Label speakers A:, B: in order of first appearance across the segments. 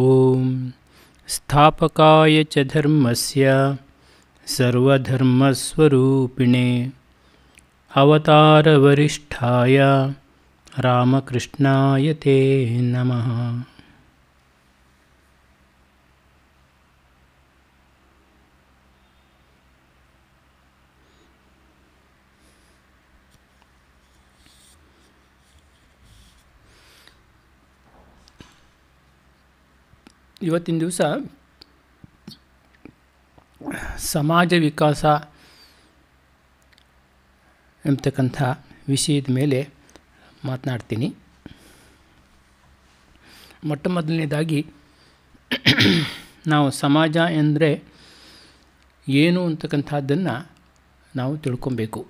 A: ॐ स्थापकाय च धर्मस्य सर्वधर्मस्वरूपिणे अवतारवरिष्ठाय रामकृष्णाय ते नमः ಇವತ್ತಿನ ದಿವಸ ಸಮಾಜ ವಿಕಾಸ ಎಂಬತಕ್ಕಂಥ ವಿಷಯದ ಮೇಲೆ ಮಾತನಾಡ್ತೀನಿ ಮೊಟ್ಟ ಮೊದಲನೇದಾಗಿ ನಾವು ಸಮಾಜ ಎಂದರೆ ಏನು ಅಂತಕ್ಕಂಥದ್ದನ್ನು ನಾವು ತಿಳ್ಕೊಬೇಕು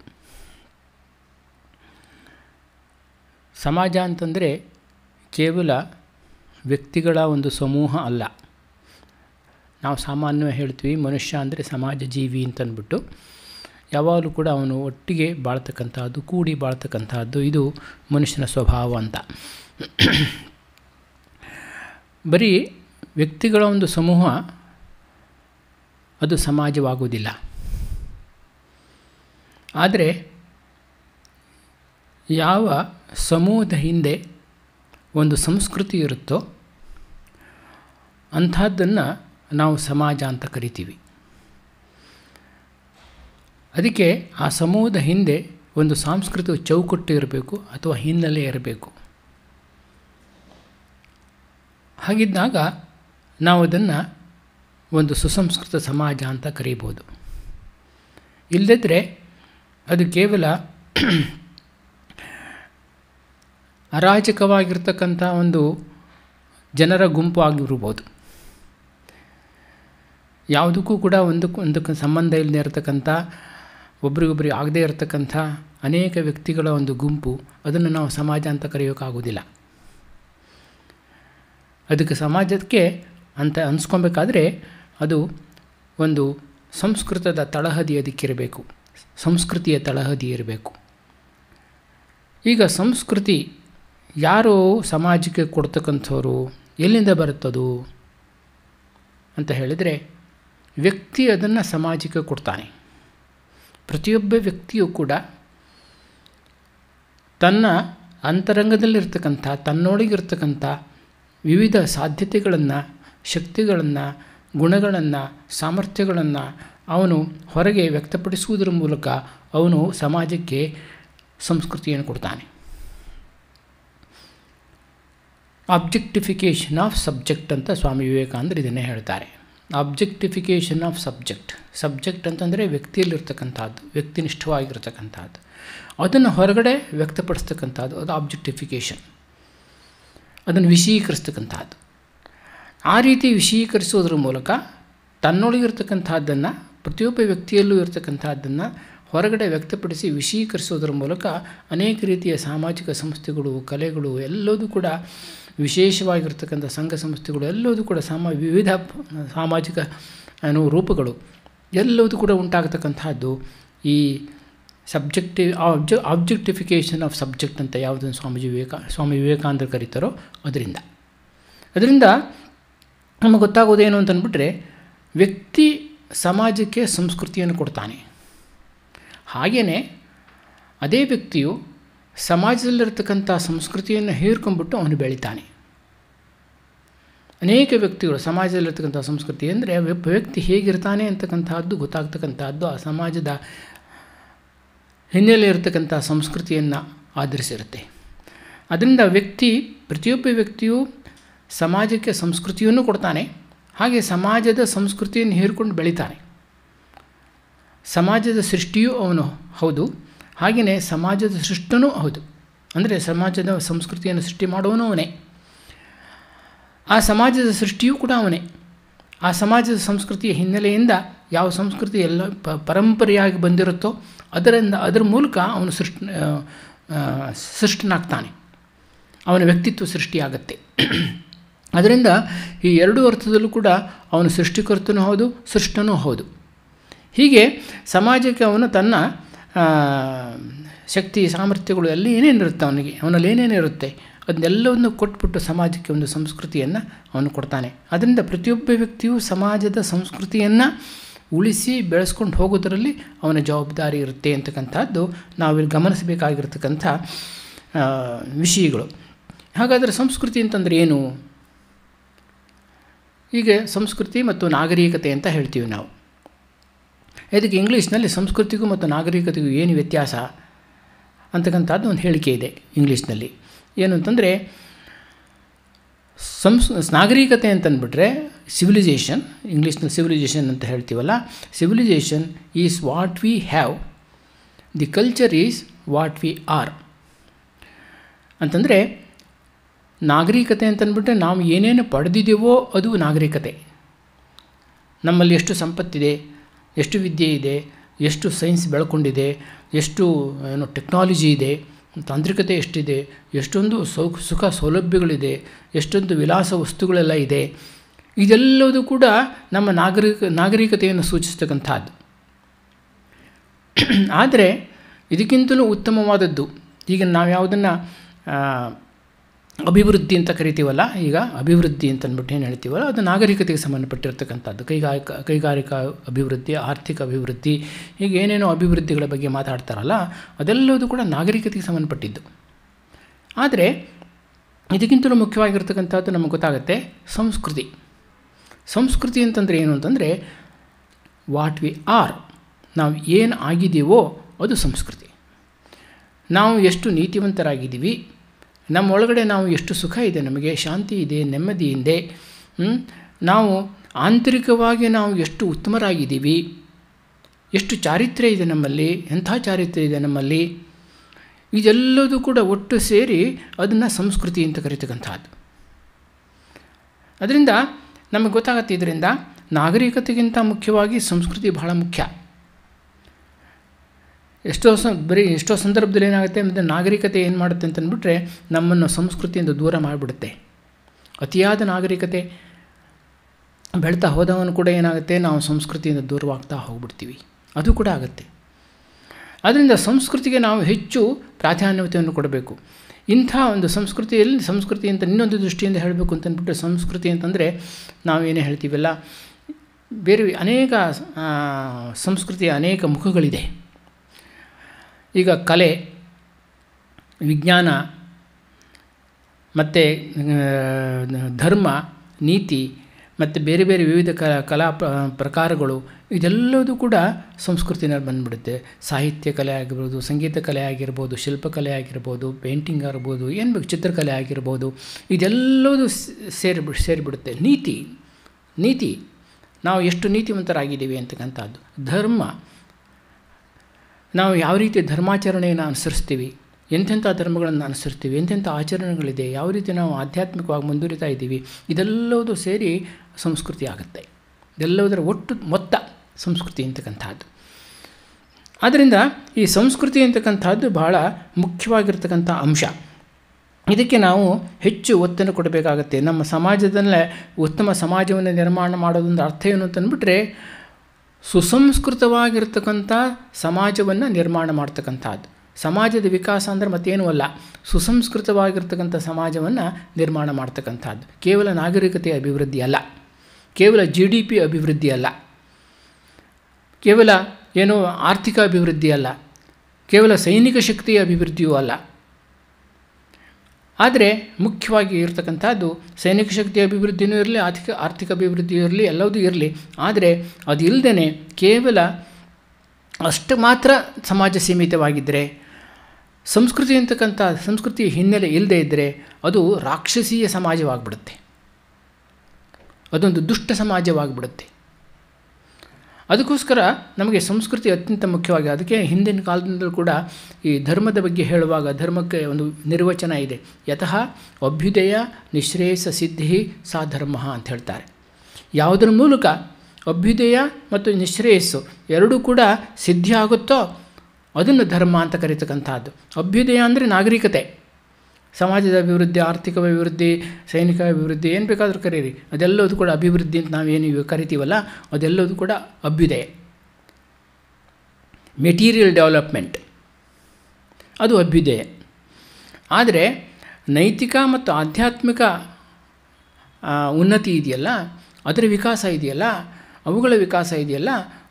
A: ಸಮಾಜ ಅಂತಂದರೆ ಕೇವಲ ವ್ಯಕ್ತಿಗಳ ಒಂದು ಸಮೂಹ ಅಲ್ಲ ನಾವು ಸಾಮಾನ್ಯವಾಗಿ ಹೇಳ್ತೀವಿ ಮನುಷ್ಯ ಅಂದರೆ ಸಮಾಜ ಜೀವಿ ಅಂತಂದ್ಬಿಟ್ಟು ಯಾವಾಗಲೂ ಕೂಡ ಅವನು ಒಟ್ಟಿಗೆ ಬಾಳ್ತಕ್ಕಂಥದ್ದು ಕೂಡಿ ಬಾಳ್ತಕ್ಕಂಥದ್ದು ಇದು ಮನುಷ್ಯನ ಸ್ವಭಾವ ಅಂತ ಬರೀ ವ್ಯಕ್ತಿಗಳ ಒಂದು ಸಮೂಹ ಅದು ಸಮಾಜವಾಗುವುದಿಲ್ಲ ಆದರೆ ಯಾವ ಸಮೂಹದ ಹಿಂದೆ ಒಂದು ಸಂಸ್ಕೃತಿ ಇರುತ್ತೋ ಅಂಥದ್ದನ್ನು ನಾವು ಸಮಾಜ ಅಂತ ಕರಿತೀವಿ ಅದಕ್ಕೆ ಆ ಸಮೂಹದ ಹಿಂದೆ ಒಂದು ಸಾಂಸ್ಕೃತಿಕ ಚೌಕಟ್ಟು ಇರಬೇಕು ಅಥವಾ ಹಿನ್ನೆಲೆ ಇರಬೇಕು ಹಾಗಿದ್ದಾಗ ನಾವು ಅದನ್ನು ಒಂದು ಸುಸಂಸ್ಕೃತ ಸಮಾಜ ಅಂತ ಕರೀಬೋದು ಇಲ್ಲದಿದ್ದರೆ ಅದು ಕೇವಲ ಅರಾಜಕವಾಗಿರ್ತಕ್ಕಂಥ ಒಂದು ಜನರ ಗುಂಪು ಆಗಿರ್ಬೋದು ಯಾವುದಕ್ಕೂ ಕೂಡ ಒಂದಕ್ಕೆ ಒಂದಕ್ಕೆ ಸಂಬಂಧ ಇಲ್ಲದೆ ಇರತಕ್ಕಂಥ ಒಬ್ರಿಗೊಬ್ಬರಿಗೆ ಆಗದೇ ಇರತಕ್ಕಂಥ ಅನೇಕ ವ್ಯಕ್ತಿಗಳ ಒಂದು ಗುಂಪು ಅದನ್ನು ನಾವು ಸಮಾಜ ಅಂತ ಕರೆಯೋಕ್ಕಾಗೋದಿಲ್ಲ ಅದಕ್ಕೆ ಸಮಾಜಕ್ಕೆ ಅಂತ ಅನ್ಸ್ಕೊಬೇಕಾದ್ರೆ ಅದು ಒಂದು ಸಂಸ್ಕೃತದ ತಳಹದಿ ಅದಕ್ಕಿರಬೇಕು ಸಂಸ್ಕೃತಿಯ ತಳಹದಿ ಇರಬೇಕು ಈಗ ಸಂಸ್ಕೃತಿ ಯಾರು ಸಮಾಜಕ್ಕೆ ಕೊಡ್ತಕ್ಕಂಥವ್ರು ಎಲ್ಲಿಂದ ಬರುತ್ತದು ಅಂತ ಹೇಳಿದರೆ ವ್ಯಕ್ತಿ ಅದನ್ನು ಸಮಾಜಕ್ಕೆ ಕೊಡ್ತಾನೆ ಪ್ರತಿಯೊಬ್ಬ ವ್ಯಕ್ತಿಯೂ ಕೂಡ ತನ್ನ ಅಂತರಂಗದಲ್ಲಿರ್ತಕ್ಕಂಥ ತನ್ನೊಳಗಿರ್ತಕ್ಕಂಥ ವಿವಿಧ ಸಾಧ್ಯತೆಗಳನ್ನು ಶಕ್ತಿಗಳನ್ನು ಗುಣಗಳನ್ನು ಸಾಮರ್ಥ್ಯಗಳನ್ನು ಅವನು ಹೊರಗೆ ವ್ಯಕ್ತಪಡಿಸುವುದರ ಮೂಲಕ ಅವನು ಸಮಾಜಕ್ಕೆ ಸಂಸ್ಕೃತಿಯನ್ನು ಕೊಡ್ತಾನೆ ಆಬ್ಜೆಕ್ಟಿಫಿಕೇಶನ್ ಆಫ್ ಸಬ್ಜೆಕ್ಟ್ ಅಂತ ಸ್ವಾಮಿ ವಿವೇಕಾನಂದರು ಇದನ್ನೇ ಹೇಳ್ತಾರೆ ಆಬ್ಜೆಕ್ಟಿಫಿಕೇಷನ್ ಆಫ್ ಸಬ್ಜೆಕ್ಟ್ ಸಬ್ಜೆಕ್ಟ್ ಅಂತಂದರೆ ವ್ಯಕ್ತಿಯಲ್ಲಿರ್ತಕ್ಕಂಥದ್ದು ವ್ಯಕ್ತಿನಿಷ್ಠವಾಗಿರ್ತಕ್ಕಂಥದ್ದು ಅದನ್ನು ಹೊರಗಡೆ ವ್ಯಕ್ತಪಡಿಸ್ತಕ್ಕಂಥದ್ದು ಅದು ಆಬ್ಜೆಕ್ಟಿಫಿಕೇಷನ್ ಅದನ್ನು ವಿಷೀಕರಿಸ್ತಕ್ಕಂಥದ್ದು ಆ ರೀತಿ ವಿಷೀಕರಿಸುವುದರ ಮೂಲಕ ತನ್ನೊಳಗಿರ್ತಕ್ಕಂಥದ್ದನ್ನು ಪ್ರತಿಯೊಬ್ಬ ವ್ಯಕ್ತಿಯಲ್ಲೂ ಇರ್ತಕ್ಕಂಥದ್ದನ್ನು ಹೊರಗಡೆ ವ್ಯಕ್ತಪಡಿಸಿ ವಿಶೀಕರಿಸೋದ್ರ ಮೂಲಕ ಅನೇಕ ರೀತಿಯ ಸಾಮಾಜಿಕ ಸಂಸ್ಥೆಗಳು ಕಲೆಗಳು ಎಲ್ಲದೂ ಕೂಡ ವಿಶೇಷವಾಗಿರ್ತಕ್ಕಂಥ ಸಂಘ ಸಂಸ್ಥೆಗಳು ಎಲ್ಲದೂ ಕೂಡ ಸಾಮ ವಿವಿಧ ಸಾಮಾಜಿಕ ಏನು ರೂಪಗಳು ಎಲ್ಲವೂ ಕೂಡ ಉಂಟಾಗತಕ್ಕಂಥದ್ದು ಈ ಸಬ್ಜೆಕ್ಟಿವ್ ಆಬ್ಜೆ ಆಬ್ಜೆಕ್ಟಿಫಿಕೇಷನ್ ಆಫ್ ಸಬ್ಜೆಕ್ಟ್ ಅಂತ ಯಾವುದನ್ನು ಸ್ವಾಮೀಜಿ ವಿವೇಕ ಸ್ವಾಮಿ ವಿವೇಕಾನಂದರು ಕರೀತಾರೋ ಅದರಿಂದ ಅದರಿಂದ ನಮಗೆ ಗೊತ್ತಾಗೋದೇನು ಅಂತಂದ್ಬಿಟ್ರೆ ವ್ಯಕ್ತಿ ಸಮಾಜಕ್ಕೆ ಸಂಸ್ಕೃತಿಯನ್ನು ಕೊಡ್ತಾನೆ ಹಾಗೆಯೇ ಅದೇ ವ್ಯಕ್ತಿಯು ಸಮಾಜದಲ್ಲಿರ್ತಕ್ಕಂಥ ಸಂಸ್ಕೃತಿಯನ್ನು ಹೀರ್ಕೊಂಡ್ಬಿಟ್ಟು ಅವನು ಬೆಳಿತಾನೆ ಅನೇಕ ವ್ಯಕ್ತಿಗಳು ಸಮಾಜದಲ್ಲಿರ್ತಕ್ಕಂಥ ಸಂಸ್ಕೃತಿ ಅಂದರೆ ವ್ಯಕ್ತಿ ಹೇಗಿರ್ತಾನೆ ಅಂತಕ್ಕಂಥದ್ದು ಗೊತ್ತಾಗ್ತಕ್ಕಂಥದ್ದು ಆ ಸಮಾಜದ ಹಿನ್ನೆಲೆ ಇರತಕ್ಕಂಥ ಸಂಸ್ಕೃತಿಯನ್ನು ಆಧರಿಸಿರುತ್ತೆ ಅದರಿಂದ ವ್ಯಕ್ತಿ ಪ್ರತಿಯೊಬ್ಬ ವ್ಯಕ್ತಿಯು ಸಮಾಜಕ್ಕೆ ಸಂಸ್ಕೃತಿಯನ್ನು ಕೊಡ್ತಾನೆ ಹಾಗೆ ಸಮಾಜದ ಸಂಸ್ಕೃತಿಯನ್ನು ಹೇರ್ಕೊಂಡು ಬೆಳಿತಾನೆ ಸಮಾಜದ ಸೃಷ್ಟಿಯೂ ಅವನು ಹೌದು ಹಾಗೆಯೇ ಸಮಾಜದ ಸೃಷ್ಟನೂ ಹೌದು ಅಂದರೆ ಸಮಾಜದ ಸಂಸ್ಕೃತಿಯನ್ನು ಸೃಷ್ಟಿ ಮಾಡುವನು ಅವನೇ ಆ ಸಮಾಜದ ಸೃಷ್ಟಿಯೂ ಕೂಡ ಅವನೇ ಆ ಸಮಾಜದ ಸಂಸ್ಕೃತಿಯ ಹಿನ್ನೆಲೆಯಿಂದ ಯಾವ ಸಂಸ್ಕೃತಿ ಎಲ್ಲ ಪ ಪರಂಪರೆಯಾಗಿ ಬಂದಿರುತ್ತೋ ಅದರಿಂದ ಅದರ ಮೂಲಕ ಅವನು ಸೃಷ್ಟ ಸೃಷ್ಟನಾಗ್ತಾನೆ ಅವನ ವ್ಯಕ್ತಿತ್ವ ಸೃಷ್ಟಿಯಾಗತ್ತೆ ಅದರಿಂದ ಈ ಎರಡು ಅರ್ಥದಲ್ಲೂ ಕೂಡ ಅವನು ಸೃಷ್ಟಿಕರ್ತನೂ ಹೌದು ಸೃಷ್ಟನೂ ಹೌದು ಹೀಗೆ ಸಮಾಜಕ್ಕೆ ಅವನು ತನ್ನ ಶಕ್ತಿ ಸಾಮರ್ಥ್ಯಗಳು ಅಲ್ಲಿ ಏನೇನಿರುತ್ತೆ ಅವನಿಗೆ ಅವನಲ್ಲಿ ಏನೇನಿರುತ್ತೆ ಅದನ್ನೆಲ್ಲವನ್ನು ಕೊಟ್ಬಿಟ್ಟು ಸಮಾಜಕ್ಕೆ ಒಂದು ಸಂಸ್ಕೃತಿಯನ್ನು ಅವನು ಕೊಡ್ತಾನೆ ಅದರಿಂದ ಪ್ರತಿಯೊಬ್ಬ ವ್ಯಕ್ತಿಯೂ ಸಮಾಜದ ಸಂಸ್ಕೃತಿಯನ್ನು ಉಳಿಸಿ ಬೆಳೆಸ್ಕೊಂಡು ಹೋಗೋದರಲ್ಲಿ ಅವನ ಜವಾಬ್ದಾರಿ ಇರುತ್ತೆ ಅಂತಕ್ಕಂಥದ್ದು ನಾವಿಲ್ಲಿ ಗಮನಿಸಬೇಕಾಗಿರ್ತಕ್ಕಂಥ ವಿಷಯಗಳು ಹಾಗಾದರೆ ಸಂಸ್ಕೃತಿ ಅಂತಂದರೆ ಏನು ಈಗ ಸಂಸ್ಕೃತಿ ಮತ್ತು ನಾಗರಿಕತೆ ಅಂತ ಹೇಳ್ತೀವಿ ನಾವು ಇದಕ್ಕೆ ಇಂಗ್ಲೀಷ್ನಲ್ಲಿ ಸಂಸ್ಕೃತಿಗೂ ಮತ್ತು ನಾಗರಿಕತೆಗೂ ಏನು ವ್ಯತ್ಯಾಸ ಅಂತಕ್ಕಂಥದ್ದು ಒಂದು ಹೇಳಿಕೆ ಇದೆ ಇಂಗ್ಲೀಷ್ನಲ್ಲಿ ಏನು ಅಂತಂದರೆ ಸಂಸ್ ನಾಗರಿಕತೆ ಅಂತಂದ್ಬಿಟ್ರೆ ಸಿವಿಲೈಸೇಷನ್ ಇಂಗ್ಲೀಷ್ನಲ್ಲಿ ಸಿವಿಲೈಸೇಷನ್ ಅಂತ ಹೇಳ್ತೀವಲ್ಲ civilisation is what we have the culture is what we are ಅಂತಂದರೆ ನಾಗರಿಕತೆ ಅಂತಂದ್ಬಿಟ್ರೆ ನಾವು ಏನೇನು ಪಡೆದಿದ್ದೀವೋ ಅದು ನಾಗರಿಕತೆ ನಮ್ಮಲ್ಲಿ ಎಷ್ಟು ಸಂಪತ್ತಿದೆ ಎಷ್ಟು ವಿದ್ಯೆ ಇದೆ ಎಷ್ಟು ಸೈನ್ಸ್ ಬೆಳ್ಕೊಂಡಿದೆ ಎಷ್ಟು ಏನು ಟೆಕ್ನಾಲಜಿ ಇದೆ ತಾಂತ್ರಿಕತೆ ಎಷ್ಟಿದೆ ಎಷ್ಟೊಂದು ಸೌ ಸುಖ ಸೌಲಭ್ಯಗಳಿದೆ ಎಷ್ಟೊಂದು ವಿಲಾಸ ವಸ್ತುಗಳೆಲ್ಲ ಇದೆ ಇದೆಲ್ಲವೂ ಕೂಡ ನಮ್ಮ ನಾಗರಿಕ ನಾಗರಿಕತೆಯನ್ನು ಸೂಚಿಸ್ತಕ್ಕಂಥದ್ದು ಆದರೆ ಇದಕ್ಕಿಂತಲೂ ಉತ್ತಮವಾದದ್ದು ಈಗ ನಾವು ಯಾವುದನ್ನು ಅಭಿವೃದ್ಧಿ ಅಂತ ಕರಿತೀವಲ್ಲ ಈಗ ಅಭಿವೃದ್ಧಿ ಅಂತ ಅಂದ್ಬಿಟ್ಟು ಏನು ಹೇಳ್ತೀವಲ್ಲ ಅದು ನಾಗರಿಕತೆಗೆ ಸಂಬಂಧಪಟ್ಟಿರ್ತಕ್ಕಂಥದ್ದು ಕೈಗಾರಿಕಾ ಕೈಗಾರಿಕಾ ಅಭಿವೃದ್ಧಿ ಆರ್ಥಿಕ ಅಭಿವೃದ್ಧಿ ಈಗ ಏನೇನೋ ಅಭಿವೃದ್ಧಿಗಳ ಬಗ್ಗೆ ಮಾತಾಡ್ತಾರಲ್ಲ ಅದೆಲ್ಲವೂ ಕೂಡ ನಾಗರಿಕತೆಗೆ ಸಂಬಂಧಪಟ್ಟಿದ್ದು ಆದರೆ ಇದಕ್ಕಿಂತಲೂ ಮುಖ್ಯವಾಗಿರ್ತಕ್ಕಂಥದ್ದು ನಮಗೆ ಗೊತ್ತಾಗುತ್ತೆ ಸಂಸ್ಕೃತಿ ಸಂಸ್ಕೃತಿ ಅಂತಂದರೆ ಏನು ಅಂತಂದರೆ ವಾಟ್ ವಿ ಆರ್ ನಾವು ಏನು ಆಗಿದ್ದೀವೋ ಅದು ಸಂಸ್ಕೃತಿ ನಾವು ಎಷ್ಟು ನೀತಿವಂತರಾಗಿದ್ದೀವಿ ನಮ್ಮೊಳಗಡೆ ನಾವು ಎಷ್ಟು ಸುಖ ಇದೆ ನಮಗೆ ಶಾಂತಿ ಇದೆ ನೆಮ್ಮದಿ ಇದೆ ನಾವು ಆಂತರಿಕವಾಗಿ ನಾವು ಎಷ್ಟು ಉತ್ತಮರಾಗಿದ್ದೀವಿ ಎಷ್ಟು ಚಾರಿತ್ರ್ಯ ಇದೆ ನಮ್ಮಲ್ಲಿ ಎಂಥ ಚಾರಿತ್ರ್ಯ ಇದೆ ನಮ್ಮಲ್ಲಿ ಇದೆಲ್ಲದೂ ಕೂಡ ಒಟ್ಟು ಸೇರಿ ಅದನ್ನು ಸಂಸ್ಕೃತಿ ಅಂತ ಕರಿತಕ್ಕಂಥದ್ದು ಅದರಿಂದ ನಮಗೆ ಗೊತ್ತಾಗತ್ತೆ ಇದರಿಂದ ನಾಗರಿಕತೆಗಿಂತ ಮುಖ್ಯವಾಗಿ ಸಂಸ್ಕೃತಿ ಬಹಳ ಮುಖ್ಯ ಎಷ್ಟೋ ಸ ಬರೀ ಎಷ್ಟೋ ಸಂದರ್ಭದಲ್ಲಿ ಏನಾಗುತ್ತೆ ಮತ್ತು ನಾಗರಿಕತೆ ಏನು ಮಾಡುತ್ತೆ ಅಂತಂದ್ಬಿಟ್ರೆ ನಮ್ಮನ್ನು ಸಂಸ್ಕೃತಿಯಿಂದ ದೂರ ಮಾಡಿಬಿಡುತ್ತೆ ಅತಿಯಾದ ನಾಗರಿಕತೆ ಬೆಳ್ತಾ ಹೋದವನು ಕೂಡ ಏನಾಗುತ್ತೆ ನಾವು ಸಂಸ್ಕೃತಿಯಿಂದ ದೂರವಾಗ್ತಾ ಹೋಗ್ಬಿಡ್ತೀವಿ ಅದು ಕೂಡ ಆಗುತ್ತೆ ಅದರಿಂದ ಸಂಸ್ಕೃತಿಗೆ ನಾವು ಹೆಚ್ಚು ಪ್ರಾಧಾನ್ಯತೆಯನ್ನು ಕೊಡಬೇಕು ಇಂಥ ಒಂದು ಸಂಸ್ಕೃತಿಯಲ್ಲಿ ಸಂಸ್ಕೃತಿ ಅಂತ ಇನ್ನೊಂದು ದೃಷ್ಟಿಯಿಂದ ಹೇಳಬೇಕು ಅಂತಂದ್ಬಿಟ್ರೆ ಸಂಸ್ಕೃತಿ ಅಂತಂದರೆ ನಾವೇನೇ ಹೇಳ್ತೀವಲ್ಲ ಬೇರೆ ಅನೇಕ ಸಂಸ್ಕೃತಿಯ ಅನೇಕ ಮುಖಗಳಿದೆ ಈಗ ಕಲೆ ವಿಜ್ಞಾನ ಮತ್ತು ಧರ್ಮ ನೀತಿ ಮತ್ತು ಬೇರೆ ಬೇರೆ ವಿವಿಧ ಕಲಾ ಪ್ರಕಾರಗಳು ಇದೆಲ್ಲದೂ ಕೂಡ ಸಂಸ್ಕೃತಿನಲ್ಲಿ ಬಂದುಬಿಡುತ್ತೆ ಸಾಹಿತ್ಯ ಕಲೆ ಆಗಿರ್ಬೋದು ಸಂಗೀತ ಕಲೆ ಆಗಿರ್ಬೋದು ಶಿಲ್ಪಕಲೆ ಆಗಿರ್ಬೋದು ಪೇಂಟಿಂಗ್ ಆಗಿರ್ಬೋದು ಏನು ಚಿತ್ರಕಲೆ ಆಗಿರ್ಬೋದು ಇದೆಲ್ಲದೂ ಸೇರಿಬಿ ಸೇರಿಬಿಡುತ್ತೆ ನೀತಿ ನೀತಿ ನಾವು ಎಷ್ಟು ನೀತಿವಂತರಾಗಿದ್ದೀವಿ ಅಂತಕ್ಕಂಥದ್ದು ಧರ್ಮ ನಾವು ಯಾವ ರೀತಿ ಧರ್ಮಾಚರಣೆಯನ್ನು ಅನುಸರಿಸ್ತೀವಿ ಎಂಥೆಂಥ ಧರ್ಮಗಳನ್ನು ಅನುಸರಿಸ್ತೀವಿ ಎಂಥೆಂಥ ಆಚರಣೆಗಳಿದೆ ಯಾವ ರೀತಿ ನಾವು ಆಧ್ಯಾತ್ಮಿಕವಾಗಿ ಮುಂದುವರಿತಾ ಇದ್ದೀವಿ ಇದೆಲ್ಲವೂ ಸೇರಿ ಸಂಸ್ಕೃತಿ ಆಗುತ್ತೆ ಇದೆಲ್ಲವುದರ ಒಟ್ಟು ಮೊತ್ತ ಸಂಸ್ಕೃತಿ ಅಂತಕ್ಕಂಥದ್ದು ಆದ್ದರಿಂದ ಈ ಸಂಸ್ಕೃತಿ ಅಂತಕ್ಕಂಥದ್ದು ಬಹಳ ಮುಖ್ಯವಾಗಿರ್ತಕ್ಕಂಥ ಅಂಶ ಇದಕ್ಕೆ ನಾವು ಹೆಚ್ಚು ಒತ್ತನ್ನು ಕೊಡಬೇಕಾಗತ್ತೆ ನಮ್ಮ ಸಮಾಜದಲ್ಲೇ ಉತ್ತಮ ಸಮಾಜವನ್ನು ನಿರ್ಮಾಣ ಮಾಡೋದೊಂದು ಅರ್ಥ ಏನು ಅಂತಂದ್ಬಿಟ್ರೆ ಸುಸಂಸ್ಕೃತವಾಗಿರ್ತಕ್ಕಂಥ ಸಮಾಜವನ್ನು ನಿರ್ಮಾಣ ಮಾಡ್ತಕ್ಕಂಥದ್ದು ಸಮಾಜದ ವಿಕಾಸ ಅಂದರೆ ಮತ್ತೇನೂ ಅಲ್ಲ ಸುಸಂಸ್ಕೃತವಾಗಿರ್ತಕ್ಕಂಥ ಸಮಾಜವನ್ನು ನಿರ್ಮಾಣ ಮಾಡ್ತಕ್ಕಂಥದ್ದು ಕೇವಲ ನಾಗರಿಕತೆ ಅಭಿವೃದ್ಧಿ ಅಲ್ಲ ಕೇವಲ ಜಿ ಡಿ ಪಿ ಅಭಿವೃದ್ಧಿ ಅಲ್ಲ ಕೇವಲ ಏನು ಆರ್ಥಿಕ ಅಭಿವೃದ್ಧಿ ಅಲ್ಲ ಕೇವಲ ಸೈನಿಕ ಶಕ್ತಿಯ ಅಭಿವೃದ್ಧಿಯೂ ಅಲ್ಲ ಆದರೆ ಮುಖ್ಯವಾಗಿ ಇರತಕ್ಕಂಥದ್ದು ಸೈನಿಕ ಶಕ್ತಿ ಅಭಿವೃದ್ಧಿಯೂ ಇರಲಿ ಆರ್ಥಿಕ ಆರ್ಥಿಕ ಅಭಿವೃದ್ಧಿಯೂ ಇರಲಿ ಎಲ್ಲವೂ ಇರಲಿ ಆದರೆ ಅದು ಇಲ್ಲದೇ ಕೇವಲ ಅಷ್ಟು ಮಾತ್ರ ಸಮಾಜ ಸೀಮಿತವಾಗಿದ್ದರೆ ಸಂಸ್ಕೃತಿ ಅಂತಕ್ಕಂಥ ಸಂಸ್ಕೃತಿ ಹಿನ್ನೆಲೆ ಇಲ್ಲದೇ ಇದ್ದರೆ ಅದು ರಾಕ್ಷಸೀಯ ಸಮಾಜವಾಗಿಬಿಡುತ್ತೆ ಅದೊಂದು ದುಷ್ಟ ಸಮಾಜವಾಗಿಬಿಡುತ್ತೆ ಅದಕ್ಕೋಸ್ಕರ ನಮಗೆ ಸಂಸ್ಕೃತಿ ಅತ್ಯಂತ ಮುಖ್ಯವಾಗಿ ಅದಕ್ಕೆ ಹಿಂದಿನ ಕಾಲದಿಂದಲೂ ಕೂಡ ಈ ಧರ್ಮದ ಬಗ್ಗೆ ಹೇಳುವಾಗ ಧರ್ಮಕ್ಕೆ ಒಂದು ನಿರ್ವಚನ ಇದೆ ಯತಃ ಅಭ್ಯುದಯ ನಿಶ್ರೇಯಸ ಸಿದ್ಧಿ ಸಾ ಧರ್ಮ ಅಂತ ಹೇಳ್ತಾರೆ ಯಾವುದರ ಮೂಲಕ ಅಭ್ಯುದಯ ಮತ್ತು ನಿಶ್ರೇಯಸ್ಸು ಎರಡೂ ಕೂಡ ಸಿದ್ಧಿ ಆಗುತ್ತೋ ಅದನ್ನು ಧರ್ಮ ಅಂತ ಕರೀತಕ್ಕಂಥದ್ದು ಅಭ್ಯುದಯ ಅಂದರೆ ನಾಗರಿಕತೆ ಸಮಾಜದ ಅಭಿವೃದ್ಧಿ ಆರ್ಥಿಕ ಅಭಿವೃದ್ಧಿ ಸೈನಿಕ ಅಭಿವೃದ್ಧಿ ಏನು ಬೇಕಾದರೂ ಕರೀರಿ ಅದೆಲ್ಲದು ಕೂಡ ಅಭಿವೃದ್ಧಿ ಅಂತ ನಾವೇನು ಕರಿತೀವಲ್ಲ ಅದೆಲ್ಲದು ಕೂಡ ಅಭ್ಯುದಯ ಮೆಟೀರಿಯಲ್ ಡೆವಲಪ್ಮೆಂಟ್ ಅದು ಅಭ್ಯುದಯ ಆದರೆ ನೈತಿಕ ಮತ್ತು ಆಧ್ಯಾತ್ಮಿಕ ಉನ್ನತಿ ಇದೆಯಲ್ಲ ಅದರ ವಿಕಾಸ ಇದೆಯಲ್ಲ ಅವುಗಳ ವಿಕಾಸ ಇದೆಯಲ್ಲ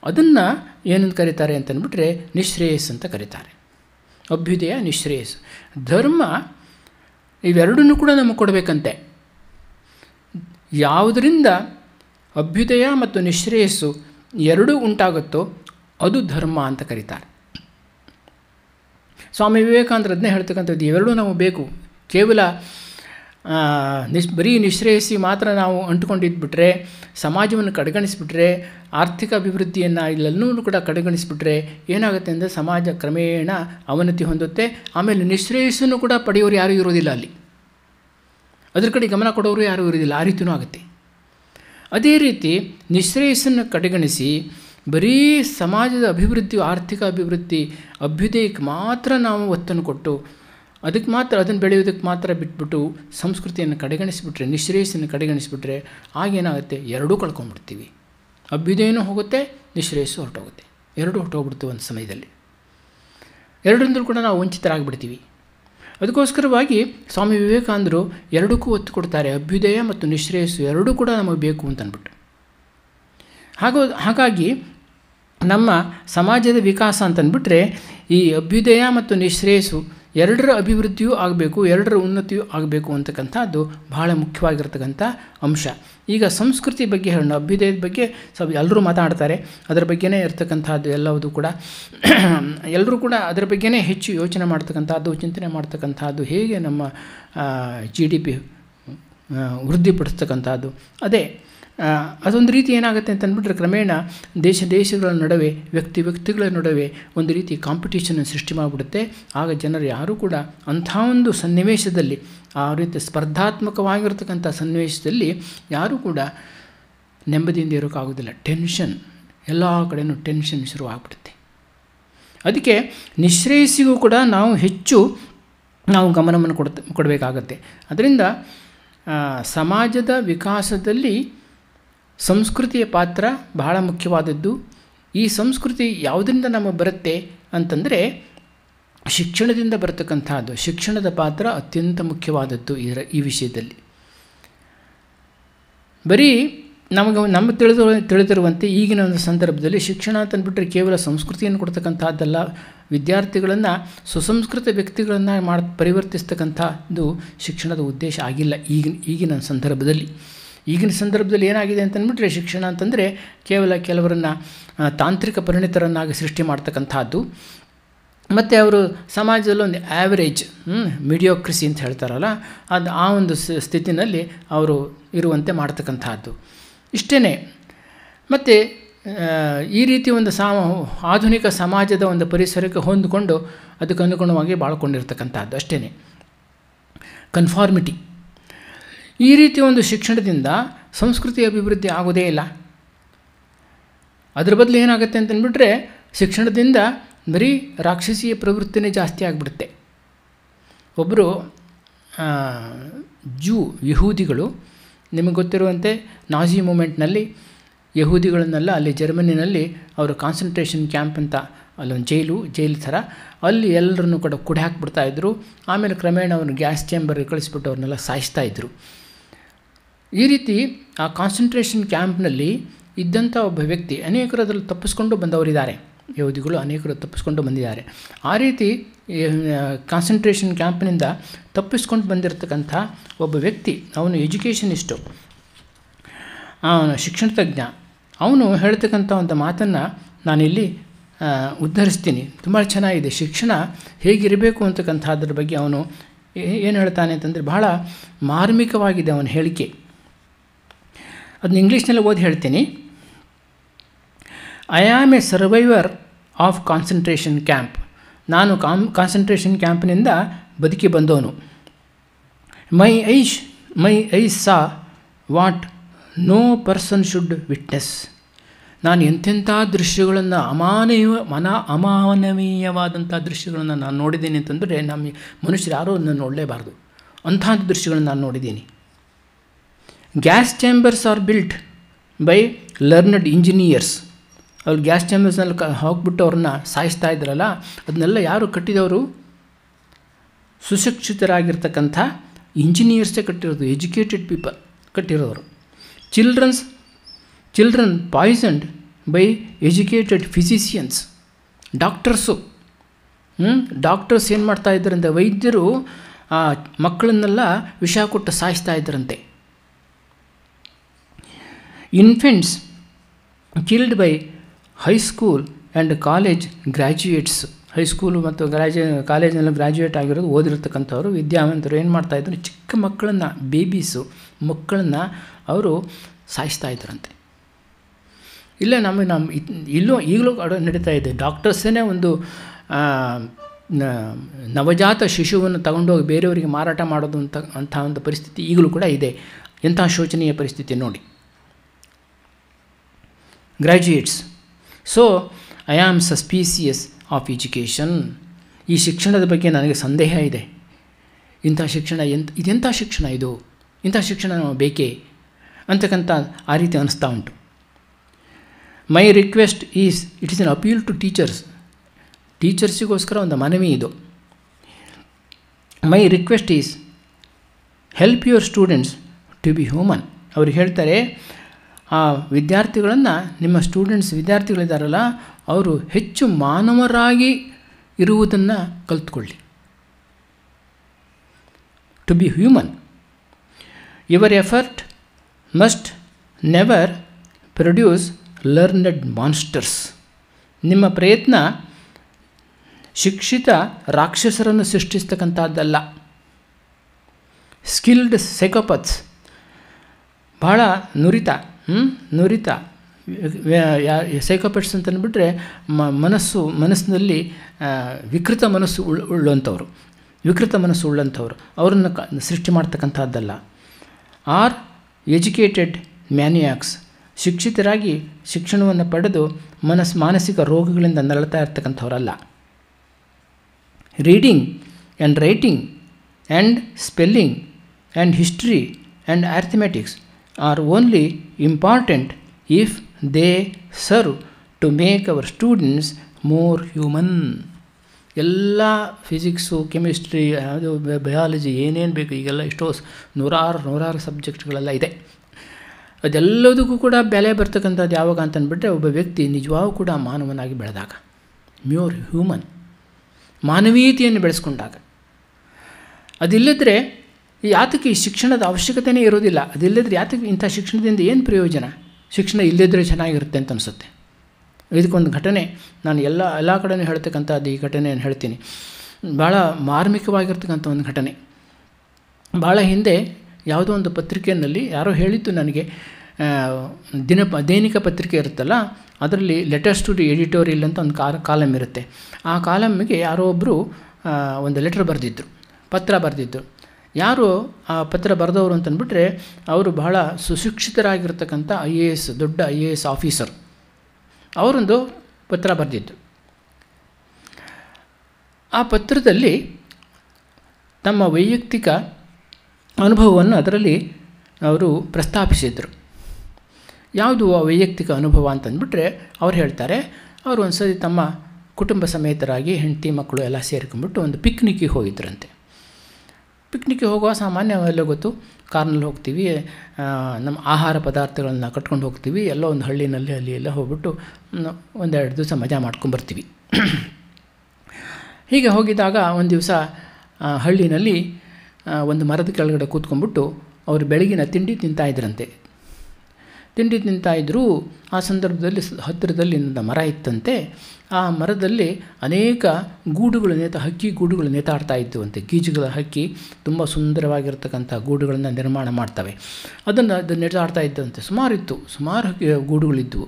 A: ಅದನ್ನು ಏನಂತ ಕರೀತಾರೆ ಅಂತಂದ್ಬಿಟ್ರೆ ನಿಶ್ರೇಯಸ್ ಅಂತ ಕರೀತಾರೆ ಅಭ್ಯುದಯ ನಿಶ್ರೇಯಸ್ ಧರ್ಮ ಇವೆರಡನ್ನೂ ಕೂಡ ನಮಗೆ ಕೊಡಬೇಕಂತೆ ಯಾವುದರಿಂದ ಅಭ್ಯುದಯ ಮತ್ತು ನಿಶ್ರೇಯಸ್ಸು ಎರಡೂ ಉಂಟಾಗುತ್ತೋ ಅದು ಧರ್ಮ ಅಂತ ಕರೀತಾರೆ ಸ್ವಾಮಿ ವಿವೇಕಾನಂದರದನ್ನೇ ಹೇಳ್ತಕ್ಕಂಥದ್ದು ಇವೆರಡೂ ನಾವು ಬೇಕು ಕೇವಲ ನಿಶ್ ಬರೀ ನಿಶ್ರೇಯಿಸಿ ಮಾತ್ರ ನಾವು ಅಂಟ್ಕೊಂಡಿದ್ಬಿಟ್ರೆ ಸಮಾಜವನ್ನು ಕಡೆಗಣಿಸಿಬಿಟ್ರೆ ಆರ್ಥಿಕ ಅಭಿವೃದ್ಧಿಯನ್ನು ಇಲ್ಲೆಲ್ಲೂ ಕೂಡ ಕಡೆಗಣಿಸ್ಬಿಟ್ರೆ ಏನಾಗುತ್ತೆ ಅಂದರೆ ಸಮಾಜ ಕ್ರಮೇಣ ಅವನತಿ ಹೊಂದುತ್ತೆ ಆಮೇಲೆ ನಿಶ್ರೇಯಸ್ಸನ್ನು ಕೂಡ ಪಡೆಯೋರು ಯಾರೂ ಇರೋದಿಲ್ಲ ಅಲ್ಲಿ ಅದ್ರ ಕಡೆ ಗಮನ ಕೊಡೋರು ಯಾರೂ ಇರೋದಿಲ್ಲ ಆ ರೀತಿಯೂ ಆಗುತ್ತೆ ಅದೇ ರೀತಿ ನಿಶ್ರೇಯಸ್ಸನ್ನು ಕಡೆಗಣಿಸಿ ಬರೀ ಸಮಾಜದ ಅಭಿವೃದ್ಧಿ ಆರ್ಥಿಕ ಅಭಿವೃದ್ಧಿ ಅಭ್ಯುದಯಕ್ಕೆ ಮಾತ್ರ ನಾವು ಒತ್ತನ್ನು ಕೊಟ್ಟು ಅದಕ್ಕೆ ಮಾತ್ರ ಅದನ್ನು ಬೆಳೆಯೋದಕ್ಕೆ ಮಾತ್ರ ಬಿಟ್ಬಿಟ್ಟು ಸಂಸ್ಕೃತಿಯನ್ನು ಕಡೆಗಣಿಸಿಬಿಟ್ರೆ ನಿಶ್ರೇಯಸ್ಸನ್ನು ಕಡೆಗಣಿಸಿಬಿಟ್ರೆ ಆಗೇನಾಗುತ್ತೆ ಎರಡೂ ಕಳ್ಕೊಂಡ್ಬಿಡ್ತೀವಿ ಅಭ್ಯುದಯನೂ ಹೋಗುತ್ತೆ ನಿಶ್ರೇಯಸ್ಸು ಹೊರಟೋಗುತ್ತೆ ಎರಡೂ ಹೊರಟೋಗ್ಬಿಡ್ತು ಒಂದು ಸಮಯದಲ್ಲಿ ಎರಡರಿಂದಲೂ ಕೂಡ ನಾವು ವಂಚಿತರಾಗ್ಬಿಡ್ತೀವಿ ಅದಕ್ಕೋಸ್ಕರವಾಗಿ ಸ್ವಾಮಿ ವಿವೇಕಾನಂದರು ಎರಡಕ್ಕೂ ಒತ್ತು ಕೊಡ್ತಾರೆ ಅಭ್ಯುದಯ ಮತ್ತು ನಿಶ್ರೇಯಸ್ಸು ಎರಡೂ ಕೂಡ ನಮಗೆ ಬೇಕು ಅಂತನ್ಬಿಟ್ಟು ಹಾಗೋ ಹಾಗಾಗಿ ನಮ್ಮ ಸಮಾಜದ ವಿಕಾಸ ಅಂತಂದ್ಬಿಟ್ರೆ ಈ ಅಭ್ಯುದಯ ಮತ್ತು ನಿಶ್ರೇಯಸ್ಸು ಎರಡರ ಅಭಿವೃದ್ಧಿಯೂ ಆಗಬೇಕು ಎರಡರ ಉನ್ನತಿಯೂ ಆಗಬೇಕು ಅಂತಕ್ಕಂಥದ್ದು ಬಹಳ ಮುಖ್ಯವಾಗಿರ್ತಕ್ಕಂಥ ಅಂಶ ಈಗ ಸಂಸ್ಕೃತಿ ಬಗ್ಗೆ ಹೇಳೋಣ ಅಭ್ಯುದಯದ ಬಗ್ಗೆ ಸಬ್ ಎಲ್ಲರೂ ಮಾತಾಡ್ತಾರೆ ಅದರ ಬಗ್ಗೆನೇ ಇರ್ತಕ್ಕಂಥದ್ದು ಎಲ್ಲವುದು ಕೂಡ ಎಲ್ಲರೂ ಕೂಡ ಅದರ ಬಗ್ಗೆನೇ ಹೆಚ್ಚು ಯೋಚನೆ ಮಾಡ್ತಕ್ಕಂಥದ್ದು ಚಿಂತನೆ ಮಾಡ್ತಕ್ಕಂಥದ್ದು ಹೇಗೆ ನಮ್ಮ ಜಿ ಡಿ ಪಿ ವೃದ್ಧಿಪಡಿಸ್ತಕ್ಕಂಥದ್ದು ಅದೇ ಅದೊಂದು ರೀತಿ ಏನಾಗುತ್ತೆ ಅಂತ ಅಂದ್ಬಿಟ್ರೆ ಕ್ರಮೇಣ ದೇಶ ದೇಶಗಳ ನಡುವೆ ವ್ಯಕ್ತಿ ವ್ಯಕ್ತಿಗಳ ನಡುವೆ ಒಂದು ರೀತಿ ಕಾಂಪಿಟೇಷನ್ ಸೃಷ್ಟಿ ಮಾಡಿಬಿಡುತ್ತೆ ಆಗ ಜನರು ಯಾರೂ ಕೂಡ ಅಂಥ ಒಂದು ಸನ್ನಿವೇಶದಲ್ಲಿ ಆ ರೀತಿ ಸ್ಪರ್ಧಾತ್ಮಕವಾಗಿರತಕ್ಕಂಥ ಸನ್ನಿವೇಶದಲ್ಲಿ ಯಾರೂ ಕೂಡ ನೆಮ್ಮದಿಯಿಂದ ಇರೋಕ್ಕಾಗೋದಿಲ್ಲ ಟೆನ್ಷನ್ ಎಲ್ಲ ಕಡೆಯೂ ಟೆನ್ಷನ್ ಶುರುವಾಗ್ಬಿಡುತ್ತೆ ಅದಕ್ಕೆ ನಿಶ್ರೇಯಸಿಗೂ ಕೂಡ ನಾವು ಹೆಚ್ಚು ನಾವು ಗಮನವನ್ನು ಕೊಡ್ತ ಕೊಡಬೇಕಾಗತ್ತೆ ಅದರಿಂದ ಸಮಾಜದ ವಿಕಾಸದಲ್ಲಿ ಸಂಸ್ಕೃತಿಯ ಪಾತ್ರ ಬಹಳ ಮುಖ್ಯವಾದದ್ದು ಈ ಸಂಸ್ಕೃತಿ ಯಾವುದರಿಂದ ನಮಗೆ ಬರುತ್ತೆ ಅಂತಂದರೆ ಶಿಕ್ಷಣದಿಂದ ಬರತಕ್ಕಂಥದ್ದು ಶಿಕ್ಷಣದ ಪಾತ್ರ ಅತ್ಯಂತ ಮುಖ್ಯವಾದದ್ದು ಇದರ ಈ ವಿಷಯದಲ್ಲಿ ಬರೀ ನಮಗೆ ನಮ್ಮ ತಿಳಿದು ತಿಳಿದಿರುವಂತೆ ಈಗಿನ ಒಂದು ಸಂದರ್ಭದಲ್ಲಿ ಶಿಕ್ಷಣ ಅಂತಂದ್ಬಿಟ್ರೆ ಕೇವಲ ಸಂಸ್ಕೃತಿಯನ್ನು ಕೊಡ್ತಕ್ಕಂಥದ್ದಲ್ಲ ವಿದ್ಯಾರ್ಥಿಗಳನ್ನು ಸುಸಂಸ್ಕೃತ ವ್ಯಕ್ತಿಗಳನ್ನು ಮಾಡಿ ಪರಿವರ್ತಿಸ್ತಕ್ಕಂಥದ್ದು ಶಿಕ್ಷಣದ ಉದ್ದೇಶ ಆಗಿಲ್ಲ ಈಗಿನ ಈಗಿನ ಸಂದರ್ಭದಲ್ಲಿ ಈಗಿನ ಸಂದರ್ಭದಲ್ಲಿ ಏನಾಗಿದೆ ಅಂತಂದ್ಬಿಟ್ರೆ ಶಿಕ್ಷಣ ಅಂತಂದರೆ ಕೇವಲ ಕೆಲವರನ್ನು ತಾಂತ್ರಿಕ ಪರಿಣಿತರನ್ನಾಗಿ ಸೃಷ್ಟಿ ಮಾಡ್ತಕ್ಕಂಥದ್ದು ಮತ್ತು ಅವರು ಸಮಾಜದಲ್ಲಿ ಒಂದು ಆ್ಯಾವರೇಜ್ ಮೀಡಿಯೋಕ್ರಸಿ ಅಂತ ಹೇಳ್ತಾರಲ್ಲ ಅದು ಆ ಒಂದು ಸ್ಥಿತಿನಲ್ಲಿ ಅವರು ಇರುವಂತೆ ಮಾಡ್ತಕ್ಕಂಥದ್ದು ಇಷ್ಟೇ ಮತ್ತು ಈ ರೀತಿ ಒಂದು ಸಾಮ ಆಧುನಿಕ ಸಮಾಜದ ಒಂದು ಪರಿಸರಕ್ಕೆ ಹೊಂದಿಕೊಂಡು ಅದಕ್ಕೆ ಅನುಗುಣವಾಗಿ ಬಾಳ್ಕೊಂಡಿರ್ತಕ್ಕಂಥದ್ದು ಅಷ್ಟೇ ಕನ್ಫಾರ್ಮಿಟಿ ಈ ರೀತಿ ಒಂದು ಶಿಕ್ಷಣದಿಂದ ಸಂಸ್ಕೃತಿ ಅಭಿವೃದ್ಧಿ ಆಗೋದೇ ಇಲ್ಲ ಅದ್ರ ಬದಲು ಏನಾಗುತ್ತೆ ಅಂತಂದ್ಬಿಟ್ರೆ ಶಿಕ್ಷಣದಿಂದ ಬರೀ ರಾಕ್ಷಸೀಯ ಪ್ರವೃತ್ತಿನೇ ಜಾಸ್ತಿ ಆಗಿಬಿಡುತ್ತೆ ಒಬ್ಬರು ಜೂ ಯಹೂದಿಗಳು ನಿಮಗೆ ಗೊತ್ತಿರುವಂತೆ ನಾಜಿ ಮೂಮೆಂಟ್ನಲ್ಲಿ ಯಹೂದಿಗಳನ್ನೆಲ್ಲ ಅಲ್ಲಿ ಜರ್ಮನಿನಲ್ಲಿ ಅವರು ಕಾನ್ಸಂಟ್ರೇಷನ್ ಕ್ಯಾಂಪ್ ಅಂತ ಅಲ್ಲೊಂದು ಜೈಲು ಜೈಲು ಥರ ಅಲ್ಲಿ ಎಲ್ಲರನ್ನು ಕೂಡ ಕುಡಿ ಹಾಕ್ಬಿಡ್ತಾಯಿದ್ರು ಆಮೇಲೆ ಕ್ರಮೇಣ ಅವ್ರನ್ನ ಗ್ಯಾಸ್ ಚೇಂಬರ್ಗೆ ಕಳಿಸ್ಬಿಟ್ಟು ಅವ್ರನ್ನೆಲ್ಲ ಸಾಯಿಸ್ತಾಯಿದ್ರು ಈ ರೀತಿ ಆ ಕಾನ್ಸಂಟ್ರೇಷನ್ ಕ್ಯಾಂಪ್ನಲ್ಲಿ ಇದ್ದಂಥ ಒಬ್ಬ ವ್ಯಕ್ತಿ ಅನೇಕರು ಅದರಲ್ಲಿ ತಪ್ಪಿಸ್ಕೊಂಡು ಬಂದವರಿದ್ದಾರೆ ಯೋಧಿಗಳು ಅನೇಕರು ತಪ್ಪಿಸ್ಕೊಂಡು ಬಂದಿದ್ದಾರೆ ಆ ರೀತಿ ಕಾನ್ಸಂಟ್ರೇಷನ್ ಕ್ಯಾಂಪ್ನಿಂದ ತಪ್ಪಿಸ್ಕೊಂಡು ಬಂದಿರತಕ್ಕಂಥ ಒಬ್ಬ ವ್ಯಕ್ತಿ ಅವನು ಎಜುಕೇಷನಿಸ್ಟು ಅವನು ಶಿಕ್ಷಣ ತಜ್ಞ ಅವನು ಹೇಳ್ತಕ್ಕಂಥ ಒಂದು ಮಾತನ್ನು ನಾನಿಲ್ಲಿ ಉದ್ಧರಿಸ್ತೀನಿ ತುಂಬ ಚೆನ್ನಾಗಿದೆ ಶಿಕ್ಷಣ ಹೇಗಿರಬೇಕು ಅಂತಕ್ಕಂಥದ್ರ ಬಗ್ಗೆ ಅವನು ಏನು ಹೇಳ್ತಾನೆ ಅಂತಂದರೆ ಬಹಳ ಮಾರ್ಮಿಕವಾಗಿದೆ ಅವನ ಹೇಳಿಕೆ ಅದನ್ನ ಇಂಗ್ಲೀಷ್ನಲ್ಲಿ ಓದಿ ಹೇಳ್ತೀನಿ I am a survivor of concentration camp ನಾನು ಕಾಮ್ ಕಾನ್ಸಂಟ್ರೇಷನ್ ಕ್ಯಾಂಪ್ನಿಂದ ಬದುಕಿ ಬಂದವನು my eyes my eyes saw what no person should witness ನಾನು ಎಂಥೆಂಥ ದೃಶ್ಯಗಳನ್ನು ಅಮಾನವೀಯ ಮನ ಅಮಾನವೀಯವಾದಂಥ ದೃಶ್ಯಗಳನ್ನು ನಾನು ನೋಡಿದ್ದೀನಿ ಅಂತಂದರೆ ನಮ್ಮ ಮನುಷ್ಯರು ಯಾರೂ ಅದನ್ನು ನೋಡಲೇಬಾರ್ದು ಅಂಥ ದೃಶ್ಯಗಳನ್ನು ನಾನು ನೋಡಿದ್ದೀನಿ gas chambers R built by ಲರ್ನಡ್ engineers ಅವ್ರು ಗ್ಯಾಸ್ ಚೇಂಬರ್ಸ್ನಲ್ಲಿ ಕ ಹೋಗ್ಬಿಟ್ಟು ಅವ್ರನ್ನ ಸಾಯಿಸ್ತಾ ಇದ್ರಲ್ಲ ಅದನ್ನೆಲ್ಲ ಯಾರು ಕಟ್ಟಿದವರು ಸುಶಿಕ್ಷಿತರಾಗಿರ್ತಕ್ಕಂಥ ಇಂಜಿನಿಯರ್ಸೇ ಕಟ್ಟಿರೋದು educated people ಕಟ್ಟಿರೋರು children's children ಪಾಯ್ಸನ್ಡ್ by educated physicians doctors doctors ಏನು ಮಾಡ್ತಾ ವೈದ್ಯರು ವೈದ್ಯರು ಮಕ್ಕಳನ್ನೆಲ್ಲ ವಿಷ ಕೊಟ್ಟು ಸಾಯಿಸ್ತಾ ಇದ್ದರಂತೆ infants killed by high school and college graduates high school ಮತ್ತು ಗ್ರಾಜ್ಯು ಕಾಲೇಜ್ನಲ್ಲಿ ಗ್ರ್ಯಾಜುಯೇಟ್ ಆಗಿರೋದು ಓದಿರ್ತಕ್ಕಂಥವ್ರು ವಿದ್ಯಾವಂತರು ಏನು ಮಾಡ್ತಾಯಿದ್ರು ಚಿಕ್ಕ ಮಕ್ಕಳನ್ನ ಬೇಬೀಸು ಮಕ್ಕಳನ್ನ ಅವರು ಸಾಯಿಸ್ತಾ ಇದ್ರಂತೆ ಇಲ್ಲ ನಮಗೆ ನಮ್ಮ ಇಲ್ಲೂ ಈಗಲೂ ನಡೀತಾ ಇದೆ ಡಾಕ್ಟರ್ಸೇ ಒಂದು ನವಜಾತ ಶಿಶುವನ್ನು ತಗೊಂಡೋಗಿ ಬೇರೆಯವರಿಗೆ ಮಾರಾಟ ಮಾಡೋದು ಅಂತ ಅಂಥ ಒಂದು ಪರಿಸ್ಥಿತಿ ಈಗಲೂ ಕೂಡ ಇದೆ ಎಂಥ ಶೋಚನೀಯ ಪರಿಸ್ಥಿತಿ ನೋಡಿ graduates so I am suspicious of education ಈ ಶಿಕ್ಷಣದ ಬಗ್ಗೆ ನನಗೆ ಸಂದೇಹ ಇದೆ ಇಂಥ ಶಿಕ್ಷಣ ಎಂತ ಇದೆಂಥ ಶಿಕ್ಷಣ ಇದು ಇಂಥ ಶಿಕ್ಷಣ ಬೇಕೇ ಅಂತಕ್ಕಂಥ ಆ ರೀತಿ ಅನ್ನಿಸ್ತಾ ಉಂಟು my request is it is an appeal to teachers ಟೀಚರ್ಸಿಗೋಸ್ಕರ ಒಂದು ಮನವಿ ಇದು my request is help your students to be human ಅವ್ರಿಗೆ ಹೇಳ್ತಾರೆ ಆ ವಿದ್ಯಾರ್ಥಿಗಳನ್ನು ನಿಮ್ಮ ಸ್ಟೂಡೆಂಟ್ಸ್ ವಿದ್ಯಾರ್ಥಿಗಳಿದ್ದಾರಲ್ಲ ಅವರು ಹೆಚ್ಚು ಮಾನವರಾಗಿ ಇರುವುದನ್ನು ಕಲ್ತ್ಕೊಳ್ಳಿ to be human your effort must never produce learned monsters ನಿಮ್ಮ ಪ್ರಯತ್ನ ಶಿಕ್ಷಿತ ರಾಕ್ಷಸರನ್ನು ಸೃಷ್ಟಿಸ್ತಕ್ಕಂಥದ್ದಲ್ಲ ಸ್ಕಿಲ್ಡ್ ಸೆಕೋಪತ್ಸ್ ಬಹಳ ನುರಿತ ನುರಿತ ಸೈಕೋಪೆಟ್ಸ್ ಅಂತಂದುಬಿಟ್ರೆ ಮ ಮನಸ್ಸು ಮನಸ್ಸಿನಲ್ಲಿ ವಿಕೃತ ಮನಸ್ಸು ಉಳ್ ಉಳ್ಳುವಂಥವ್ರು ವಿಕೃತ ಮನಸ್ಸು ಉಳ್ಳಂಥವ್ರು ಅವರನ್ನು ಕ ಸೃಷ್ಟಿ ಮಾಡ್ತಕ್ಕಂಥದ್ದಲ್ಲ ಆರ್ ಎಜುಕೇಟೆಡ್ ಮ್ಯಾನಿಯಾಕ್ಸ್ ಶಿಕ್ಷಿತರಾಗಿ ಶಿಕ್ಷಣವನ್ನು ಪಡೆದು ಮನಸ್ ಮಾನಸಿಕ ರೋಗಗಳಿಂದ ನರಳ್ತಾ ಇರ್ತಕ್ಕಂಥವರಲ್ಲ reading and writing and spelling and history and arithmetics are only important if they serve to make our students more human ಎಲ್ಲ ಫಿಸಿಕ್ಸು ಕೆಮಿಸ್ಟ್ರಿ ಅದು ಬಯಾಲಜಿ ಏನೇನು ಬೇಕು ಈಗೆಲ್ಲ ಎಷ್ಟೋ ನೂರಾರು ನೂರಾರು ಸಬ್ಜೆಕ್ಟ್ಗಳೆಲ್ಲ ಇದೆ ಅದೆಲ್ಲದಕ್ಕೂ ಕೂಡ ಬೆಲೆ ಬರ್ತಕ್ಕಂಥದ್ದು ಯಾವಾಗ ಅಂತಂದ್ಬಿಟ್ರೆ ಒಬ್ಬ ವ್ಯಕ್ತಿ ನಿಜವಾಗೂ ಕೂಡ ಮಾನವನಾಗಿ ಬೆಳೆದಾಗ ಮ್ಯೂರ್ ಹ್ಯೂಮನ್ ಮಾನವೀಯತೆಯನ್ನು ಬೆಳೆಸ್ಕೊಂಡಾಗ ಅದಿಲ್ಲದ್ರೆ ಯಾತಕ್ಕೆ ಈ ಶಿಕ್ಷಣದ ಅವಶ್ಯಕತೆಯೇ ಇರೋದಿಲ್ಲ ಅದಿಲ್ಲದ್ರೆ ಯಾತಕ್ಕೆ ಇಂಥ ಶಿಕ್ಷಣದಿಂದ ಏನು ಪ್ರಯೋಜನ ಶಿಕ್ಷಣ ಇಲ್ಲದಿದ್ದರೆ ಚೆನ್ನಾಗಿರುತ್ತೆ ಅಂತ ಅನಿಸುತ್ತೆ ಇದಕ್ಕೊಂದು ಘಟನೆ ನಾನು ಎಲ್ಲ ಎಲ್ಲ ಕಡೆಯೂ ಹೇಳ್ತಕ್ಕಂಥದ್ದು ಈ ಘಟನೆಯನ್ನು ಹೇಳ್ತೀನಿ ಭಾಳ ಮಾರ್ಮಿಕವಾಗಿರ್ತಕ್ಕಂಥ ಒಂದು ಘಟನೆ ಭಾಳ ಹಿಂದೆ ಯಾವುದೋ ಒಂದು ಪತ್ರಿಕೆಯಲ್ಲಿ ಯಾರೋ ಹೇಳಿದ್ದು ನನಗೆ ದಿನ ದೈನಿಕ ಪತ್ರಿಕೆ ಇರುತ್ತಲ್ಲ ಅದರಲ್ಲಿ ಲೆಟರ್ಸ್ ಟು ಡಿ ಎಡಿಟೋರಿಯಲ್ ಅಂತ ಒಂದು ಕಾಲ ಕಾಲಮ್ ಇರುತ್ತೆ ಆ ಕಾಲಮ್ಮಿಗೆ ಯಾರೋ ಒಬ್ಬರು ಒಂದು ಲೆಟರ್ ಬರೆದಿದ್ದರು ಪತ್ರ ಬರೆದಿದ್ದರು ಯಾರು ಆ ಪತ್ರ ಬರೆದವರು ಅಂತಂದ್ಬಿಟ್ರೆ ಅವರು ಬಹಳ ಸುಶಿಕ್ಷಿತರಾಗಿರ್ತಕ್ಕಂಥ ಐ ಎ ಎಸ್ ದೊಡ್ಡ ಐ ಎ ಎಸ್ ಆಫೀಸರ್ ಅವರೊಂದು ಪತ್ರ ಬರೆದಿದ್ದು ಆ ಪತ್ರದಲ್ಲಿ ತಮ್ಮ ವೈಯಕ್ತಿಕ ಅನುಭವವನ್ನು ಅದರಲ್ಲಿ ಅವರು ಪ್ರಸ್ತಾಪಿಸಿದರು ಯಾವುದು ಆ ವೈಯಕ್ತಿಕ ಅನುಭವ ಅಂತಂದ್ಬಿಟ್ರೆ ಅವ್ರು ಹೇಳ್ತಾರೆ ಅವರು ಒಂದು ಸರಿ ತಮ್ಮ ಕುಟುಂಬ ಸಮೇತರಾಗಿ ಹೆಂಡತಿ ಮಕ್ಕಳು ಎಲ್ಲ ಸೇರ್ಕೊಂಡ್ಬಿಟ್ಟು ಒಂದು ಪಿಕ್ನಿಕ್ಕಿಗೆ ಹೋಗಿದ್ದರಂತೆ ಪಿಕ್ನಿಕ್ಗೆ ಹೋಗುವ ಸಾಮಾನ್ಯ ಅವೆಲ್ಲ ಗೊತ್ತು ಕಾರ್ನಲ್ಲಿ ಹೋಗ್ತೀವಿ ನಮ್ಮ ಆಹಾರ ಪದಾರ್ಥಗಳನ್ನ ಕಟ್ಕೊಂಡು ಹೋಗ್ತೀವಿ ಎಲ್ಲ ಒಂದು ಹಳ್ಳಿನಲ್ಲಿ ಅಲ್ಲಿ ಎಲ್ಲ ಹೋಗ್ಬಿಟ್ಟು ಒಂದೆರಡು ದಿವಸ ಮಜಾ ಮಾಡ್ಕೊಂಬರ್ತೀವಿ ಹೀಗೆ ಹೋಗಿದ್ದಾಗ ಒಂದು ದಿವಸ ಹಳ್ಳಿನಲ್ಲಿ ಒಂದು ಮರದ ಕೆಳಗಡೆ ಕೂತ್ಕೊಂಡ್ಬಿಟ್ಟು ಅವರು ಬೆಳಗಿನ ತಿಂಡಿ ತಿಂತಾಯಿದ್ರಂತೆ ತಿಂಡಿ ತಿಂತಾಯಿದ್ರು ಆ ಸಂದರ್ಭದಲ್ಲಿ ಹತ್ತಿರದಲ್ಲಿ ಮರ ಇತ್ತಂತೆ ಆ ಮರದಲ್ಲಿ ಅನೇಕ ಗೂಡುಗಳು ನೇತ ಹಕ್ಕಿ ಗೂಡುಗಳು ನೇತಾಡ್ತಾ ಇದ್ದುವಂತೆ ಗೀಜುಗಳ ಹಕ್ಕಿ ತುಂಬ ಸುಂದರವಾಗಿರ್ತಕ್ಕಂಥ ಗೂಡುಗಳನ್ನು ನಿರ್ಮಾಣ ಮಾಡ್ತವೆ ಅದನ್ನು ಅದನ್ನು ನೇತಾಡ್ತಾ ಇದ್ದಂತೆ ಸುಮಾರಿತ್ತು ಸುಮಾರು ಹಕ್ಕಿ ಗೂಡುಗಳಿದ್ದವು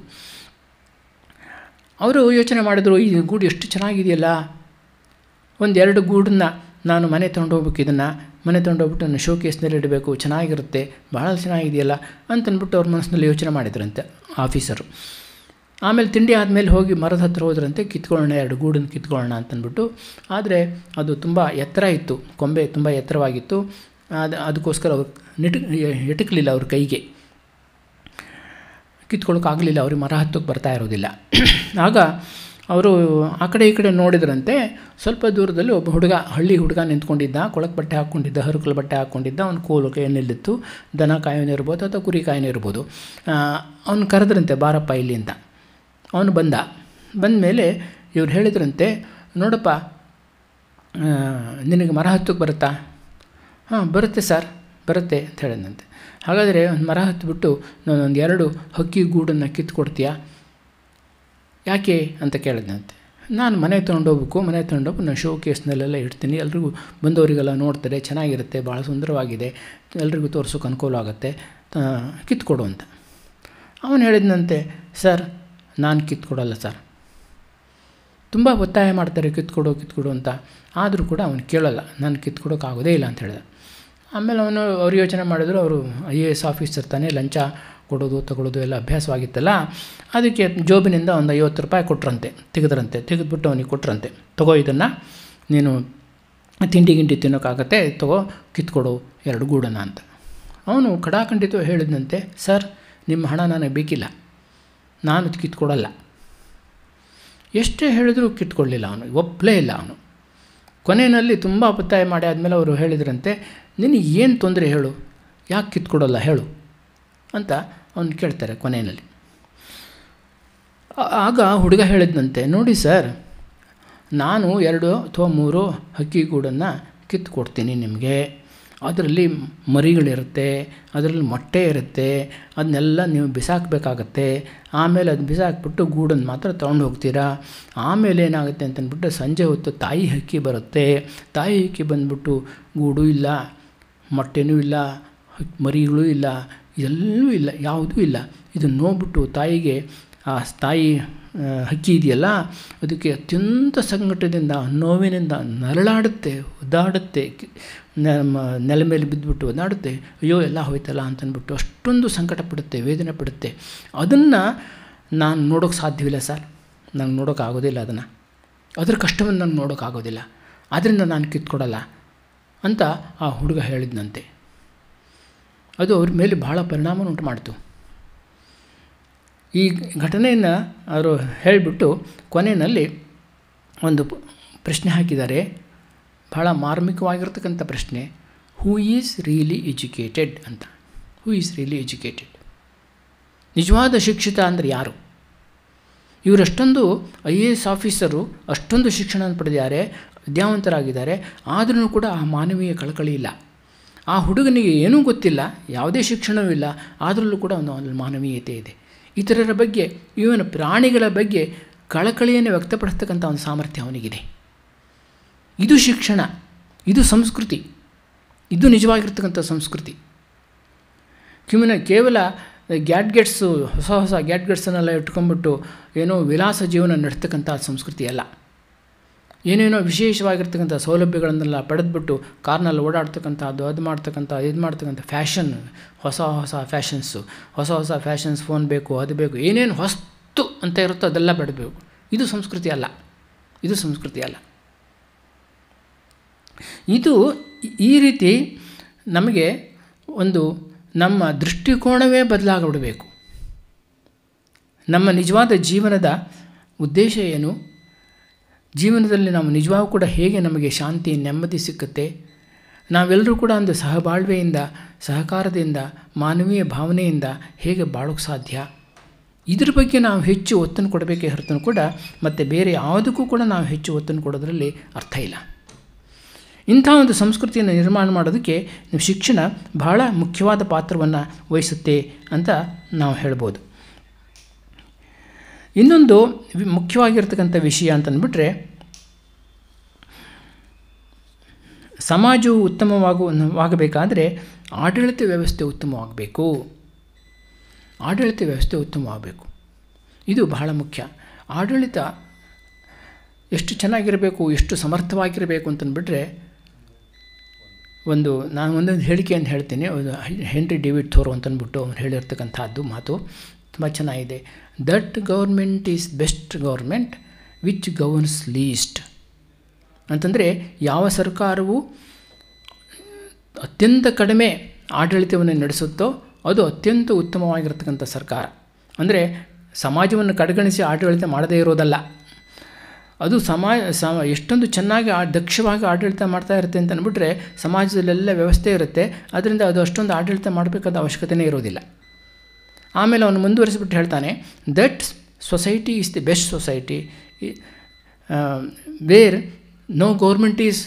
A: ಅವರು ಯೋಚನೆ ಮಾಡಿದರು ಈ ಗೂಡು ಎಷ್ಟು ಚೆನ್ನಾಗಿದೆಯಲ್ಲ ಒಂದೆರಡು ಗೂಡನ್ನ ನಾನು ಮನೆ ತೊಗೊಂಡೋಗ್ಬೇಕು ಇದನ್ನು ಮನೆ ತೊಗೊಂಡೋಗ್ಬಿಟ್ಟು ನಾನು ಶೋಕೇಸ್ನಲ್ಲಿ ಇಡಬೇಕು ಚೆನ್ನಾಗಿರುತ್ತೆ ಬಹಳ ಚೆನ್ನಾಗಿದೆಯಲ್ಲ ಅಂತಂದ್ಬಿಟ್ಟು ಅವ್ರ ಮನಸ್ಸಿನಲ್ಲಿ ಯೋಚನೆ ಮಾಡಿದ್ರಂತೆ ಆಫೀಸರು ಆಮೇಲೆ ತಿಂಡಿ ಆದಮೇಲೆ ಹೋಗಿ ಮರದ ಹತ್ರ ಹೋದ್ರಂತೆ ಕಿತ್ಕೊಳ್ಳೋಣ ಎರಡು ಗೂಡನ್ನು ಕಿತ್ಕೊಳ್ಳೋಣ ಅಂತಂದ್ಬಿಟ್ಟು ಆದರೆ ಅದು ತುಂಬ ಎತ್ತರ ಇತ್ತು ಕೊಂಬೆ ತುಂಬ ಎತ್ತರವಾಗಿತ್ತು ಅದು ಅದಕ್ಕೋಸ್ಕರ ಅವ್ರು ನಿಟ್ ಇಟಕಲಿಲ್ಲ ಅವ್ರ ಕೈಗೆ ಕಿತ್ಕೊಳ್ಳೋಕ್ಕಾಗಲಿಲ್ಲ ಅವ್ರಿಗೆ ಮರ ಹತ್ತಕ್ಕೆ ಬರ್ತಾ ಇರೋದಿಲ್ಲ ಆಗ ಅವರು ಆ ಕಡೆ ಈ ಕಡೆ ನೋಡಿದ್ರಂತೆ ಸ್ವಲ್ಪ ದೂರದಲ್ಲಿ ಒಬ್ಬ ಹುಡುಗ ಹಳ್ಳಿ ಹುಡುಗ ನಿಂತ್ಕೊಂಡಿದ್ದ ಕೊಳಕ್ಕೆ ಬಟ್ಟೆ ಹಾಕ್ಕೊಂಡಿದ್ದ ಹರಕಲು ಬಟ್ಟೆ ಹಾಕ್ಕೊಂಡಿದ್ದ ಅವ್ನು ಕೋಲಕ್ಕೆ ನಿಲ್ಲಿತ್ತು ದನ ಕಾಯೋನಿರ್ಬೋದು ಅಥವಾ ಕುರಿ ಕಾಯೋನಿರ್ಬೋದು ಇರ್ಬೋದು ಅವ್ನು ಕರೆದ್ರಂತೆ ಬಾರಪ್ಪ ಇಲ್ಲಿಂದ ಅವನು ಬಂದ ಬಂದ ಮೇಲೆ ಇವ್ರು ಹೇಳಿದ್ರಂತೆ ನೋಡಪ್ಪ ನಿನಗೆ ಮರ ಹತ್ತಕ್ಕೆ ಬರುತ್ತಾ ಹಾಂ ಬರುತ್ತೆ ಸರ್ ಬರುತ್ತೆ ಅಂತ ಹೇಳಿದಂತೆ ಹಾಗಾದರೆ ಒಂದು ಮರ ಬಿಟ್ಟು ನಾನೊಂದು ಎರಡು ಹಕ್ಕಿ ಗೂಡನ್ನು ಕಿತ್ಕೊಡ್ತೀಯಾ ಯಾಕೆ ಅಂತ ಕೇಳಿದಂತೆ ನಾನು ಮನೆ ತೊಗೊಂಡೋಗ್ಬೇಕು ಮನೆ ತೊಗೊಂಡೋಗಿ ನಾನು ಶೋ ಕೇಸ್ನಲ್ಲೆಲ್ಲ ಇಡ್ತೀನಿ ಎಲ್ರಿಗೂ ಬಂದವರಿಗೆಲ್ಲ ನೋಡ್ತಾರೆ ಚೆನ್ನಾಗಿರುತ್ತೆ ಭಾಳ ಸುಂದರವಾಗಿದೆ ಎಲ್ರಿಗೂ ತೋರಿಸೋಕೆ ಅನುಕೂಲ ಆಗುತ್ತೆ ಕಿತ್ಕೊಡು ಅಂತ ಅವನು ಹೇಳಿದಂತೆ ಸರ್ ನಾನು ಕಿತ್ಕೊಡಲ್ಲ ಸರ್ ತುಂಬ ಒತ್ತಾಯ ಮಾಡ್ತಾರೆ ಕಿತ್ಕೊಡು ಕಿತ್ಕೊಡು ಅಂತ ಆದರೂ ಕೂಡ ಅವನು ಕೇಳೋಲ್ಲ ನಾನು ಕಿತ್ಕೊಡೋಕ್ಕಾಗೋದೇ ಇಲ್ಲ ಅಂತ ಹೇಳಿದೆ ಆಮೇಲೆ ಅವನು ಅವ್ರು ಯೋಚನೆ ಮಾಡಿದ್ರು ಅವರು ಐ ಎ ಎಸ್ ಆಫೀಸರ್ ತಾನೇ ಲಂಚ ಕೊಡೋದು ತಗೊಳ್ಳೋದು ಎಲ್ಲ ಅಭ್ಯಾಸವಾಗಿತ್ತಲ್ಲ ಅದಕ್ಕೆ ಜೋಬಿನಿಂದ ಒಂದು ಐವತ್ತು ರೂಪಾಯಿ ಕೊಟ್ರಂತೆ ತೆಗೆದ್ರಂತೆ ತೆಗೆದುಬಿಟ್ಟು ಅವನಿಗೆ ಕೊಟ್ರಂತೆ ತಗೋ ಇದನ್ನು ನೀನು ತಿಂಡಿ ಗಿಂಡಿ ತಿನ್ನೋಕ್ಕಾಗತ್ತೆ ತಗೋ ಕಿತ್ಕೊಡು ಎರಡು ಗೂಡನ ಅಂತ ಅವನು ಕಡಾಖಂಡಿತ ಹೇಳಿದಂತೆ ಸರ್ ನಿಮ್ಮ ಹಣ ನನಗೆ ಬೇಕಿಲ್ಲ ನಾನು ಕಿತ್ಕೊಡಲ್ಲ ಎಷ್ಟೇ ಹೇಳಿದರೂ ಕಿತ್ಕೊಳ್ಳಿಲ್ಲ ಅವನು ಒಪ್ಪಲೇ ಇಲ್ಲ ಅವನು ಕೊನೆಯಲ್ಲಿ ತುಂಬ ಒತ್ತಾಯ ಮಾಡಿ ಆದಮೇಲೆ ಅವರು ಹೇಳಿದ್ರಂತೆ ನಿನಗೆ ಏನು ತೊಂದರೆ ಹೇಳು ಯಾಕೆ ಕಿತ್ಕೊಡಲ್ಲ ಹೇಳು ಅಂತ ಅವನು ಕೇಳ್ತಾರೆ ಕೊನೆಯಲ್ಲಿ ಆಗ ಹುಡುಗ ಹೇಳಿದ್ನಂತೆ ನೋಡಿ ಸರ್ ನಾನು ಎರಡು ಅಥವಾ ಮೂರು ಹಕ್ಕಿ ಗೂಡನ್ನು ನಿಮಗೆ ಅದರಲ್ಲಿ ಮರಿಗಳಿರುತ್ತೆ ಅದರಲ್ಲಿ ಮೊಟ್ಟೆ ಇರುತ್ತೆ ಅದನ್ನೆಲ್ಲ ನೀವು ಬಿಸಾಕಬೇಕಾಗತ್ತೆ ಆಮೇಲೆ ಅದು ಬಿಸಾಕ್ಬಿಟ್ಟು ಗೂಡನ್ನು ಮಾತ್ರ ತೊಗೊಂಡು ಹೋಗ್ತೀರಾ ಆಮೇಲೆ ಏನಾಗುತ್ತೆ ಅಂತಂದ್ಬಿಟ್ಟು ಸಂಜೆ ಹೊತ್ತು ತಾಯಿ ಹಕ್ಕಿ ಬರುತ್ತೆ ತಾಯಿ ಹಕ್ಕಿ ಬಂದ್ಬಿಟ್ಟು ಗೂಡು ಇಲ್ಲ ಮೊಟ್ಟೆನೂ ಇಲ್ಲ ಮರಿಗಳೂ ಇಲ್ಲ ಎಲ್ಲೂ ಇಲ್ಲ ಯಾವುದೂ ಇಲ್ಲ ಇದನ್ನು ನೋಡ್ಬಿಟ್ಟು ತಾಯಿಗೆ ಆ ತಾಯಿ ಹಕ್ಕಿ ಇದೆಯಲ್ಲ ಅದಕ್ಕೆ ಅತ್ಯಂತ ಸಂಕಟದಿಂದ ನೋವಿನಿಂದ ನರಳಾಡುತ್ತೆ ಒದ್ದಾಡುತ್ತೆ ನಮ್ಮ ನೆಲ ಮೇಲೆ ಬಿದ್ದುಬಿಟ್ಟು ನಾಡುತ್ತೆ ಅಯ್ಯೋ ಎಲ್ಲ ಹೋಯ್ತಲ್ಲ ಅಂತಂದ್ಬಿಟ್ಟು ಅಷ್ಟೊಂದು ಸಂಕಟ ಪಡುತ್ತೆ ವೇದನೆ ಪಡುತ್ತೆ ಅದನ್ನು ನಾನು ನೋಡೋಕ್ಕೆ ಸಾಧ್ಯವಿಲ್ಲ ಸರ್ ನಂಗೆ ನೋಡೋಕ್ಕಾಗೋದಿಲ್ಲ ಅದನ್ನು ಅದರ ಕಷ್ಟವನ್ನು ನಾನು ನೋಡೋಕ್ಕಾಗೋದಿಲ್ಲ ಆದ್ದರಿಂದ ನಾನು ಕಿತ್ಕೊಡಲ್ಲ ಅಂತ ಆ ಹುಡುಗ ಹೇಳಿದ್ನಂತೆ ಅದು ಅವ್ರ ಮೇಲೆ ಭಾಳ ಪರಿಣಾಮ ಉಂಟು ಮಾಡಿತು ಈ ಘಟನೆಯನ್ನು ಅವರು ಹೇಳಿಬಿಟ್ಟು ಕೊನೆಯಲ್ಲಿ ಒಂದು ಪ್ರಶ್ನೆ ಹಾಕಿದ್ದಾರೆ ಭಾಳ ಮಾರ್ಮಿಕವಾಗಿರ್ತಕ್ಕಂಥ ಪ್ರಶ್ನೆ ಹೂ ಈಸ್ ರಿಯಲಿ ಎಜುಕೇಟೆಡ್ ಅಂತ ಹೂ ಈಸ್ ರಿಯಲಿ ಎಜುಕೇಟೆಡ್ ನಿಜವಾದ ಶಿಕ್ಷಿತ ಅಂದರೆ ಯಾರು ಇವರಷ್ಟೊಂದು ಐ ಎ ಎಸ್ ಆಫೀಸರು ಅಷ್ಟೊಂದು ಶಿಕ್ಷಣ ಪಡೆದಿದ್ದಾರೆ ವಿದ್ಯಾವಂತರಾಗಿದ್ದಾರೆ ಆದರೂ ಕೂಡ ಆ ಮಾನವೀಯ ಕಳಕಳಿ ಇಲ್ಲ ಆ ಹುಡುಗನಿಗೆ ಏನೂ ಗೊತ್ತಿಲ್ಲ ಯಾವುದೇ ಶಿಕ್ಷಣವೂ ಇಲ್ಲ ಆದರಲ್ಲೂ ಕೂಡ ಒಂದು ಮಾನವೀಯತೆ ಇದೆ ಇತರರ ಬಗ್ಗೆ ಇವನ ಪ್ರಾಣಿಗಳ ಬಗ್ಗೆ ಕಳಕಳಿಯನ್ನು ವ್ಯಕ್ತಪಡಿಸ್ತಕ್ಕಂಥ ಒಂದು ಸಾಮರ್ಥ್ಯ ಅವನಿಗಿದೆ ಇದು ಶಿಕ್ಷಣ ಇದು ಸಂಸ್ಕೃತಿ ಇದು ನಿಜವಾಗಿರ್ತಕ್ಕಂಥ ಸಂಸ್ಕೃತಿ ಕಿವಿನ ಕೇವಲ ಗ್ಯಾಡ್ಗೆಟ್ಸು ಹೊಸ ಹೊಸ ಗ್ಯಾಡ್ಗೆಟ್ಸನ್ನೆಲ್ಲ ಇಟ್ಕೊಂಡ್ಬಿಟ್ಟು ಏನೋ ವಿಲಾಸ ಜೀವನ ನಡೆಸ್ತಕ್ಕಂಥ ಸಂಸ್ಕೃತಿ ಅಲ್ಲ ಏನೇನೋ ವಿಶೇಷವಾಗಿರ್ತಕ್ಕಂಥ ಸೌಲಭ್ಯಗಳನ್ನೆಲ್ಲ ಪಡೆದ್ಬಿಟ್ಟು ಕಾರ್ನಲ್ಲಿ ಓಡಾಡ್ತಕ್ಕಂಥ ಅದು ಅದು ಮಾಡ್ತಕ್ಕಂಥ ಇದು ಮಾಡ್ತಕ್ಕಂಥ ಫ್ಯಾಷನ್ ಹೊಸ ಹೊಸ ಫ್ಯಾಷನ್ಸು ಹೊಸ ಹೊಸ ಫ್ಯಾಷನ್ಸ್ ಫೋನ್ ಬೇಕು ಅದು ಬೇಕು ಏನೇನು ಹೊಸ್ತು ಅಂತ ಇರುತ್ತೋ ಅದೆಲ್ಲ ಪಡೆದಬೇಕು ಇದು ಸಂಸ್ಕೃತಿ ಅಲ್ಲ ಇದು ಸಂಸ್ಕೃತಿ ಅಲ್ಲ ಇದು ಈ ರೀತಿ ನಮಗೆ ಒಂದು ನಮ್ಮ ದೃಷ್ಟಿಕೋನವೇ ಬದಲಾಗಿಬಿಡಬೇಕು ನಮ್ಮ ನಿಜವಾದ ಜೀವನದ ಉದ್ದೇಶ ಏನು ಜೀವನದಲ್ಲಿ ನಾವು ನಿಜವಾಗೂ ಕೂಡ ಹೇಗೆ ನಮಗೆ ಶಾಂತಿ ನೆಮ್ಮದಿ ಸಿಕ್ಕುತ್ತೆ ನಾವೆಲ್ಲರೂ ಕೂಡ ಒಂದು ಸಹಬಾಳ್ವೆಯಿಂದ ಸಹಕಾರದಿಂದ ಮಾನವೀಯ ಭಾವನೆಯಿಂದ ಹೇಗೆ ಬಾಳೋಕೆ ಸಾಧ್ಯ ಇದ್ರ ಬಗ್ಗೆ ನಾವು ಹೆಚ್ಚು ಒತ್ತನ್ನು ಕೊಡಬೇಕೇ ಹೊರತನು ಕೂಡ ಮತ್ತು ಬೇರೆ ಯಾವುದಕ್ಕೂ ಕೂಡ ನಾವು ಹೆಚ್ಚು ಒತ್ತನ್ನು ಕೊಡೋದರಲ್ಲಿ ಅರ್ಥ ಇಲ್ಲ ಇಂಥ ಒಂದು ಸಂಸ್ಕೃತಿಯನ್ನು ನಿರ್ಮಾಣ ಮಾಡೋದಕ್ಕೆ ಶಿಕ್ಷಣ ಬಹಳ ಮುಖ್ಯವಾದ ಪಾತ್ರವನ್ನು ವಹಿಸುತ್ತೆ ಅಂತ ನಾವು ಹೇಳ್ಬೋದು ಇನ್ನೊಂದು ಮುಖ್ಯವಾಗಿರ್ತಕ್ಕಂಥ ವಿಷಯ ಅಂತಂದ್ಬಿಟ್ರೆ ಸಮಾಜವು ಉತ್ತಮವಾಗಬೇಕಾದರೆ ಆಡಳಿತ ವ್ಯವಸ್ಥೆ ಉತ್ತಮವಾಗಬೇಕು ಆಡಳಿತ ವ್ಯವಸ್ಥೆ ಉತ್ತಮವಾಗಬೇಕು ಇದು ಬಹಳ ಮುಖ್ಯ ಆಡಳಿತ ಎಷ್ಟು ಚೆನ್ನಾಗಿರಬೇಕು ಎಷ್ಟು ಸಮರ್ಥವಾಗಿರಬೇಕು ಅಂತಂದುಬಿಟ್ರೆ ಒಂದು ನಾನು ಒಂದೊಂದು ಹೇಳಿಕೆಯನ್ನು ಹೇಳ್ತೀನಿ ಹೆನ್ರಿ ಡೇವಿಡ್ ಥೋರ್ ಅಂತಂದ್ಬಿಟ್ಟು ಅವ್ನು ಹೇಳಿರ್ತಕ್ಕಂಥದ್ದು ಮಾತು ತುಂಬ ಚೆನ್ನಾಗಿದೆ that government is best government which governs least ಅಂತಂದರೆ ಯಾವ ಸರ್ಕಾರವು ಅತ್ಯಂತ ಕಡಿಮೆ ಆಡಳಿತವನ್ನು ನಡೆಸುತ್ತೋ ಅದು ಅತ್ಯಂತ ಉತ್ತಮವಾಗಿರತಕ್ಕಂಥ ಸರ್ಕಾರ ಅಂದರೆ ಸಮಾಜವನ್ನು ಕಡೆಗಣಿಸಿ ಆಡಳಿತ ಮಾಡದೇ ಇರೋದಲ್ಲ ಅದು ಸಮಾಜ ಸಮ ಎಷ್ಟೊಂದು ಚೆನ್ನಾಗಿ ಆ ದಕ್ಷವಾಗಿ ಆಡಳಿತ ಮಾಡ್ತಾ ಇರುತ್ತೆ ಅಂತ ಅಂದ್ಬಿಟ್ರೆ ಸಮಾಜದಲ್ಲೆಲ್ಲ ವ್ಯವಸ್ಥೆ ಇರುತ್ತೆ ಅದರಿಂದ ಅದು ಅಷ್ಟೊಂದು ಆಡಳಿತ ಮಾಡಬೇಕಾದ ಅವಶ್ಯಕತೆಯೇ ಇರೋದಿಲ್ಲ ಆಮೇಲೆ ಅವನು ಮುಂದುವರಿಸಿಬಿಟ್ಟು ಹೇಳ್ತಾನೆ that society is the best society where no government is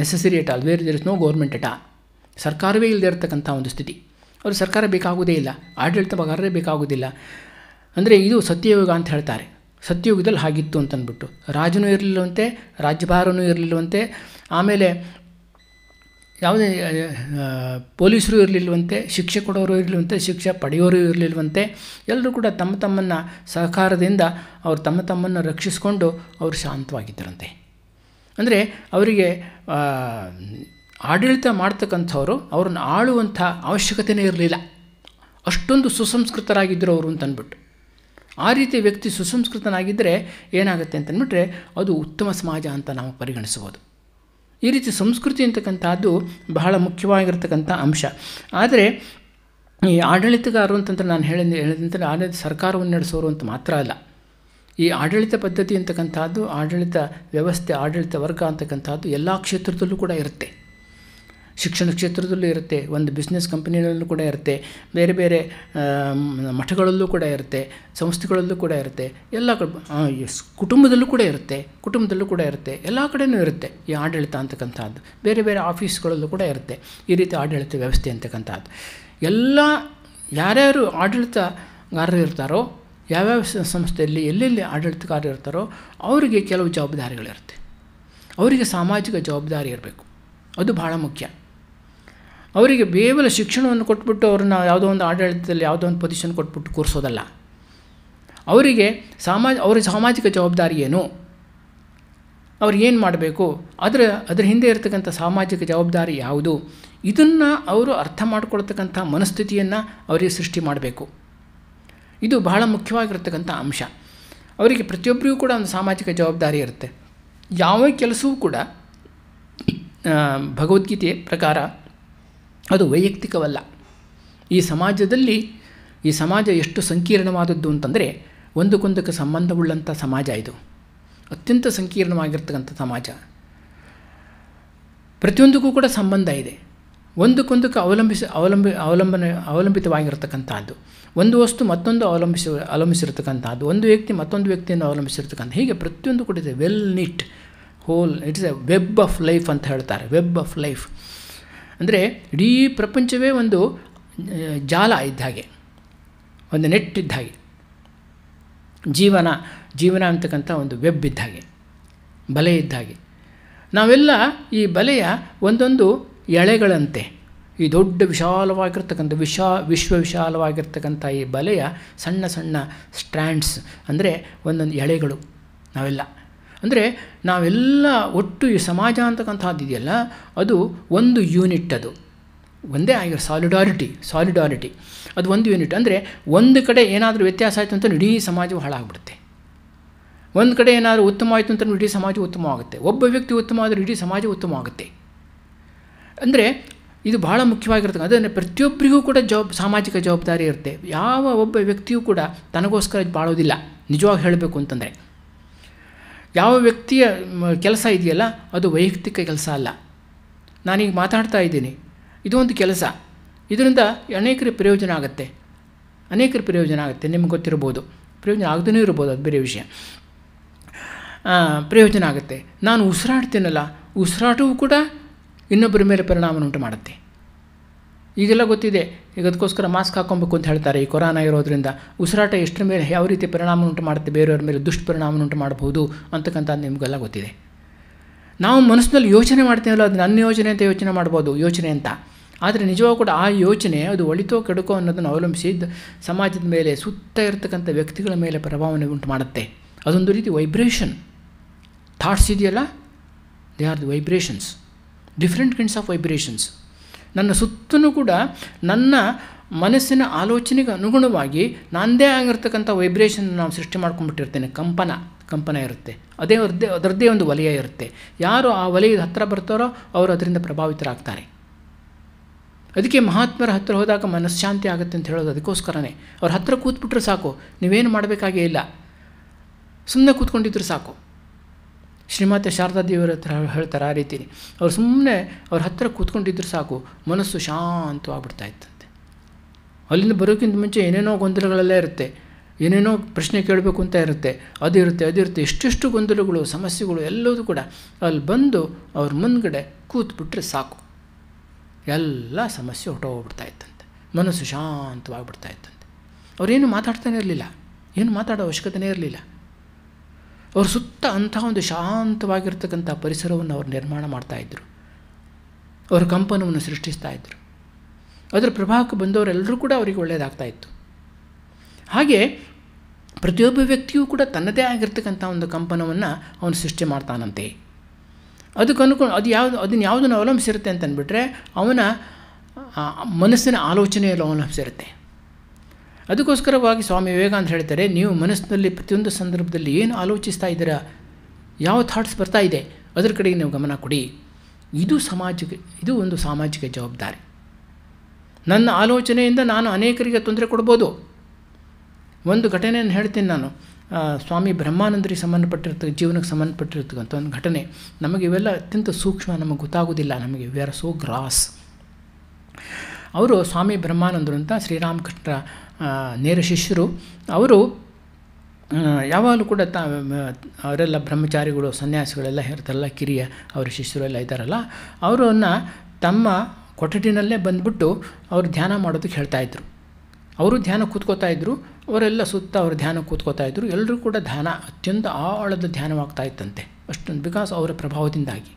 A: necessary at all where there is no government at all ಸರ್ಕಾರವೇ ಇಲ್ಲದೇ ಇರತಕ್ಕಂಥ ಒಂದು ಸ್ಥಿತಿ ಅವರು ಸರ್ಕಾರ ಬೇಕಾಗುವುದೇ ಇಲ್ಲ ಬಗಾರೇ ಬೇಕಾಗುವುದಿಲ್ಲ ಅಂದರೆ ಇದು ಸತ್ಯಯೋಗ ಅಂತ ಹೇಳ್ತಾರೆ ಸತ್ಯಯುಗದಲ್ಲಿ ಹಾಗಿತ್ತು ಅಂತಂದ್ಬಿಟ್ಟು ರಾಜನೂ ಇರಲಿಲ್ಲವಂತೆ ರಾಜ್ಯಭಾರನೂ ಇರಲಿಲ್ಲವಂತೆ ಆಮೇಲೆ ಯಾವುದೇ ಪೊಲೀಸರು ಇರಲಿಲ್ಲವಂತೆ ಶಿಕ್ಷೆ ಕೊಡೋರು ಇರಲಿಲ್ಲವಂತೆ ಶಿಕ್ಷೆ ಪಡೆಯೋರು ಇರಲಿಲ್ಲವಂತೆ ಎಲ್ಲರೂ ಕೂಡ ತಮ್ಮ ತಮ್ಮನ್ನು ಸಹಕಾರದಿಂದ ಅವರು ತಮ್ಮ ತಮ್ಮನ್ನು ರಕ್ಷಿಸಿಕೊಂಡು ಅವರು ಶಾಂತವಾಗಿದ್ದರಂತೆ ಅಂದರೆ ಅವರಿಗೆ ಆಡಳಿತ ಮಾಡ್ತಕ್ಕಂಥವ್ರು ಅವ್ರನ್ನ ಆಳುವಂಥ ಅವಶ್ಯಕತೆಯೇ ಇರಲಿಲ್ಲ ಅಷ್ಟೊಂದು ಸುಸಂಸ್ಕೃತರಾಗಿದ್ದರು ಅವರು ಅಂತಂದ್ಬಿಟ್ಟು ಆ ರೀತಿ ವ್ಯಕ್ತಿ ಸುಸಂಸ್ಕೃತನಾಗಿದ್ದರೆ ಏನಾಗುತ್ತೆ ಅಂತಂದ್ಬಿಟ್ರೆ ಅದು ಉತ್ತಮ ಸಮಾಜ ಅಂತ ನಾವು ಪರಿಗಣಿಸ್ಬೋದು ಈ ರೀತಿ ಸಂಸ್ಕೃತಿ ಅಂತಕ್ಕಂಥದ್ದು ಬಹಳ ಮುಖ್ಯವಾಗಿರ್ತಕ್ಕಂಥ ಅಂಶ ಆದರೆ ಈ ಆಡಳಿತಗಾರರು ಅಂತಂದ್ರೆ ನಾನು ಹೇಳಿದ ಹೇಳಿದಂತೆ ಆಡಳಿತ ಸರ್ಕಾರವನ್ನು ನಡೆಸೋರು ಅಂತ ಮಾತ್ರ ಅಲ್ಲ ಈ ಆಡಳಿತ ಪದ್ಧತಿ ಅಂತಕ್ಕಂಥದ್ದು ಆಡಳಿತ ವ್ಯವಸ್ಥೆ ಆಡಳಿತ ವರ್ಗ ಅಂತಕ್ಕಂಥದ್ದು ಎಲ್ಲ ಕ್ಷೇತ್ರದಲ್ಲೂ ಕೂಡ ಇರುತ್ತೆ ಶಿಕ್ಷಣ ಕ್ಷೇತ್ರದಲ್ಲೂ ಇರುತ್ತೆ ಒಂದು ಬಿಸ್ನೆಸ್ ಕಂಪನಿಗಳಲ್ಲೂ ಕೂಡ ಇರುತ್ತೆ ಬೇರೆ ಬೇರೆ ಮಠಗಳಲ್ಲೂ ಕೂಡ ಇರುತ್ತೆ ಸಂಸ್ಥೆಗಳಲ್ಲೂ ಕೂಡ ಇರುತ್ತೆ ಎಲ್ಲ ಕಡೆ ಕುಟುಂಬದಲ್ಲೂ ಕೂಡ ಇರುತ್ತೆ ಕುಟುಂಬದಲ್ಲೂ ಕೂಡ ಇರುತ್ತೆ ಎಲ್ಲ ಕಡೆಯೂ ಇರುತ್ತೆ ಈ ಆಡಳಿತ ಅಂತಕ್ಕಂಥದ್ದು ಬೇರೆ ಬೇರೆ ಆಫೀಸ್ಗಳಲ್ಲೂ ಕೂಡ ಇರುತ್ತೆ ಈ ರೀತಿ ಆಡಳಿತ ವ್ಯವಸ್ಥೆ ಅಂತಕ್ಕಂಥದ್ದು ಎಲ್ಲ ಯಾರ್ಯಾರು ಆಡಳಿತಗಾರರು ಇರ್ತಾರೋ ಯಾವ್ಯಾವ ಸಂಸ್ಥೆಯಲ್ಲಿ ಎಲ್ಲೆಲ್ಲಿ ಆಡಳಿತಗಾರರು ಇರ್ತಾರೋ ಅವರಿಗೆ ಕೆಲವು ಜವಾಬ್ದಾರಿಗಳಿರುತ್ತೆ ಅವರಿಗೆ ಸಾಮಾಜಿಕ ಜವಾಬ್ದಾರಿ ಇರಬೇಕು ಅದು ಬಹಳ ಮುಖ್ಯ ಅವರಿಗೆ ಬೇವಲ ಶಿಕ್ಷಣವನ್ನು ಕೊಟ್ಬಿಟ್ಟು ಅವ್ರನ್ನ ಯಾವುದೋ ಒಂದು ಆಡಳಿತದಲ್ಲಿ ಯಾವುದೋ ಒಂದು ಪೊಸಿಷನ್ ಕೊಟ್ಬಿಟ್ಟು ಕೂರಿಸೋದಲ್ಲ ಅವರಿಗೆ ಸಾಮಾಜ ಅವರ ಸಾಮಾಜಿಕ ಜವಾಬ್ದಾರಿ ಏನು ಅವ್ರು ಏನು ಮಾಡಬೇಕು ಅದರ ಅದರ ಹಿಂದೆ ಇರತಕ್ಕಂಥ ಸಾಮಾಜಿಕ ಜವಾಬ್ದಾರಿ ಯಾವುದು ಇದನ್ನು ಅವರು ಅರ್ಥ ಮಾಡ್ಕೊಳ್ತಕ್ಕಂಥ ಮನಸ್ಥಿತಿಯನ್ನು ಅವರಿಗೆ ಸೃಷ್ಟಿ ಮಾಡಬೇಕು ಇದು ಬಹಳ ಮುಖ್ಯವಾಗಿರತಕ್ಕಂಥ ಅಂಶ ಅವರಿಗೆ ಪ್ರತಿಯೊಬ್ಬರಿಗೂ ಕೂಡ ಒಂದು ಸಾಮಾಜಿಕ ಜವಾಬ್ದಾರಿ ಇರುತ್ತೆ ಯಾವ ಕೆಲಸವೂ ಕೂಡ ಭಗವದ್ಗೀತೆ ಪ್ರಕಾರ ಅದು ವೈಯಕ್ತಿಕವಲ್ಲ ಈ ಸಮಾಜದಲ್ಲಿ ಈ ಸಮಾಜ ಎಷ್ಟು ಸಂಕೀರ್ಣವಾದದ್ದು ಅಂತಂದರೆ ಒಂದಕ್ಕೊಂದಕ್ಕೆ ಸಂಬಂಧವುಳ್ಳಂಥ ಸಮಾಜ ಇದು ಅತ್ಯಂತ ಸಂಕೀರ್ಣವಾಗಿರ್ತಕ್ಕಂಥ ಸಮಾಜ ಪ್ರತಿಯೊಂದಕ್ಕೂ ಕೂಡ ಸಂಬಂಧ ಇದೆ ಒಂದಕ್ಕೊಂದಕ್ಕೆ ಅವಲಂಬಿಸಿ ಅವಲಂಬಿ ಅವಲಂಬನೆ ಅವಲಂಬಿತವಾಗಿರ್ತಕ್ಕಂಥದ್ದು ಒಂದು ವಸ್ತು ಮತ್ತೊಂದು ಅವಲಂಬಿಸಿ ಅವಲಂಬಿಸಿರ್ತಕ್ಕಂಥದ್ದು ಒಂದು ವ್ಯಕ್ತಿ ಮತ್ತೊಂದು ವ್ಯಕ್ತಿಯನ್ನು ಅವಲಂಬಿಸಿರ್ತಕ್ಕಂಥ ಹೀಗೆ ಪ್ರತಿಯೊಂದು ಕೂಡ ಇದೆ well knit whole it's a web of life ಅಂತ ಹೇಳ್ತಾರೆ ವೆಬ್ ಆಫ್ ಲೈಫ್ ಅಂದರೆ ಇಡೀ ಪ್ರಪಂಚವೇ ಒಂದು ಜಾಲ ಇದ್ದ ಹಾಗೆ ಒಂದು ನೆಟ್ಟಿದ್ದ ಹಾಗೆ ಜೀವನ ಜೀವನ ಅಂತಕ್ಕಂಥ ಒಂದು ವೆಬ್ ಇದ್ದ ಹಾಗೆ ಬಲೆ ಇದ್ದ ಹಾಗೆ ನಾವೆಲ್ಲ ಈ ಬಲೆಯ ಒಂದೊಂದು ಎಳೆಗಳಂತೆ ಈ ದೊಡ್ಡ ವಿಶಾಲವಾಗಿರ್ತಕ್ಕಂಥ ವಿಶಾ ವಿಶ್ವ ವಿಶಾಲವಾಗಿರ್ತಕ್ಕಂಥ ಈ ಬಲೆಯ ಸಣ್ಣ ಸಣ್ಣ ಸ್ಟ್ಯಾಂಡ್ಸ್ ಅಂದರೆ ಒಂದೊಂದು ಎಳೆಗಳು ನಾವೆಲ್ಲ ಅಂದರೆ ನಾವೆಲ್ಲ ಒಟ್ಟು ಈ ಸಮಾಜ ಅಂತಕ್ಕಂಥದ್ದು ಇದೆಯಲ್ಲ ಅದು ಒಂದು ಯೂನಿಟ್ ಅದು ಒಂದೇ ಆಗಿರೋ ಸಾಲಿಡಾರಿಟಿ ಸಾಲಿಡಾರಿಟಿ ಅದು ಒಂದು ಯೂನಿಟ್ ಅಂದರೆ ಒಂದು ಕಡೆ ಏನಾದರೂ ವ್ಯತ್ಯಾಸ ಆಯಿತು ಅಂತ ಇಡೀ ಸಮಾಜವು ಹಾಳಾಗ್ಬಿಡುತ್ತೆ ಒಂದು ಕಡೆ ಏನಾದರೂ ಉತ್ತಮ ಆಯಿತು ಅಂತ ಇಡೀ ಸಮಾಜ ಉತ್ತಮ ಆಗುತ್ತೆ ಒಬ್ಬ ವ್ಯಕ್ತಿ ಉತ್ತಮ ಆದರೆ ಇಡೀ ಸಮಾಜ ಉತ್ತಮ ಆಗುತ್ತೆ ಅಂದರೆ ಇದು ಭಾಳ ಮುಖ್ಯವಾಗಿರ್ತಕ್ಕಂಥ ಅದನ್ನು ಪ್ರತಿಯೊಬ್ಬರಿಗೂ ಕೂಡ ಜವಾಬ್ ಸಾಮಾಜಿಕ ಜವಾಬ್ದಾರಿ ಇರುತ್ತೆ ಯಾವ ಒಬ್ಬ ವ್ಯಕ್ತಿಯೂ ಕೂಡ ತನಗೋಸ್ಕರ ಬಾಳೋದಿಲ್ಲ ನಿಜವಾಗಿ ಹೇಳಬೇಕು ಅಂತಂದರೆ ಯಾವ ವ್ಯಕ್ತಿಯ ಕೆಲಸ ಇದೆಯಲ್ಲ ಅದು ವೈಯಕ್ತಿಕ ಕೆಲಸ ಅಲ್ಲ ನಾನೀಗ ಮಾತಾಡ್ತಾ ಇದ್ದೀನಿ ಇದು ಒಂದು ಕೆಲಸ ಇದರಿಂದ ಅನೇಕರ ಪ್ರಯೋಜನ ಆಗುತ್ತೆ ಅನೇಕರ ಪ್ರಯೋಜನ ಆಗುತ್ತೆ ನಿಮ್ಗೆ ಗೊತ್ತಿರ್ಬೋದು ಪ್ರಯೋಜನ ಆಗದೇ ಇರ್ಬೋದು ಅದು ಬೇರೆ ವಿಷಯ ಪ್ರಯೋಜನ ಆಗುತ್ತೆ ನಾನು ಉಸಿರಾಡ್ತೀನಲ್ಲ ಉಸಿರಾಟವೂ ಕೂಡ ಇನ್ನೊಬ್ಬರ ಮೇಲೆ ಪರಿಣಾಮವನ್ನು ಉಂಟು ಮಾಡುತ್ತೆ ಈಗೆಲ್ಲ ಗೊತ್ತಿದೆ ಈಗ ಅದಕ್ಕೋಸ್ಕರ ಮಾಸ್ಕ್ ಹಾಕೊಬೇಕು ಅಂತ ಹೇಳ್ತಾರೆ ಈ ಕೊರೋನಾ ಇರೋದ್ರಿಂದ ಉಸಿರಾಟ ಎಷ್ಟರ ಮೇಲೆ ಯಾವ ರೀತಿ ಪರಿಣಾಮ ಉಂಟು ಮಾಡುತ್ತೆ ಬೇರೆಯವ್ರ ಮೇಲೆ ದುಷ್ಪರಿಣಾಮ ಉಂಟು ಮಾಡಬಹುದು ಅಂತಕ್ಕಂಥ ನಿಮಗೆಲ್ಲ ಗೊತ್ತಿದೆ ನಾವು ಮನಸ್ಸಿನಲ್ಲಿ ಯೋಚನೆ ಮಾಡ್ತೇವಲ್ಲ ಅದು ನನ್ನ ಯೋಚನೆ ಅಂತ ಯೋಚನೆ ಮಾಡ್ಬೋದು ಯೋಚನೆ ಅಂತ ಆದರೆ ನಿಜವಾಗೂ ಕೂಡ ಆ ಯೋಚನೆ ಅದು ಒಳಿತೋ ಕೆಡುಕೋ ಅನ್ನೋದನ್ನು ಅವಲಂಬಿಸಿ ಸಮಾಜದ ಮೇಲೆ ಸುತ್ತ ಇರತಕ್ಕಂಥ ವ್ಯಕ್ತಿಗಳ ಮೇಲೆ ಪ್ರಭಾವನೆ ಉಂಟು ಮಾಡುತ್ತೆ ಅದೊಂದು ರೀತಿ ವೈಬ್ರೇಷನ್ ಥಾಟ್ಸ್ ಇದೆಯಲ್ಲ they are the vibrations different kinds of vibrations ನನ್ನ ಸುತ್ತಲೂ ಕೂಡ ನನ್ನ ಮನಸ್ಸಿನ ಆಲೋಚನೆಗೆ ಅನುಗುಣವಾಗಿ ನನ್ನದೇ ಆಗಿರ್ತಕ್ಕಂಥ ವೈಬ್ರೇಷನ್ ನಾವು ಸೃಷ್ಟಿ ಮಾಡ್ಕೊಂಡ್ಬಿಟ್ಟಿರ್ತೇನೆ ಕಂಪನ ಕಂಪನ ಇರುತ್ತೆ ಅದೇ ಅವ್ರದ್ದೇ ಅದರದ್ದೇ ಒಂದು ವಲಯ ಇರುತ್ತೆ ಯಾರು ಆ ವಲಯದ ಹತ್ತಿರ ಬರ್ತಾರೋ ಅವರು ಅದರಿಂದ ಪ್ರಭಾವಿತರಾಗ್ತಾರೆ ಅದಕ್ಕೆ ಮಹಾತ್ಮರ ಹತ್ತಿರ ಹೋದಾಗ ಮನಃಶಾಂತಿ ಆಗುತ್ತೆ ಅಂತ ಹೇಳೋದು ಅದಕ್ಕೋಸ್ಕರನೇ ಅವ್ರ ಹತ್ತಿರ ಕೂತ್ಬಿಟ್ರೆ ಸಾಕು ನೀವೇನು ಮಾಡಬೇಕಾಗೇ ಇಲ್ಲ ಸುಮ್ಮನೆ ಕೂತ್ಕೊಂಡಿದ್ರೆ ಸಾಕು ಶ್ರೀಮಾತೆ ದೇವರ ಹತ್ರ ಹೇಳ್ತಾರೆ ಆ ರೀತಿ ಅವ್ರು ಸುಮ್ಮನೆ ಅವ್ರ ಹತ್ತಿರ ಕೂತ್ಕೊಂಡಿದ್ರು ಸಾಕು ಮನಸ್ಸು ಶಾಂತವಾಗ್ಬಿಡ್ತಾ ಇತ್ತಂತೆ ಅಲ್ಲಿಂದ ಬರೋಕ್ಕಿಂತ ಮುಂಚೆ ಏನೇನೋ ಗೊಂದಲಗಳೆಲ್ಲ ಇರುತ್ತೆ ಏನೇನೋ ಪ್ರಶ್ನೆ ಕೇಳಬೇಕು ಅಂತ ಇರುತ್ತೆ ಅದಿರುತ್ತೆ ಅದಿರುತ್ತೆ ಎಷ್ಟೆಷ್ಟು ಗೊಂದಲಗಳು ಸಮಸ್ಯೆಗಳು ಎಲ್ಲದೂ ಕೂಡ ಅಲ್ಲಿ ಬಂದು ಅವ್ರ ಮುಂದ್ಗಡೆ ಕೂತ್ಬಿಟ್ರೆ ಸಾಕು ಎಲ್ಲ ಸಮಸ್ಯೆ ಹೊಟ್ಟೋಗ್ಬಿಡ್ತಾ ಇತ್ತಂತೆ ಮನಸ್ಸು ಶಾಂತವಾಗ್ಬಿಡ್ತಾ ಇತ್ತಂತೆ ಅವರೇನು ಮಾತಾಡ್ತಾನೆ ಇರಲಿಲ್ಲ ಏನು ಮಾತಾಡೋ ಅವಶ್ಯಕತೆನೇ ಇರಲಿಲ್ಲ ಅವ್ರ ಸುತ್ತ ಅಂತಹ ಒಂದು ಶಾಂತವಾಗಿರ್ತಕ್ಕಂಥ ಪರಿಸರವನ್ನು ಅವರು ನಿರ್ಮಾಣ ಮಾಡ್ತಾಯಿದ್ರು ಅವರ ಕಂಪನವನ್ನು ಸೃಷ್ಟಿಸ್ತಾ ಇದ್ದರು ಅದರ ಪ್ರಭಾವಕ್ಕೆ ಬಂದವರೆಲ್ಲರೂ ಕೂಡ ಅವರಿಗೆ ಒಳ್ಳೆಯದಾಗ್ತಾ ಇತ್ತು ಹಾಗೆ ಪ್ರತಿಯೊಬ್ಬ ವ್ಯಕ್ತಿಯೂ ಕೂಡ ತನ್ನದೇ ಆಗಿರ್ತಕ್ಕಂಥ ಒಂದು ಕಂಪನವನ್ನು ಅವನು ಸೃಷ್ಟಿ ಮಾಡ್ತಾನಂತೆ ಅದಕ್ಕೆ ಅನುಕೂಲ ಅದು ಯಾವುದು ಅದನ್ನು ಯಾವುದನ್ನು ಅವಲಂಬಿಸಿರುತ್ತೆ ಅಂತಂದ್ಬಿಟ್ರೆ ಅವನ ಮನಸ್ಸಿನ ಆಲೋಚನೆಯಲ್ಲಿ ಅವಲಂಬಿಸಿರುತ್ತೆ ಅದಕ್ಕೋಸ್ಕರವಾಗಿ ಸ್ವಾಮಿ ವಿವೇಕಾನಂದ ಹೇಳ್ತಾರೆ ನೀವು ಮನಸ್ಸಿನಲ್ಲಿ ಪ್ರತಿಯೊಂದು ಸಂದರ್ಭದಲ್ಲಿ ಏನು ಆಲೋಚಿಸ್ತಾ ಇದ್ದೀರಾ ಯಾವ ಥಾಟ್ಸ್ ಬರ್ತಾ ಇದೆ ಅದರ ಕಡೆಗೆ ನೀವು ಗಮನ ಕೊಡಿ ಇದು ಸಮಾಜಕ್ಕೆ ಇದು ಒಂದು ಸಾಮಾಜಿಕ ಜವಾಬ್ದಾರಿ ನನ್ನ ಆಲೋಚನೆಯಿಂದ ನಾನು ಅನೇಕರಿಗೆ ತೊಂದರೆ ಕೊಡ್ಬೋದು ಒಂದು ಘಟನೆಯನ್ನು ಹೇಳ್ತೀನಿ ನಾನು ಸ್ವಾಮಿ ಬ್ರಹ್ಮಾನಂದರಿಗೆ ಸಂಬಂಧಪಟ್ಟಿರ್ತಕ್ಕ ಜೀವನಕ್ಕೆ ಸಂಬಂಧಪಟ್ಟಿರ್ತಕ್ಕಂಥ ಒಂದು ಘಟನೆ ನಮಗೆ ಇವೆಲ್ಲ ಅತ್ಯಂತ ಸೂಕ್ಷ್ಮ ನಮಗೆ ಗೊತ್ತಾಗೋದಿಲ್ಲ ನಮಗೆ ವಿ ಆರ್ ಸೋ ಗ್ರಾಸ್ ಅವರು ಸ್ವಾಮಿ ಬ್ರಹ್ಮಾನಂದರು ಅಂತ ಶ್ರೀರಾಮಕೃಷ್ಣ ನೇರ ಶಿಷ್ಯರು ಅವರು ಯಾವಾಗಲೂ ಕೂಡ ತ ಅವರೆಲ್ಲ ಬ್ರಹ್ಮಚಾರಿಗಳು ಸನ್ಯಾಸಿಗಳೆಲ್ಲ ಇರ್ತಾರಲ್ಲ ಕಿರಿಯ ಅವರ ಶಿಷ್ಯರೆಲ್ಲ ಇದ್ದಾರಲ್ಲ ಅವರನ್ನು ತಮ್ಮ ಕೊಠಡಿನಲ್ಲೇ ಬಂದುಬಿಟ್ಟು ಅವರು ಧ್ಯಾನ ಮಾಡೋದಕ್ಕೆ ಹೇಳ್ತಾಯಿದ್ರು ಅವರು ಧ್ಯಾನ ಕೂತ್ಕೋತಾ ಇದ್ದರು ಅವರೆಲ್ಲ ಸುತ್ತ ಅವರು ಧ್ಯಾನ ಕೂತ್ಕೋತಾ ಇದ್ದರು ಎಲ್ಲರೂ ಕೂಡ ಧ್ಯಾನ ಅತ್ಯಂತ ಆಳದ ಧ್ಯಾನವಾಗ್ತಾ ಇತ್ತಂತೆ ಅಷ್ಟೊಂದು ಬಿಕಾಸ್ ಅವರ ಪ್ರಭಾವದಿಂದಾಗಿ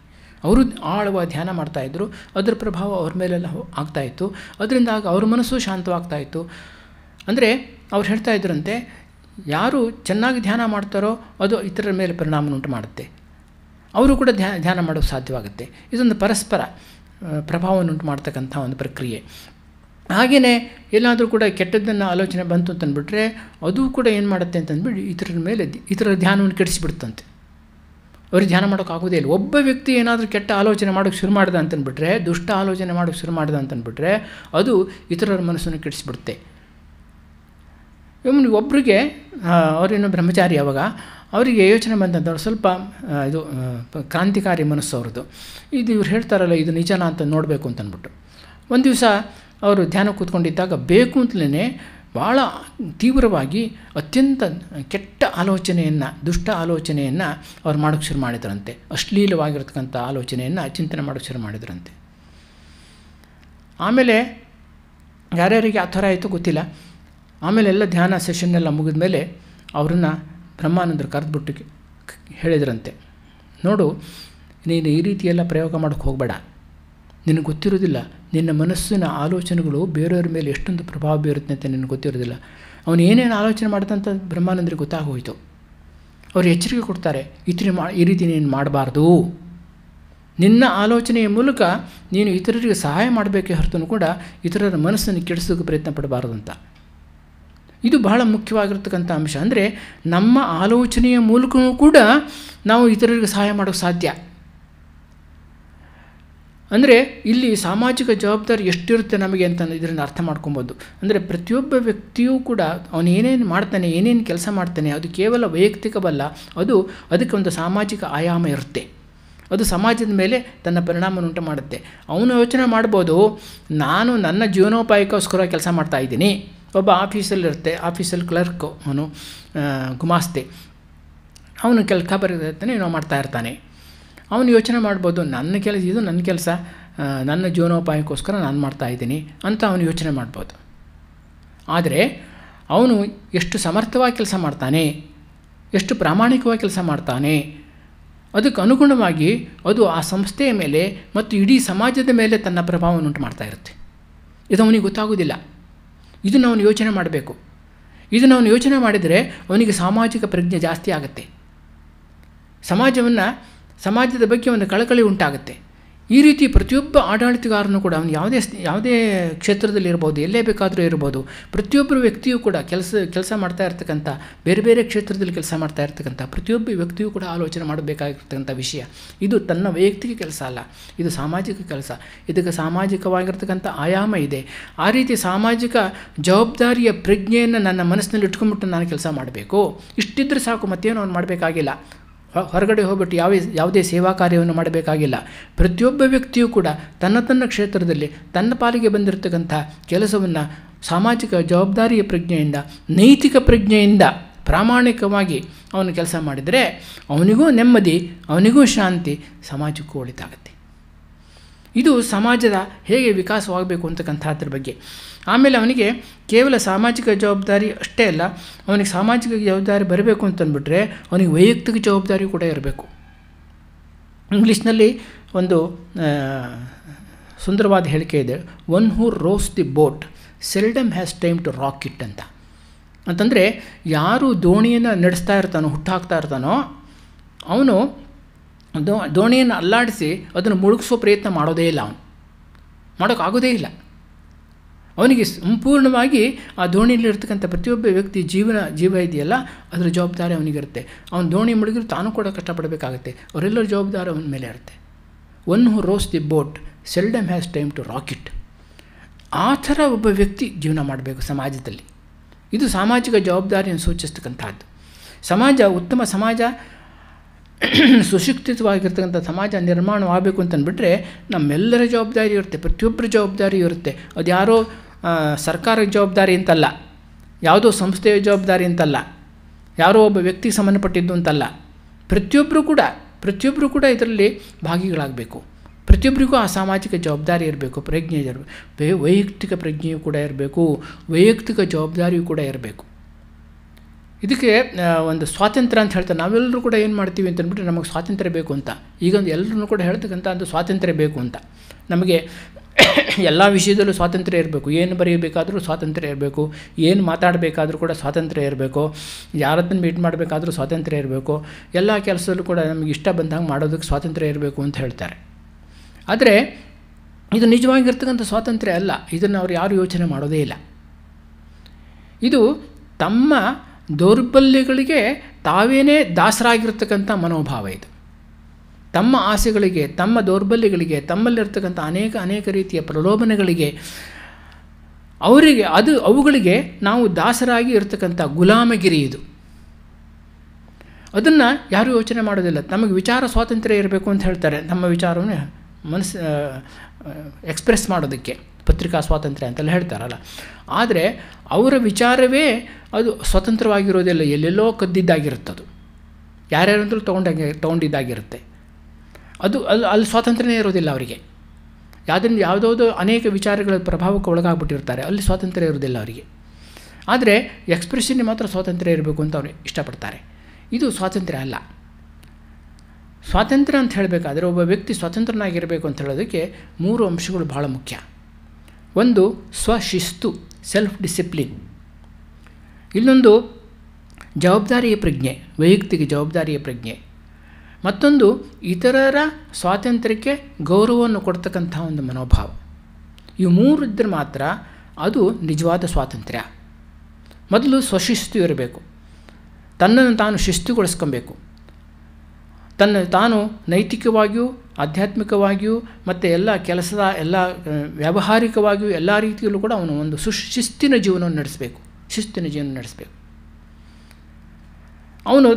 A: ಅವರು ಆಳವಾಗಿ ಧ್ಯಾನ ಮಾಡ್ತಾಯಿದ್ರು ಅದರ ಪ್ರಭಾವ ಅವ್ರ ಮೇಲೆಲ್ಲ ಆಗ್ತಾಯಿತ್ತು ಅದರಿಂದಾಗಿ ಅವ್ರ ಮನಸ್ಸು ಶಾಂತವಾಗ್ತಾಯಿತ್ತು ಅಂದರೆ ಅವ್ರು ಹೇಳ್ತಾ ಇದ್ದರಂತೆ ಯಾರು ಚೆನ್ನಾಗಿ ಧ್ಯಾನ ಮಾಡ್ತಾರೋ ಅದು ಇತರರ ಮೇಲೆ ಉಂಟು ಮಾಡುತ್ತೆ ಅವರು ಕೂಡ ಧ್ಯಾನ ಧ್ಯಾನ ಮಾಡೋಕ್ಕೆ ಸಾಧ್ಯವಾಗುತ್ತೆ ಇದೊಂದು ಪರಸ್ಪರ ಪ್ರಭಾವವನ್ನುಂಟು ಮಾಡ್ತಕ್ಕಂಥ ಒಂದು ಪ್ರಕ್ರಿಯೆ ಹಾಗೆಯೇ ಎಲ್ಲಾದರೂ ಕೂಡ ಕೆಟ್ಟದ್ದನ್ನು ಆಲೋಚನೆ ಬಂತು ಅಂತಂದ್ಬಿಟ್ರೆ ಅದು ಕೂಡ ಏನು ಮಾಡುತ್ತೆ ಅಂತಂದ್ಬಿಟ್ಟು ಇತರರ ಮೇಲೆ ಇತರರ ಧ್ಯಾನವನ್ನು ಕೆಡಿಸಿಬಿಡ್ತಂತೆ ಅವ್ರಿಗೆ ಧ್ಯಾನ ಮಾಡೋಕ್ಕಾಗೋದೇ ಇಲ್ಲ ಒಬ್ಬ ವ್ಯಕ್ತಿ ಏನಾದರೂ ಕೆಟ್ಟ ಆಲೋಚನೆ ಮಾಡೋಕ್ಕೆ ಶುರು ಮಾಡ್ದ ಅಂತಂದ್ಬಿಟ್ರೆ ದುಷ್ಟ ಆಲೋಚನೆ ಮಾಡೋಕ್ಕೆ ಶುರು ಮಾಡಿದೆ ಅಂತಂದ್ಬಿಟ್ರೆ ಅದು ಇತರರ ಮನಸ್ಸನ್ನು ಕೆಡಿಸಿಬಿಡುತ್ತೆ ಇವನು ಒಬ್ಬರಿಗೆ ಅವರೇನು ಬ್ರಹ್ಮಚಾರಿ ಅವಾಗ ಅವರಿಗೆ ಯೋಚನೆ ಬಂದಂಥವ್ರು ಸ್ವಲ್ಪ ಇದು ಕ್ರಾಂತಿಕಾರಿ ಮನಸ್ಸು ಅವ್ರದ್ದು ಇದು ಇವ್ರು ಹೇಳ್ತಾರಲ್ಲ ಇದು ನಿಜನಾ ಅಂತ ನೋಡಬೇಕು ಅಂತ ಒಂದು ದಿವಸ ಅವರು ಧ್ಯಾನ ಕೂತ್ಕೊಂಡಿದ್ದಾಗ ಬೇಕು ಅಂತಲೇ ಭಾಳ ತೀವ್ರವಾಗಿ ಅತ್ಯಂತ ಕೆಟ್ಟ ಆಲೋಚನೆಯನ್ನು ದುಷ್ಟ ಆಲೋಚನೆಯನ್ನು ಅವ್ರು ಮಾಡೋಕ್ಕೆ ಶುರು ಮಾಡಿದ್ರಂತೆ ಅಶ್ಲೀಲವಾಗಿರ್ತಕ್ಕಂಥ ಆಲೋಚನೆಯನ್ನು ಚಿಂತನೆ ಮಾಡೋಕ್ಕೆ ಶುರು ಮಾಡಿದ್ರಂತೆ ಆಮೇಲೆ ಯಾರ್ಯಾರಿಗೆ ಆ ಥರ ಆಯಿತು ಗೊತ್ತಿಲ್ಲ ಆಮೇಲೆ ಎಲ್ಲ ಧ್ಯಾನ ಸೆಷನ್ನೆಲ್ಲ ಮುಗಿದ ಮೇಲೆ ಅವರನ್ನು ಬ್ರಹ್ಮಾನಂದರು ಕರೆದುಬಿಟ್ಟು ಹೇಳಿದ್ರಂತೆ ನೋಡು ನೀನು ಈ ರೀತಿಯೆಲ್ಲ ಪ್ರಯೋಗ ಮಾಡೋಕ್ಕೆ ಹೋಗಬೇಡ ನಿನಗೆ ಗೊತ್ತಿರೋದಿಲ್ಲ ನಿನ್ನ ಮನಸ್ಸಿನ ಆಲೋಚನೆಗಳು ಬೇರೆಯವ್ರ ಮೇಲೆ ಎಷ್ಟೊಂದು ಪ್ರಭಾವ ಬೀರುತ್ತೆ ಅಂತ ನಿನಗೆ ಗೊತ್ತಿರೋದಿಲ್ಲ ಅವನು ಏನೇನು ಆಲೋಚನೆ ಮಾಡ್ತಂತ ಬ್ರಹ್ಮಾನಂದರಿಗೆ ಗೊತ್ತಾಗೋಯಿತು ಅವರು ಎಚ್ಚರಿಕೆ ಕೊಡ್ತಾರೆ ಇತರ ಮಾ ಈ ರೀತಿ ನೀನು ಮಾಡಬಾರ್ದು ನಿನ್ನ ಆಲೋಚನೆಯ ಮೂಲಕ ನೀನು ಇತರರಿಗೆ ಸಹಾಯ ಮಾಡಬೇಕೇ ಹೊರತು ಕೂಡ ಇತರರ ಮನಸ್ಸನ್ನು ಕೆಡಿಸೋಕೆ ಪ್ರಯತ್ನ ಪಡಬಾರ್ದು ಅಂತ ಇದು ಬಹಳ ಮುಖ್ಯವಾಗಿರ್ತಕ್ಕಂಥ ಅಂಶ ಅಂದರೆ ನಮ್ಮ ಆಲೋಚನೆಯ ಮೂಲಕವೂ ಕೂಡ ನಾವು ಇತರರಿಗೆ ಸಹಾಯ ಮಾಡೋಕ್ಕೆ ಸಾಧ್ಯ ಅಂದರೆ ಇಲ್ಲಿ ಸಾಮಾಜಿಕ ಜವಾಬ್ದಾರಿ ಎಷ್ಟಿರುತ್ತೆ ನಮಗೆ ಅಂತ ಇದರಿಂದ ಅರ್ಥ ಮಾಡ್ಕೊಬೋದು ಅಂದರೆ ಪ್ರತಿಯೊಬ್ಬ ವ್ಯಕ್ತಿಯೂ ಕೂಡ ಅವನು ಏನೇನು ಮಾಡ್ತಾನೆ ಏನೇನು ಕೆಲಸ ಮಾಡ್ತಾನೆ ಅದು ಕೇವಲ ವೈಯಕ್ತಿಕವಲ್ಲ ಅದು ಅದಕ್ಕೆ ಒಂದು ಸಾಮಾಜಿಕ ಆಯಾಮ ಇರುತ್ತೆ ಅದು ಸಮಾಜದ ಮೇಲೆ ತನ್ನ ಪರಿಣಾಮವನ್ನುಂಟು ಮಾಡುತ್ತೆ ಅವನು ಯೋಚನೆ ಮಾಡ್ಬೋದು ನಾನು ನನ್ನ ಜೀವನೋಪಾಯಕ್ಕೋಸ್ಕರ ಕೆಲಸ ಮಾಡ್ತಾಯಿದ್ದೀನಿ ಒಬ್ಬ ಆಫೀಸಲ್ಲಿರುತ್ತೆ ಆಫೀಸಲ್ಲಿ ಕ್ಲರ್ಕು ಅವನು ಗುಮಾಸ್ತೆ ಅವನು ಕೆಲ ಬರೀತಾನೆ ಏನೋ ಮಾಡ್ತಾಯಿರ್ತಾನೆ ಅವನು ಯೋಚನೆ ಮಾಡ್ಬೋದು ನನ್ನ ಕೆಲಸ ಇದು ನನ್ನ ಕೆಲಸ ನನ್ನ ಜೀವನೋಪಾಯಕ್ಕೋಸ್ಕರ ನಾನು ಮಾಡ್ತಾಯಿದ್ದೀನಿ ಅಂತ ಅವನು ಯೋಚನೆ ಮಾಡ್ಬೋದು ಆದರೆ ಅವನು ಎಷ್ಟು ಸಮರ್ಥವಾಗಿ ಕೆಲಸ ಮಾಡ್ತಾನೆ ಎಷ್ಟು ಪ್ರಾಮಾಣಿಕವಾಗಿ ಕೆಲಸ ಮಾಡ್ತಾನೆ ಅದಕ್ಕೆ ಅನುಗುಣವಾಗಿ ಅದು ಆ ಸಂಸ್ಥೆಯ ಮೇಲೆ ಮತ್ತು ಇಡೀ ಸಮಾಜದ ಮೇಲೆ ತನ್ನ ಪ್ರಭಾವವನ್ನುಂಟು ಮಾಡ್ತಾ ಇರುತ್ತೆ ಇದು ಅವನಿಗೆ ಗೊತ್ತಾಗೋದಿಲ್ಲ ಇದನ್ನು ಅವನು ಯೋಚನೆ ಮಾಡಬೇಕು ಇದನ್ನು ಅವನು ಯೋಚನೆ ಮಾಡಿದರೆ ಅವನಿಗೆ ಸಾಮಾಜಿಕ ಪ್ರಜ್ಞೆ ಜಾಸ್ತಿ ಆಗುತ್ತೆ ಸಮಾಜವನ್ನು ಸಮಾಜದ ಬಗ್ಗೆ ಒಂದು ಕಳಕಳಿ ಉಂಟಾಗುತ್ತೆ ಈ ರೀತಿ ಪ್ರತಿಯೊಬ್ಬ ಆಡಳಿತಗಾರನು ಕೂಡ ಅವನು ಯಾವುದೇ ಯಾವುದೇ ಕ್ಷೇತ್ರದಲ್ಲಿ ಇರ್ಬೋದು ಎಲ್ಲೇ ಬೇಕಾದರೂ ಇರ್ಬೋದು ಪ್ರತಿಯೊಬ್ಬರು ವ್ಯಕ್ತಿಯೂ ಕೂಡ ಕೆಲಸ ಕೆಲಸ ಮಾಡ್ತಾ ಇರ್ತಕ್ಕಂಥ ಬೇರೆ ಬೇರೆ ಕ್ಷೇತ್ರದಲ್ಲಿ ಕೆಲಸ ಮಾಡ್ತಾ ಇರ್ತಕ್ಕಂಥ ಪ್ರತಿಯೊಬ್ಬ ವ್ಯಕ್ತಿಯೂ ಕೂಡ ಆಲೋಚನೆ ಮಾಡಬೇಕಾಗಿರ್ತಕ್ಕಂಥ ವಿಷಯ ಇದು ತನ್ನ ವೈಯಕ್ತಿಕ ಕೆಲಸ ಅಲ್ಲ ಇದು ಸಾಮಾಜಿಕ ಕೆಲಸ ಇದಕ್ಕೆ ಸಾಮಾಜಿಕವಾಗಿರ್ತಕ್ಕಂಥ ಆಯಾಮ ಇದೆ ಆ ರೀತಿ ಸಾಮಾಜಿಕ ಜವಾಬ್ದಾರಿಯ ಪ್ರಜ್ಞೆಯನ್ನು ನನ್ನ ಮನಸ್ಸಿನಲ್ಲಿ ಇಟ್ಕೊಂಡ್ಬಿಟ್ಟು ನಾನು ಕೆಲಸ ಮಾಡಬೇಕು ಇಷ್ಟಿದ್ರೆ ಸಾಕು ಮತ್ತೇನು ಅವ್ನು ಮಾಡಬೇಕಾಗಿಲ್ಲ ಹೊರಗಡೆ ಹೋಗ್ಬಿಟ್ಟು ಯಾವ ಯಾವುದೇ ಸೇವಾ ಕಾರ್ಯವನ್ನು ಮಾಡಬೇಕಾಗಿಲ್ಲ ಪ್ರತಿಯೊಬ್ಬ ವ್ಯಕ್ತಿಯೂ ಕೂಡ ತನ್ನ ತನ್ನ ಕ್ಷೇತ್ರದಲ್ಲಿ ತನ್ನ ಪಾಲಿಗೆ ಬಂದಿರತಕ್ಕಂಥ ಕೆಲಸವನ್ನು ಸಾಮಾಜಿಕ ಜವಾಬ್ದಾರಿಯ ಪ್ರಜ್ಞೆಯಿಂದ ನೈತಿಕ ಪ್ರಜ್ಞೆಯಿಂದ ಪ್ರಾಮಾಣಿಕವಾಗಿ ಅವನು ಕೆಲಸ ಮಾಡಿದರೆ ಅವನಿಗೂ ನೆಮ್ಮದಿ ಅವನಿಗೂ ಶಾಂತಿ ಸಮಾಜಕ್ಕೂ ಒಳಿತಾಗುತ್ತೆ ಇದು ಸಮಾಜದ ಹೇಗೆ ವಿಕಾಸವಾಗಬೇಕು ಅದ್ರ ಬಗ್ಗೆ ಆಮೇಲೆ ಅವನಿಗೆ ಕೇವಲ ಸಾಮಾಜಿಕ ಜವಾಬ್ದಾರಿ ಅಷ್ಟೇ ಅಲ್ಲ ಅವನಿಗೆ ಸಾಮಾಜಿಕ ಜವಾಬ್ದಾರಿ ಬರಬೇಕು ಅಂತಂದ್ಬಿಟ್ರೆ ಅವನಿಗೆ ವೈಯಕ್ತಿಕ ಜವಾಬ್ದಾರಿ ಕೂಡ ಇರಬೇಕು ಇಂಗ್ಲೀಷ್ನಲ್ಲಿ ಒಂದು ಸುಂದರವಾದ ಹೇಳಿಕೆ ಇದೆ one who rows the boat seldom has time to rock it ಅಂತ ಅಂತಂದರೆ ಯಾರು ದೋಣಿಯನ್ನು ನಡೆಸ್ತಾ ಇರ್ತಾನೋ ಹುಟ್ಟಾಕ್ತಾ ಇರ್ತಾನೋ ಅವನು ದೋ ದೋಣಿಯನ್ನು ಅಲ್ಲಾಡಿಸಿ ಅದನ್ನು ಮುಳುಗಿಸೋ ಪ್ರಯತ್ನ ಮಾಡೋದೇ ಇಲ್ಲ ಅವನು ಮಾಡೋಕ್ಕಾಗೋದೇ ಇಲ್ಲ ಅವನಿಗೆ ಸಂಪೂರ್ಣವಾಗಿ ಆ ದೋಣಿಯಲ್ಲಿರ್ತಕ್ಕಂಥ ಪ್ರತಿಯೊಬ್ಬ ವ್ಯಕ್ತಿ ಜೀವನ ಜೀವ ಇದೆಯಲ್ಲ ಅದರ ಜವಾಬ್ದಾರಿ ಅವನಿಗಿರುತ್ತೆ ಅವನು ದೋಣಿ ಮುಳುಗಿರು ತಾನು ಕೂಡ ಕಷ್ಟಪಡಬೇಕಾಗುತ್ತೆ ಅವರೆಲ್ಲರ ಜವಾಬ್ದಾರಿ ಅವನ ಮೇಲೆ ಇರುತ್ತೆ one who rows the boat seldom has time to rock it ಆ ಥರ ಒಬ್ಬ ವ್ಯಕ್ತಿ ಜೀವನ ಮಾಡಬೇಕು ಸಮಾಜದಲ್ಲಿ ಇದು ಸಾಮಾಜಿಕ ಜವಾಬ್ದಾರಿಯನ್ನು ಸೂಚಿಸ್ತಕ್ಕಂಥದ್ದು ಸಮಾಜ ಉತ್ತಮ ಸಮಾಜ ಸುಶಿಕ್ಷಿತವಾಗಿರ್ತಕ್ಕಂಥ ಸಮಾಜ ನಿರ್ಮಾಣವಾಗಬೇಕು ಅಂತಂದ್ಬಿಟ್ರೆ ನಮ್ಮೆಲ್ಲರ ಜವಾಬ್ದಾರಿ ಇರುತ್ತೆ ಪ್ರತಿಯೊಬ್ಬರ ಜವಾಬ್ದಾರಿ ಇರುತ್ತೆ ಅದು ಯಾರೋ ಸರ್ಕಾರದ ಜವಾಬ್ದಾರಿ ಅಂತಲ್ಲ ಯಾವುದೋ ಸಂಸ್ಥೆಯ ಜವಾಬ್ದಾರಿ ಅಂತಲ್ಲ ಯಾರೋ ಒಬ್ಬ ವ್ಯಕ್ತಿಗೆ ಸಂಬಂಧಪಟ್ಟಿದ್ದು ಅಂತಲ್ಲ ಪ್ರತಿಯೊಬ್ಬರು ಕೂಡ ಪ್ರತಿಯೊಬ್ಬರು ಕೂಡ ಇದರಲ್ಲಿ ಭಾಗಿಗಳಾಗಬೇಕು ಪ್ರತಿಯೊಬ್ಬರಿಗೂ ಆ ಸಾಮಾಜಿಕ ಜವಾಬ್ದಾರಿ ಇರಬೇಕು ಪ್ರಜ್ಞೆ ಇರಬೇಕು ವೈಯಕ್ತಿಕ ಪ್ರಜ್ಞೆಯೂ ಕೂಡ ಇರಬೇಕು ವೈಯಕ್ತಿಕ ಜವಾಬ್ದಾರಿಯೂ ಕೂಡ ಇರಬೇಕು ಇದಕ್ಕೆ ಒಂದು ಸ್ವಾತಂತ್ರ್ಯ ಅಂತ ಹೇಳ್ತಾರೆ ನಾವೆಲ್ಲರೂ ಕೂಡ ಏನು ಮಾಡ್ತೀವಿ ಅಂತಂದ್ಬಿಟ್ಟು ನಮಗೆ ಸ್ವಾತಂತ್ರ್ಯ ಬೇಕು ಅಂತ ಒಂದು ಎಲ್ಲರೂ ಕೂಡ ಹೇಳ್ತಕ್ಕಂಥ ಒಂದು ಸ್ವಾತಂತ್ರ್ಯ ಬೇಕು ಅಂತ ನಮಗೆ ಎಲ್ಲ ವಿಷಯದಲ್ಲೂ ಸ್ವಾತಂತ್ರ್ಯ ಇರಬೇಕು ಏನು ಬರೆಯಬೇಕಾದರೂ ಸ್ವಾತಂತ್ರ್ಯ ಇರಬೇಕು ಏನು ಮಾತಾಡಬೇಕಾದ್ರೂ ಕೂಡ ಸ್ವಾತಂತ್ರ್ಯ ಇರಬೇಕು ಯಾರದನ್ನ ಮೀಟ್ ಮಾಡಬೇಕಾದ್ರೂ ಸ್ವಾತಂತ್ರ್ಯ ಇರಬೇಕು ಎಲ್ಲ ಕೆಲಸದಲ್ಲೂ ಕೂಡ ನಮಗೆ ಇಷ್ಟ ಬಂದಂಗೆ ಮಾಡೋದಕ್ಕೆ ಸ್ವಾತಂತ್ರ್ಯ ಇರಬೇಕು ಅಂತ ಹೇಳ್ತಾರೆ ಆದರೆ ಇದು ನಿಜವಾಗಿರ್ತಕ್ಕಂಥ ಸ್ವಾತಂತ್ರ್ಯ ಅಲ್ಲ ಇದನ್ನು ಅವ್ರು ಯಾರು ಯೋಚನೆ ಮಾಡೋದೇ ಇಲ್ಲ ಇದು ತಮ್ಮ ದೌರ್ಬಲ್ಯಗಳಿಗೆ ತಾವೇನೇ ದಾಸರಾಗಿರ್ತಕ್ಕಂಥ ಮನೋಭಾವ ಇದು ತಮ್ಮ ಆಸೆಗಳಿಗೆ ತಮ್ಮ ದೌರ್ಬಲ್ಯಗಳಿಗೆ ತಮ್ಮಲ್ಲಿರ್ತಕ್ಕಂಥ ಅನೇಕ ಅನೇಕ ರೀತಿಯ ಪ್ರಲೋಭನೆಗಳಿಗೆ ಅವರಿಗೆ ಅದು ಅವುಗಳಿಗೆ ನಾವು ದಾಸರಾಗಿ ಇರ್ತಕ್ಕಂಥ ಗುಲಾಮಗಿರಿ ಇದು ಅದನ್ನು ಯಾರೂ ಯೋಚನೆ ಮಾಡೋದಿಲ್ಲ ತಮಗೆ ವಿಚಾರ ಸ್ವಾತಂತ್ರ್ಯ ಇರಬೇಕು ಅಂತ ಹೇಳ್ತಾರೆ ನಮ್ಮ ವಿಚಾರವನ್ನು ಮನಸ್ಸು ಎಕ್ಸ್ಪ್ರೆಸ್ ಮಾಡೋದಕ್ಕೆ ಪತ್ರಿಕಾ ಸ್ವಾತಂತ್ರ್ಯ ಅಂತೆಲ್ಲ ಹೇಳ್ತಾರಲ್ಲ ಆದರೆ ಅವರ ವಿಚಾರವೇ ಅದು ಸ್ವತಂತ್ರವಾಗಿರೋದಿಲ್ಲ ಎಲ್ಲೆಲ್ಲೋ ಕದ್ದಿದ್ದಾಗಿರುತ್ತದು ಯಾರ್ಯಾರಂದ್ರೂ ತೊಗೊಂಡಾಗ ತೊಗೊಂಡಿದ್ದಾಗಿರುತ್ತೆ ಅದು ಅಲ್ಲಿ ಅಲ್ಲಿ ಸ್ವಾತಂತ್ರ್ಯನೇ ಇರೋದಿಲ್ಲ ಅವರಿಗೆ ಯಾವುದರಿಂದ ಯಾವುದೋ ಅನೇಕ ವಿಚಾರಗಳ ಪ್ರಭಾವಕ್ಕೆ ಒಳಗಾಗ್ಬಿಟ್ಟಿರ್ತಾರೆ ಅಲ್ಲಿ ಸ್ವಾತಂತ್ರ್ಯ ಇರೋದಿಲ್ಲ ಅವರಿಗೆ ಆದರೆ ಎಕ್ಸ್ಪ್ರೆಷನ್ಗೆ ಮಾತ್ರ ಸ್ವಾತಂತ್ರ್ಯ ಇರಬೇಕು ಅಂತ ಅವರು ಇಷ್ಟಪಡ್ತಾರೆ ಇದು ಸ್ವಾತಂತ್ರ್ಯ ಅಲ್ಲ ಸ್ವಾತಂತ್ರ್ಯ ಅಂತ ಹೇಳಬೇಕಾದ್ರೆ ಒಬ್ಬ ವ್ಯಕ್ತಿ ಸ್ವತಂತ್ರನಾಗಿರಬೇಕು ಅಂತ ಹೇಳೋದಕ್ಕೆ ಮೂರು ಅಂಶಗಳು ಬಹಳ ಮುಖ್ಯ ಒಂದು ಸ್ವಶಿಸ್ತು ಸೆಲ್ಫ್ ಡಿಸಿಪ್ಲಿನ್ ಇನ್ನೊಂದು ಜವಾಬ್ದಾರಿಯ ಪ್ರಜ್ಞೆ ವೈಯಕ್ತಿಕ ಜವಾಬ್ದಾರಿಯ ಪ್ರಜ್ಞೆ ಮತ್ತೊಂದು ಇತರರ ಸ್ವಾತಂತ್ರ್ಯಕ್ಕೆ ಗೌರವವನ್ನು ಕೊಡ್ತಕ್ಕಂಥ ಒಂದು ಮನೋಭಾವ ಇವು ಮೂರು ಇದ್ದರೆ ಮಾತ್ರ ಅದು ನಿಜವಾದ ಸ್ವಾತಂತ್ರ್ಯ ಮೊದಲು ಸ್ವಶಿಸ್ತು ಇರಬೇಕು ತನ್ನನ್ನು ತಾನು ಶಿಸ್ತುಗೊಳಿಸ್ಕೊಬೇಕು ತನ್ನ ತಾನು ನೈತಿಕವಾಗಿಯೂ ಆಧ್ಯಾತ್ಮಿಕವಾಗಿಯೂ ಮತ್ತು ಎಲ್ಲ ಕೆಲಸದ ಎಲ್ಲ ವ್ಯಾವಹಾರಿಕವಾಗಿಯೂ ಎಲ್ಲ ರೀತಿಯಲ್ಲೂ ಕೂಡ ಅವನು ಒಂದು ಸುಶಿಸ್ತಿನ ಜೀವನವನ್ನು ನಡೆಸಬೇಕು ಶಿಸ್ತಿನ ಜೀವನ ನಡೆಸಬೇಕು ಅವನು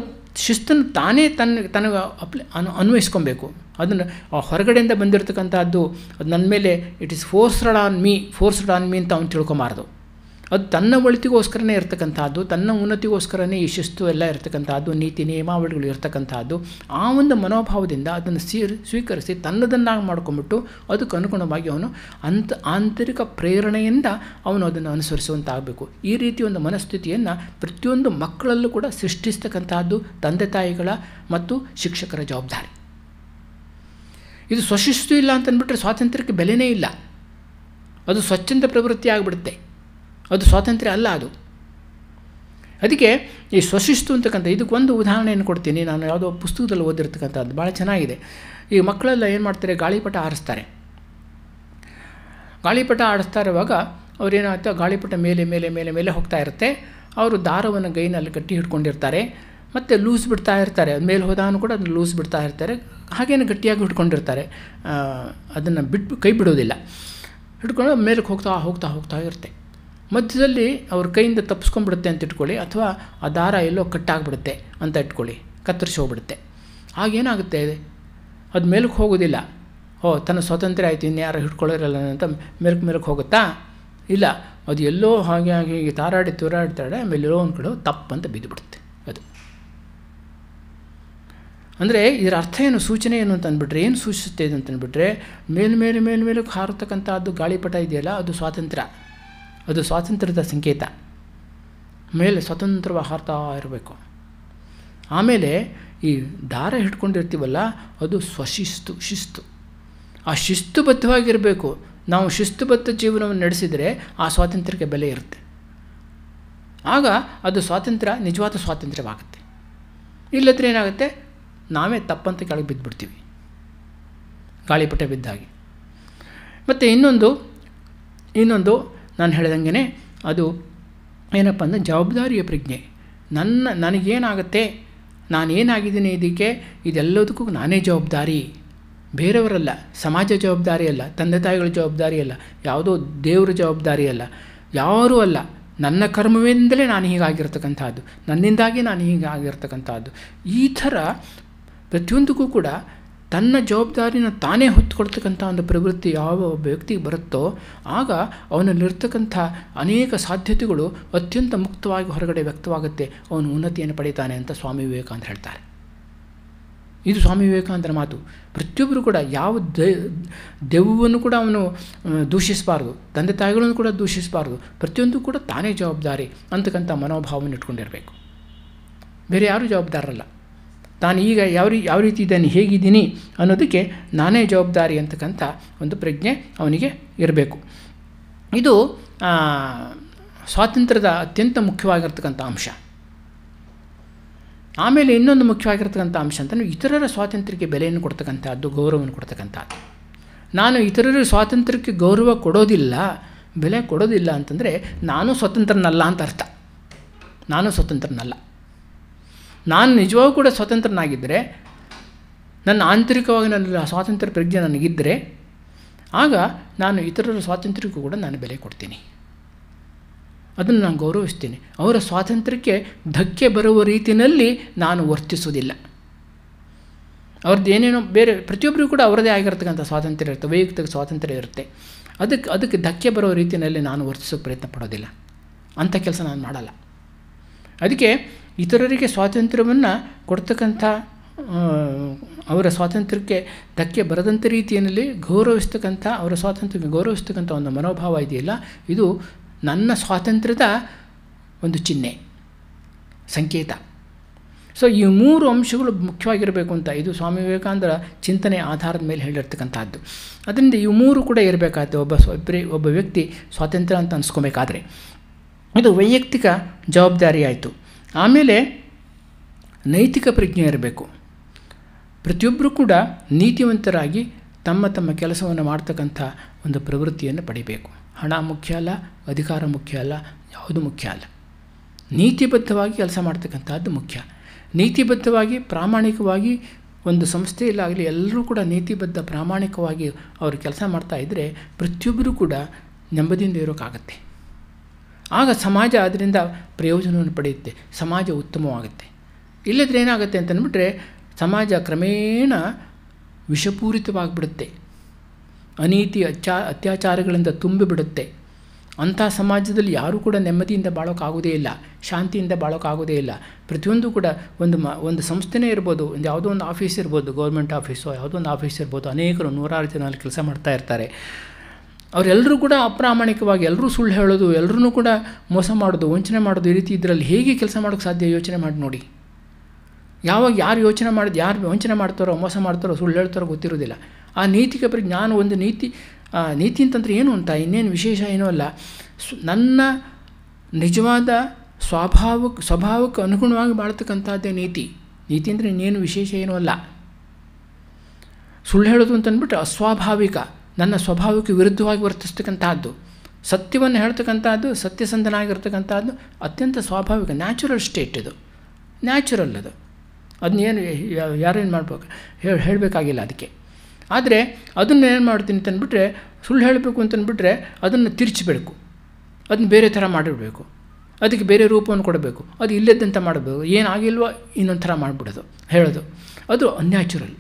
A: ಶಿಸ್ತನ್ನು ತಾನೇ ತನ್ನ ತನಗೆ ಅಪ್ಲಿ ಅನು ಅನ್ವಯಿಸ್ಕೊಬೇಕು ಅದನ್ನು ಹೊರಗಡೆಯಿಂದ ಬಂದಿರತಕ್ಕಂಥದ್ದು ಅದು ನನ್ನ ಮೇಲೆ it is forced on me forced on me ಅಂತ ಅವನು ತಿಳ್ಕೊಬಾರ್ದು ಅದು ತನ್ನ ಒಳಿತಿಗೋಸ್ಕರನೇ ಇರ್ತಕ್ಕಂಥದ್ದು ತನ್ನ ಉನ್ನತಿಗೋಸ್ಕರನೇ ಈ ಶಿಸ್ತು ಎಲ್ಲ ಇರ್ತಕ್ಕಂಥದ್ದು ನೀತಿ ನಿಯಮಾವಳಿಗಳು ಇರ್ತಕ್ಕಂಥದ್ದು ಆ ಒಂದು ಮನೋಭಾವದಿಂದ ಅದನ್ನು ಸೀರ್ ಸ್ವೀಕರಿಸಿ ತನ್ನದನ್ನಾಗಿ ಮಾಡ್ಕೊಂಬಿಟ್ಟು ಅದಕ್ಕೆ ಅನುಗುಣವಾಗಿ ಅವನು ಅಂತ ಆಂತರಿಕ ಪ್ರೇರಣೆಯಿಂದ ಅವನು ಅದನ್ನು ಅನುಸರಿಸುವಂತಾಗಬೇಕು ಈ ರೀತಿ ಒಂದು ಮನಸ್ಥಿತಿಯನ್ನು ಪ್ರತಿಯೊಂದು ಮಕ್ಕಳಲ್ಲೂ ಕೂಡ ಸೃಷ್ಟಿಸ್ತಕ್ಕಂಥದ್ದು ತಂದೆ ತಾಯಿಗಳ ಮತ್ತು ಶಿಕ್ಷಕರ ಜವಾಬ್ದಾರಿ ಇದು ಸ್ವಶಿಸ್ತು ಇಲ್ಲ ಅಂತಂದ್ಬಿಟ್ರೆ ಸ್ವಾತಂತ್ರ್ಯಕ್ಕೆ ಬೆಲೆನೇ ಇಲ್ಲ ಅದು ಸ್ವಚ್ಛಂದ ಪ್ರವೃತ್ತಿ ಆಗಿಬಿಡುತ್ತೆ ಅದು ಸ್ವಾತಂತ್ರ್ಯ ಅಲ್ಲ ಅದು ಅದಕ್ಕೆ ಈ ಸ್ವಶಿಸ್ತು ಅಂತಕ್ಕಂಥ ಇದಕ್ಕೊಂದು ಉದಾಹರಣೆಯನ್ನು ಕೊಡ್ತೀನಿ ನಾನು ಯಾವುದೋ ಪುಸ್ತಕದಲ್ಲಿ ಓದಿರ್ತಕ್ಕಂಥದ್ದು ಭಾಳ ಚೆನ್ನಾಗಿದೆ ಈ ಮಕ್ಕಳೆಲ್ಲ ಏನು ಮಾಡ್ತಾರೆ ಗಾಳಿಪಟ ಆರಿಸ್ತಾರೆ ಗಾಳಿಪಟ ಆಡಿಸ್ತಾ ಇರುವಾಗ ಅವ್ರೇನಾಗುತ್ತೆ ಗಾಳಿಪಟ ಮೇಲೆ ಮೇಲೆ ಮೇಲೆ ಮೇಲೆ ಹೋಗ್ತಾ ಇರುತ್ತೆ ಅವರು ದಾರವನ್ನು ಗೈನಲ್ಲಿ ಗಟ್ಟಿ ಹಿಡ್ಕೊಂಡಿರ್ತಾರೆ ಮತ್ತು ಲೂಸ್ ಬಿಡ್ತಾ ಇರ್ತಾರೆ ಅದು ಮೇಲೆ ಹೋದಾನು ಕೂಡ ಅದನ್ನು ಲೂಸ್ ಬಿಡ್ತಾ ಇರ್ತಾರೆ ಹಾಗೇನು ಗಟ್ಟಿಯಾಗಿ ಹಿಡ್ಕೊಂಡಿರ್ತಾರೆ ಅದನ್ನು ಬಿಟ್ಟು ಕೈ ಬಿಡೋದಿಲ್ಲ ಹಿಡ್ಕೊಂಡು ಮೇಲಕ್ಕೆ ಹೋಗ್ತಾ ಹೋಗ್ತಾ ಹೋಗ್ತಾ ಇರುತ್ತೆ ಮಧ್ಯದಲ್ಲಿ ಅವ್ರ ಕೈಯಿಂದ ತಪ್ಪಿಸ್ಕೊಂಡ್ಬಿಡುತ್ತೆ ಅಂತ ಇಟ್ಕೊಳ್ಳಿ ಅಥವಾ ಆ ದಾರ ಎಲ್ಲೋ ಕಟ್ಟಾಗ್ಬಿಡುತ್ತೆ ಅಂತ ಇಟ್ಕೊಳ್ಳಿ ಕತ್ತರಿಸಿ ಹೋಗ್ಬಿಡುತ್ತೆ ಆಗೇನಾಗುತ್ತೆ ಅದು ಮೇಲಕ್ಕೆ ಹೋಗೋದಿಲ್ಲ ಓ ತನ್ನ ಸ್ವಾತಂತ್ರ್ಯ ಆಯಿತು ಇನ್ಯಾರು ಹಿಡ್ಕೊಳ್ಳೋರಲ್ಲ ಅಂತ ಮೆರಕು ಮೇಲಕ್ಕೆ ಹೋಗುತ್ತಾ ಇಲ್ಲ ಅದು ಎಲ್ಲೋ ಹಾಗೆ ಹಾಗೆ ಹೀಗೆ ತಾರಾಡಿ ತೂರಾಡ್ತಾಳೆ ಆಮೇಲೆ ಇರೋ ಒಂದು ಕಡೆ ತಪ್ಪಂತ ಬಿದ್ದುಬಿಡುತ್ತೆ ಅದು ಅಂದರೆ ಇದರ ಅರ್ಥ ಏನು ಸೂಚನೆ ಏನು ಅಂತಂದ್ಬಿಟ್ರೆ ಏನು ಸೂಚಿಸುತ್ತೆ ಇದು ಅಂತಂದ್ಬಿಟ್ರೆ ಮೇಲ್ಮೇಲೆ ಮೇಲ್ಮೇಲಕ್ಕೆ ಅದು ಗಾಳಿಪಟ ಇದೆಯಲ್ಲ ಅದು ಸ್ವಾತಂತ್ರ್ಯ ಅದು ಸ್ವಾತಂತ್ರ್ಯದ ಸಂಕೇತ ಮೇಲೆ ಸ್ವತಂತ್ರವಾಗಿ ಹಾರ್ತಾ ಇರಬೇಕು ಆಮೇಲೆ ಈ ದಾರ ಹಿಡ್ಕೊಂಡಿರ್ತೀವಲ್ಲ ಅದು ಸ್ವಶಿಸ್ತು ಶಿಸ್ತು ಆ ಶಿಸ್ತುಬದ್ಧವಾಗಿರಬೇಕು ನಾವು ಶಿಸ್ತುಬದ್ಧ ಜೀವನವನ್ನು ನಡೆಸಿದರೆ ಆ ಸ್ವಾತಂತ್ರ್ಯಕ್ಕೆ ಬೆಲೆ ಇರುತ್ತೆ ಆಗ ಅದು ಸ್ವಾತಂತ್ರ್ಯ ನಿಜವಾದ ಸ್ವಾತಂತ್ರ್ಯವಾಗುತ್ತೆ ಇಲ್ಲದ್ರೆ ಏನಾಗುತ್ತೆ ನಾವೇ ತಪ್ಪಂತ ಕೆಳಗೆ ಬಿದ್ದುಬಿಡ್ತೀವಿ ಗಾಳಿಪಟ ಬಿದ್ದಾಗಿ ಮತ್ತು ಇನ್ನೊಂದು ಇನ್ನೊಂದು ನಾನು ಹೇಳ್ದಂಗೆ ಅದು ಏನಪ್ಪ ಅಂದರೆ ಜವಾಬ್ದಾರಿಯ ಪ್ರಜ್ಞೆ ನನ್ನ ನನಗೇನಾಗುತ್ತೆ ನಾನೇನಾಗಿದ್ದೀನಿ ಇದಕ್ಕೆ ಇದೆಲ್ಲದಕ್ಕೂ ನಾನೇ ಜವಾಬ್ದಾರಿ ಬೇರೆಯವರಲ್ಲ ಸಮಾಜ ಜವಾಬ್ದಾರಿ ಅಲ್ಲ ತಂದೆ ತಾಯಿಗಳ ಜವಾಬ್ದಾರಿ ಅಲ್ಲ ಯಾವುದೋ ದೇವರ ಜವಾಬ್ದಾರಿ ಅಲ್ಲ ಯಾರೂ ಅಲ್ಲ ನನ್ನ ಕರ್ಮವೆಂದಲೇ ನಾನು ಹೀಗಾಗಿರ್ತಕ್ಕಂಥದ್ದು ನನ್ನಿಂದಾಗಿ ನಾನು ಹೀಗಾಗಿರ್ತಕ್ಕಂಥದ್ದು ಈ ಥರ ಪ್ರತಿಯೊಂದಕ್ಕೂ ಕೂಡ ತನ್ನ ಜವಾಬ್ದಾರಿನ ತಾನೇ ಹೊತ್ತುಕೊಳ್ತಕ್ಕಂಥ ಒಂದು ಪ್ರವೃತ್ತಿ ಯಾವ ಒಬ್ಬ ವ್ಯಕ್ತಿಗೆ ಬರುತ್ತೋ ಆಗ ಅವನಲ್ಲಿರ್ತಕ್ಕಂಥ ಅನೇಕ ಸಾಧ್ಯತೆಗಳು ಅತ್ಯಂತ ಮುಕ್ತವಾಗಿ ಹೊರಗಡೆ ವ್ಯಕ್ತವಾಗುತ್ತೆ ಅವನು ಉನ್ನತಿಯನ್ನು ಪಡೀತಾನೆ ಅಂತ ಸ್ವಾಮಿ ವಿವೇಕಾನಂದ ಹೇಳ್ತಾರೆ ಇದು ಸ್ವಾಮಿ ವಿವೇಕಾನಂದರ ಮಾತು ಪ್ರತಿಯೊಬ್ಬರು ಕೂಡ ಯಾವ ದೆವ್ವವನ್ನು ಕೂಡ ಅವನು ದೂಷಿಸಬಾರ್ದು ತಂದೆ ತಾಯಿಗಳನ್ನು ಕೂಡ ದೂಷಿಸಬಾರ್ದು ಪ್ರತಿಯೊಂದು ಕೂಡ ತಾನೇ ಜವಾಬ್ದಾರಿ ಅಂತಕ್ಕಂಥ ಮನೋಭಾವವನ್ನು ಇಟ್ಕೊಂಡಿರಬೇಕು ಬೇರೆ ಯಾರೂ ಜವಾಬ್ದಾರರಲ್ಲ ತಾನು ಈಗ ಯಾವ ರೀ ಯಾವ ರೀತಿ ಇದ್ದಾನೆ ಹೇಗಿದ್ದೀನಿ ಅನ್ನೋದಕ್ಕೆ ನಾನೇ ಜವಾಬ್ದಾರಿ ಅಂತಕ್ಕಂಥ ಒಂದು ಪ್ರಜ್ಞೆ ಅವನಿಗೆ ಇರಬೇಕು ಇದು ಸ್ವಾತಂತ್ರ್ಯದ ಅತ್ಯಂತ ಮುಖ್ಯವಾಗಿರ್ತಕ್ಕಂಥ ಅಂಶ ಆಮೇಲೆ ಇನ್ನೊಂದು ಮುಖ್ಯವಾಗಿರ್ತಕ್ಕಂಥ ಅಂಶ ಅಂತಲೂ ಇತರರ ಸ್ವಾತಂತ್ರ್ಯಕ್ಕೆ ಬೆಲೆಯನ್ನು ಕೊಡ್ತಕ್ಕಂಥದ್ದು ಗೌರವವನ್ನು ಕೊಡ್ತಕ್ಕಂಥದ್ದು ನಾನು ಇತರರ ಸ್ವಾತಂತ್ರ್ಯಕ್ಕೆ ಗೌರವ ಕೊಡೋದಿಲ್ಲ ಬೆಲೆ ಕೊಡೋದಿಲ್ಲ ಅಂತಂದರೆ ನಾನು ಸ್ವತಂತ್ರನಲ್ಲ ಅಂತ ಅರ್ಥ ನಾನು ಸ್ವತಂತ್ರನಲ್ಲ ನಾನು ನಿಜವಾಗೂ ಕೂಡ ಸ್ವತಂತ್ರನಾಗಿದ್ದರೆ ನನ್ನ ಆಂತರಿಕವಾಗಿ ನನ್ನ ಸ್ವಾತಂತ್ರ್ಯ ಪ್ರಜ್ಞೆ ನನಗಿದ್ದರೆ ಆಗ ನಾನು ಇತರರ ಸ್ವಾತಂತ್ರ್ಯಕ್ಕೂ ಕೂಡ ನಾನು ಬೆಲೆ ಕೊಡ್ತೀನಿ ಅದನ್ನು ನಾನು ಗೌರವಿಸ್ತೀನಿ ಅವರ ಸ್ವಾತಂತ್ರ್ಯಕ್ಕೆ ಧಕ್ಕೆ ಬರುವ ರೀತಿಯಲ್ಲಿ ನಾನು ವರ್ತಿಸುವುದಿಲ್ಲ ಅವ್ರದ್ದು ಏನೇನೋ ಬೇರೆ ಪ್ರತಿಯೊಬ್ಬರಿಗೂ ಕೂಡ ಅವರದೇ ಆಗಿರತಕ್ಕಂಥ ಸ್ವಾತಂತ್ರ್ಯ ಇರುತ್ತೆ ವೈಯಕ್ತಿಕ ಸ್ವಾತಂತ್ರ್ಯ ಇರುತ್ತೆ ಅದಕ್ಕೆ ಅದಕ್ಕೆ ಧಕ್ಕೆ ಬರುವ ರೀತಿಯಲ್ಲಿ ನಾನು ವರ್ತಿಸೋಕ್ಕೆ ಪ್ರಯತ್ನ ಪಡೋದಿಲ್ಲ ಅಂಥ ಕೆಲಸ ನಾನು ಮಾಡಲ್ಲ ಅದಕ್ಕೆ ಇತರರಿಗೆ ಸ್ವಾತಂತ್ರ್ಯವನ್ನು ಕೊಡ್ತಕ್ಕಂಥ ಅವರ ಸ್ವಾತಂತ್ರ್ಯಕ್ಕೆ ಧಕ್ಕೆ ಬರದಂಥ ರೀತಿಯಲ್ಲಿ ಗೌರವಿಸ್ತಕ್ಕಂಥ ಅವರ ಸ್ವಾತಂತ್ರ್ಯಕ್ಕೆ ಗೌರವಿಸ್ತಕ್ಕಂಥ ಒಂದು ಮನೋಭಾವ ಇದೆಯಲ್ಲ ಇದು ನನ್ನ ಸ್ವಾತಂತ್ರ್ಯದ ಒಂದು ಚಿಹ್ನೆ ಸಂಕೇತ ಸೊ ಈ ಮೂರು ಅಂಶಗಳು ಮುಖ್ಯವಾಗಿರಬೇಕು ಅಂತ ಇದು ಸ್ವಾಮಿ ವಿವೇಕಾನಂದರ ಚಿಂತನೆ ಆಧಾರದ ಮೇಲೆ ಹೇಳಿರ್ತಕ್ಕಂಥದ್ದು ಅದರಿಂದ ಈ ಮೂರು ಕೂಡ ಇರಬೇಕಾಗುತ್ತೆ ಒಬ್ಬ ಒಬ್ಬ ವ್ಯಕ್ತಿ ಸ್ವಾತಂತ್ರ್ಯ ಅಂತ ಅನ್ಸ್ಕೊಬೇಕಾದ್ರೆ ಇದು ವೈಯಕ್ತಿಕ ಜವಾಬ್ದಾರಿ ಆಯಿತು ಆಮೇಲೆ ನೈತಿಕ ಪ್ರಜ್ಞೆ ಇರಬೇಕು ಪ್ರತಿಯೊಬ್ಬರೂ ಕೂಡ ನೀತಿವಂತರಾಗಿ ತಮ್ಮ ತಮ್ಮ ಕೆಲಸವನ್ನು ಮಾಡ್ತಕ್ಕಂಥ ಒಂದು ಪ್ರವೃತ್ತಿಯನ್ನು ಪಡಿಬೇಕು ಹಣ ಮುಖ್ಯ ಅಲ್ಲ ಅಧಿಕಾರ ಮುಖ್ಯ ಅಲ್ಲ ಯಾವುದು ಮುಖ್ಯ ಅಲ್ಲ ನೀತಿಬದ್ಧವಾಗಿ ಕೆಲಸ ಮಾಡ್ತಕ್ಕಂಥದ್ದು ಮುಖ್ಯ ನೀತಿಬದ್ಧವಾಗಿ ಪ್ರಾಮಾಣಿಕವಾಗಿ ಒಂದು ಸಂಸ್ಥೆಯಲ್ಲಾಗಲಿ ಎಲ್ಲರೂ ಕೂಡ ನೀತಿಬದ್ಧ ಪ್ರಾಮಾಣಿಕವಾಗಿ ಅವರು ಕೆಲಸ ಮಾಡ್ತಾ ಇದ್ದರೆ ಪ್ರತಿಯೊಬ್ಬರೂ ಕೂಡ ನೆಮ್ಮದಿಯಿಂದ ಇರೋಕ್ಕಾಗತ್ತೆ ಆಗ ಸಮಾಜ ಅದರಿಂದ ಪ್ರಯೋಜನವನ್ನು ಪಡೆಯುತ್ತೆ ಸಮಾಜ ಉತ್ತಮವಾಗುತ್ತೆ ಇಲ್ಲದ್ರೆ ಏನಾಗುತ್ತೆ ಅಂತಂದ್ಬಿಟ್ರೆ ಸಮಾಜ ಕ್ರಮೇಣ ವಿಷಪೂರಿತವಾಗಿಬಿಡುತ್ತೆ ಅನೀತಿ ಅಚ್ಚಾ ಅತ್ಯಾಚಾರಗಳಿಂದ ತುಂಬಿಬಿಡುತ್ತೆ ಅಂಥ ಸಮಾಜದಲ್ಲಿ ಯಾರೂ ಕೂಡ ನೆಮ್ಮದಿಯಿಂದ ಬಾಳೋಕ್ಕಾಗೋದೇ ಇಲ್ಲ ಶಾಂತಿಯಿಂದ ಬಾಳೋಕ್ಕಾಗೋದೇ ಇಲ್ಲ ಪ್ರತಿಯೊಂದು ಕೂಡ ಒಂದು ಮ ಒಂದು ಸಂಸ್ಥೆನೇ ಇರ್ಬೋದು ಒಂದು ಯಾವುದೋ ಒಂದು ಆಫೀಸ್ ಇರ್ಬೋದು ಗೌರ್ಮೆಂಟ್ ಆಫೀಸು ಯಾವುದೋ ಒಂದು ಆಫೀಸ್ ಇರ್ಬೋದು ಅನೇಕರು ನೂರಾರು ಜನ ಕೆಲಸ ಮಾಡ್ತಾ ಇರ್ತಾರೆ ಅವರೆಲ್ಲರೂ ಕೂಡ ಅಪ್ರಾಮಾಣಿಕವಾಗಿ ಎಲ್ಲರೂ ಸುಳ್ಳು ಹೇಳೋದು ಎಲ್ಲರೂ ಕೂಡ ಮೋಸ ಮಾಡೋದು ವಂಚನೆ ಮಾಡೋದು ಈ ರೀತಿ ಇದರಲ್ಲಿ ಹೇಗೆ ಕೆಲಸ ಮಾಡೋಕ್ಕೆ ಸಾಧ್ಯ ಯೋಚನೆ ಮಾಡಿ ನೋಡಿ ಯಾವಾಗ ಯಾರು ಯೋಚನೆ ಮಾಡೋದು ಯಾರು ವಂಚನೆ ಮಾಡ್ತಾರೋ ಮೋಸ ಮಾಡ್ತಾರೋ ಸುಳ್ಳು ಹೇಳ್ತಾರೋ ಗೊತ್ತಿರೋದಿಲ್ಲ ಆ ನೈತಿಕ ಪರಿಜ್ಞಾನ ಒಂದು ನೀತಿ ನೀತಿ ಅಂತಂದ್ರೆ ಏನು ಅಂತ ಇನ್ನೇನು ವಿಶೇಷ ಏನೂ ಅಲ್ಲ ನನ್ನ ನಿಜವಾದ ಸ್ವಭಾವ ಸ್ವಭಾವಕ್ಕೆ ಅನುಗುಣವಾಗಿ ಬಾಳ್ತಕ್ಕಂಥದ್ದೇ ನೀತಿ ನೀತಿ ಅಂದರೆ ಇನ್ನೇನು ವಿಶೇಷ ಏನೂ ಅಲ್ಲ ಸುಳ್ಳು ಹೇಳೋದು ಅಂತಂದ್ಬಿಟ್ಟು ಅಸ್ವಾಭಾವಿಕ ನನ್ನ ಸ್ವಭಾವಕ್ಕೆ ವಿರುದ್ಧವಾಗಿ ವರ್ತಿಸ್ತಕ್ಕಂಥದ್ದು ಸತ್ಯವನ್ನು ಹೇಳ್ತಕ್ಕಂಥದ್ದು ಸತ್ಯಸಂಧನಾಗಿರ್ತಕ್ಕಂಥದ್ದು ಅತ್ಯಂತ ಸ್ವಾಭಾವಿಕ ನ್ಯಾಚುರಲ್ ಸ್ಟೇಟ್ ಇದು ನ್ಯಾಚುರಲ್ ಅದು ಅದನ್ನೇನು ಯಾರೇನು ಮಾಡ್ಬೇಕು ಹೇಳಿ ಹೇಳಬೇಕಾಗಿಲ್ಲ ಅದಕ್ಕೆ ಆದರೆ ಅದನ್ನು ಏನು ಮಾಡ್ತೀನಿ ಅಂತಂದ್ಬಿಟ್ರೆ ಸುಳ್ಳು ಹೇಳಬೇಕು ಅಂತಂದ್ಬಿಟ್ರೆ ಅದನ್ನು ತಿರ್ಚಬೇಕು ಅದನ್ನ ಬೇರೆ ಥರ ಮಾಡಿಬಿಡಬೇಕು ಅದಕ್ಕೆ ಬೇರೆ ರೂಪವನ್ನು ಕೊಡಬೇಕು ಅದು ಇಲ್ಲದಂತ ಮಾಡಬೇಕು ಏನಾಗಿಲ್ವೋ ಇನ್ನೊಂದು ಥರ ಮಾಡಿಬಿಡೋದು ಹೇಳೋದು ಅದು ಅನ್ಯಾಚುರಲ್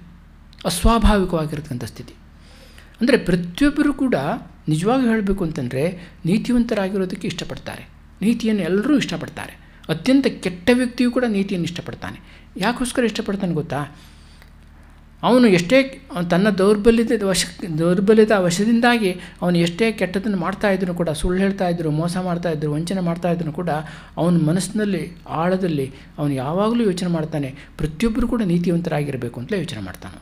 A: ಅಸ್ವಾಭಾವಿಕವಾಗಿರ್ತಕ್ಕಂಥ ಸ್ಥಿತಿ ಅಂದರೆ ಪ್ರತಿಯೊಬ್ಬರು ಕೂಡ ನಿಜವಾಗಿ ಹೇಳಬೇಕು ಅಂತಂದರೆ ನೀತಿವಂತರಾಗಿರೋದಕ್ಕೆ ಇಷ್ಟಪಡ್ತಾರೆ ನೀತಿಯನ್ನು ಎಲ್ಲರೂ ಇಷ್ಟಪಡ್ತಾರೆ ಅತ್ಯಂತ ಕೆಟ್ಟ ವ್ಯಕ್ತಿಯು ಕೂಡ ನೀತಿಯನ್ನು ಇಷ್ಟಪಡ್ತಾನೆ ಯಾಕೋಸ್ಕರ ಇಷ್ಟಪಡ್ತಾನೆ ಗೊತ್ತಾ ಅವನು ಎಷ್ಟೇ ತನ್ನ ದೌರ್ಬಲ್ಯದ ವಶ ದೌರ್ಬಲ್ಯದ ವಶದಿಂದಾಗಿ ಅವನು ಎಷ್ಟೇ ಕೆಟ್ಟದನ್ನು ಮಾಡ್ತಾ ಇದ್ರು ಕೂಡ ಸುಳ್ಳು ಹೇಳ್ತಾ ಇದ್ರು ಮೋಸ ಮಾಡ್ತಾ ಇದ್ರು ವಂಚನೆ ಮಾಡ್ತಾ ಇದ್ರು ಕೂಡ ಅವನ ಮನಸ್ಸಿನಲ್ಲಿ ಆಳದಲ್ಲಿ ಅವನು ಯಾವಾಗಲೂ ಯೋಚನೆ ಮಾಡ್ತಾನೆ ಪ್ರತಿಯೊಬ್ಬರು ಕೂಡ ನೀತಿವಂತರಾಗಿರಬೇಕು ಅಂತಲೇ ಯೋಚನೆ ಮಾಡ್ತಾನೆ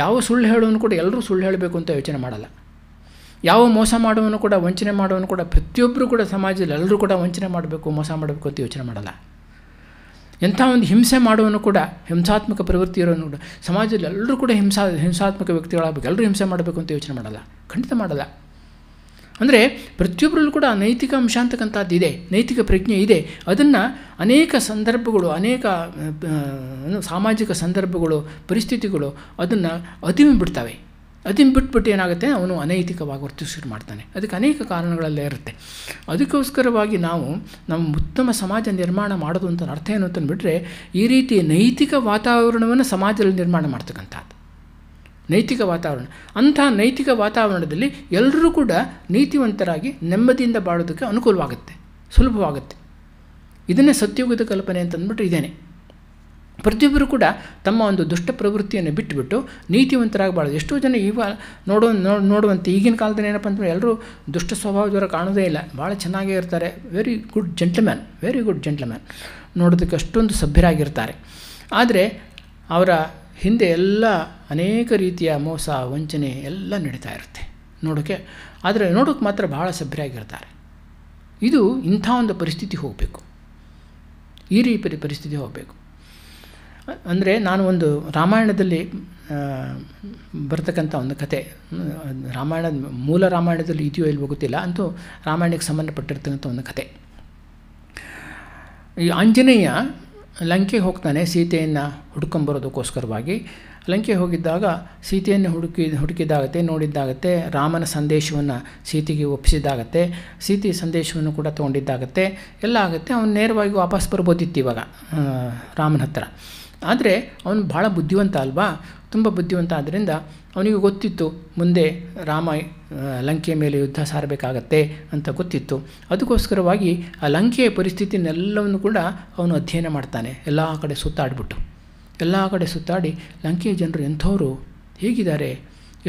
A: ಯಾವ ಸುಳ್ಳು ಹೇಳುವನು ಕೂಡ ಎಲ್ಲರೂ ಸುಳ್ಳು ಹೇಳಬೇಕು ಅಂತ ಯೋಚನೆ ಮಾಡಲ್ಲ ಯಾವ ಮೋಸ ಮಾಡುವನು ಕೂಡ ವಂಚನೆ ಮಾಡೋನು ಕೂಡ ಪ್ರತಿಯೊಬ್ಬರು ಕೂಡ ಸಮಾಜದಲ್ಲಿ ಎಲ್ಲರೂ ಕೂಡ ವಂಚನೆ ಮಾಡಬೇಕು ಮೋಸ ಮಾಡಬೇಕು ಅಂತ ಯೋಚನೆ ಮಾಡಲ್ಲ ಎಂಥ ಒಂದು ಹಿಂಸೆ ಮಾಡುವನು ಕೂಡ ಹಿಂಸಾತ್ಮಕ ಪ್ರವೃತ್ತಿ ಇರೋನು ಕೂಡ ಸಮಾಜದಲ್ಲಿ ಎಲ್ಲರೂ ಕೂಡ ಹಿಂಸಾ ಹಿಂಸಾತ್ಮಕ ವ್ಯಕ್ತಿಗಳಾಗಬೇಕು ಎಲ್ಲರೂ ಹಿಂಸೆ ಮಾಡಬೇಕು ಅಂತ ಯೋಚನೆ ಮಾಡಲ್ಲ ಖಂಡಿತ ಮಾಡಲ್ಲ ಅಂದರೆ ಪ್ರತಿಯೊಬ್ಬರಲ್ಲೂ ಕೂಡ ನೈತಿಕ ಅಂಶ ಅಂತಕ್ಕಂಥದ್ದು ಇದೆ ನೈತಿಕ ಪ್ರಜ್ಞೆ ಇದೆ ಅದನ್ನು ಅನೇಕ ಸಂದರ್ಭಗಳು ಅನೇಕ ಸಾಮಾಜಿಕ ಸಂದರ್ಭಗಳು ಪರಿಸ್ಥಿತಿಗಳು ಅದನ್ನು ಅತಿಮಿಬಿಡ್ತವೆ ಅದನ್ನು ಬಿಟ್ಬಿಟ್ಟು ಏನಾಗುತ್ತೆ ಅವನು ಅನೈತಿಕವಾಗಿ ವರ್ತಿಸ್ ಮಾಡ್ತಾನೆ ಅದಕ್ಕೆ ಅನೇಕ ಕಾರಣಗಳಲ್ಲೇ ಇರುತ್ತೆ ಅದಕ್ಕೋಸ್ಕರವಾಗಿ ನಾವು ನಮ್ಮ ಉತ್ತಮ ಸಮಾಜ ನಿರ್ಮಾಣ ಮಾಡೋದು ಅಂತ ಅರ್ಥ ಏನು ಅಂತಂದುಬಿಟ್ರೆ ಈ ರೀತಿ ನೈತಿಕ ವಾತಾವರಣವನ್ನು ಸಮಾಜದಲ್ಲಿ ನಿರ್ಮಾಣ ಮಾಡ್ತಕ್ಕಂಥದ್ದು ನೈತಿಕ ವಾತಾವರಣ ಅಂಥ ನೈತಿಕ ವಾತಾವರಣದಲ್ಲಿ ಎಲ್ಲರೂ ಕೂಡ ನೀತಿವಂತರಾಗಿ ನೆಮ್ಮದಿಯಿಂದ ಬಾಳೋದಕ್ಕೆ ಅನುಕೂಲವಾಗುತ್ತೆ ಸುಲಭವಾಗುತ್ತೆ ಇದನ್ನೇ ಸತ್ಯೋಗದ ಕಲ್ಪನೆ ಅಂತಂದ್ಬಿಟ್ಟು ಇದೇನೆ ಪ್ರತಿಯೊಬ್ಬರು ಕೂಡ ತಮ್ಮ ಒಂದು ದುಷ್ಟ ಪ್ರವೃತ್ತಿಯನ್ನು ಬಿಟ್ಟುಬಿಟ್ಟು ನೀತಿವಂತರಾಗಿ ಬಾಳೋದು ಎಷ್ಟೋ ಜನ ಈಗ ನೋಡೋ ನೋಡುವಂತೆ ಈಗಿನ ಕಾಲದಲ್ಲಿ ಏನಪ್ಪ ಅಂದರೆ ಎಲ್ಲರೂ ದುಷ್ಟ ಸ್ವಭಾವದವರ ಕಾಣೋದೇ ಇಲ್ಲ ಭಾಳ ಚೆನ್ನಾಗೇ ಇರ್ತಾರೆ very good gentleman very good gentleman ನೋಡೋದಕ್ಕೆ ಅಷ್ಟೊಂದು ಸಭ್ಯರಾಗಿರ್ತಾರೆ ಆದರೆ ಅವರ ಹಿಂದೆ ಎಲ್ಲ ಅನೇಕ ರೀತಿಯ ಮೋಸ ವಂಚನೆ ಎಲ್ಲ ನಡೀತಾ ಇರುತ್ತೆ ನೋಡೋಕ್ಕೆ ಆದರೆ ನೋಡೋಕ್ಕೆ ಮಾತ್ರ ಬಹಳ ಸಭ್ಯರಾಗಿರ್ತಾರೆ ಇದು ಇಂಥ ಒಂದು ಪರಿಸ್ಥಿತಿ ಹೋಗಬೇಕು ಈ ರೀತಿ ಪರಿಸ್ಥಿತಿ ಹೋಗಬೇಕು ಅಂದರೆ ನಾನು ಒಂದು ರಾಮಾಯಣದಲ್ಲಿ ಬರ್ತಕ್ಕಂಥ ಒಂದು ಕತೆ ರಾಮಾಯಣದ ಮೂಲ ರಾಮಾಯಣದಲ್ಲಿ ಇದೆಯೋ ಇಲ್ಲಿ ಗೊತ್ತಿಲ್ಲ ಅಂತೂ ರಾಮಾಯಣಕ್ಕೆ ಸಂಬಂಧಪಟ್ಟಿರ್ತಕ್ಕಂಥ ಒಂದು ಕತೆ ಈ ಆಂಜನೇಯ ಲಂಕೆ ಹೋಗ್ತಾನೆ ಸೀತೆಯನ್ನು ಹುಡ್ಕೊಂಬರೋದಕ್ಕೋಸ್ಕರವಾಗಿ ಲಂಕೆ ಹೋಗಿದ್ದಾಗ ಸೀತೆಯನ್ನು ಹುಡುಕಿ ಹುಡುಕಿದಾಗತ್ತೆ ನೋಡಿದ್ದಾಗತ್ತೆ ರಾಮನ ಸಂದೇಶವನ್ನು ಸೀತೆಗೆ ಒಪ್ಪಿಸಿದ್ದಾಗತ್ತೆ ಸೀತೆ ಸಂದೇಶವನ್ನು ಕೂಡ ತೊಗೊಂಡಿದ್ದಾಗತ್ತೆ ಎಲ್ಲ ಆಗುತ್ತೆ ಅವನು ನೇರವಾಗಿ ವಾಪಸ್ ಬರ್ಬೋದಿತ್ತು ಇವಾಗ ರಾಮನ ಹತ್ರ ಆದರೆ ಅವನು ಭಾಳ ಬುದ್ಧಿವಂತ ಅಲ್ವಾ ತುಂಬ ಬುದ್ಧಿವಂತ ಆದ್ದರಿಂದ ಅವನಿಗೂ ಗೊತ್ತಿತ್ತು ಮುಂದೆ ರಾಮ ಲಂಕೆ ಮೇಲೆ ಯುದ್ಧ ಸಾರಬೇಕಾಗತ್ತೆ ಅಂತ ಗೊತ್ತಿತ್ತು ಅದಕ್ಕೋಸ್ಕರವಾಗಿ ಆ ಲಂಕೆಯ ಪರಿಸ್ಥಿತಿನೆಲ್ಲವನ್ನು ಕೂಡ ಅವನು ಅಧ್ಯಯನ ಮಾಡ್ತಾನೆ ಎಲ್ಲ ಕಡೆ ಸುತ್ತಾಡ್ಬಿಟ್ಟು ಎಲ್ಲ ಕಡೆ ಸುತ್ತಾಡಿ ಲಂಕೆಯ ಜನರು ಎಂಥವರು ಹೇಗಿದ್ದಾರೆ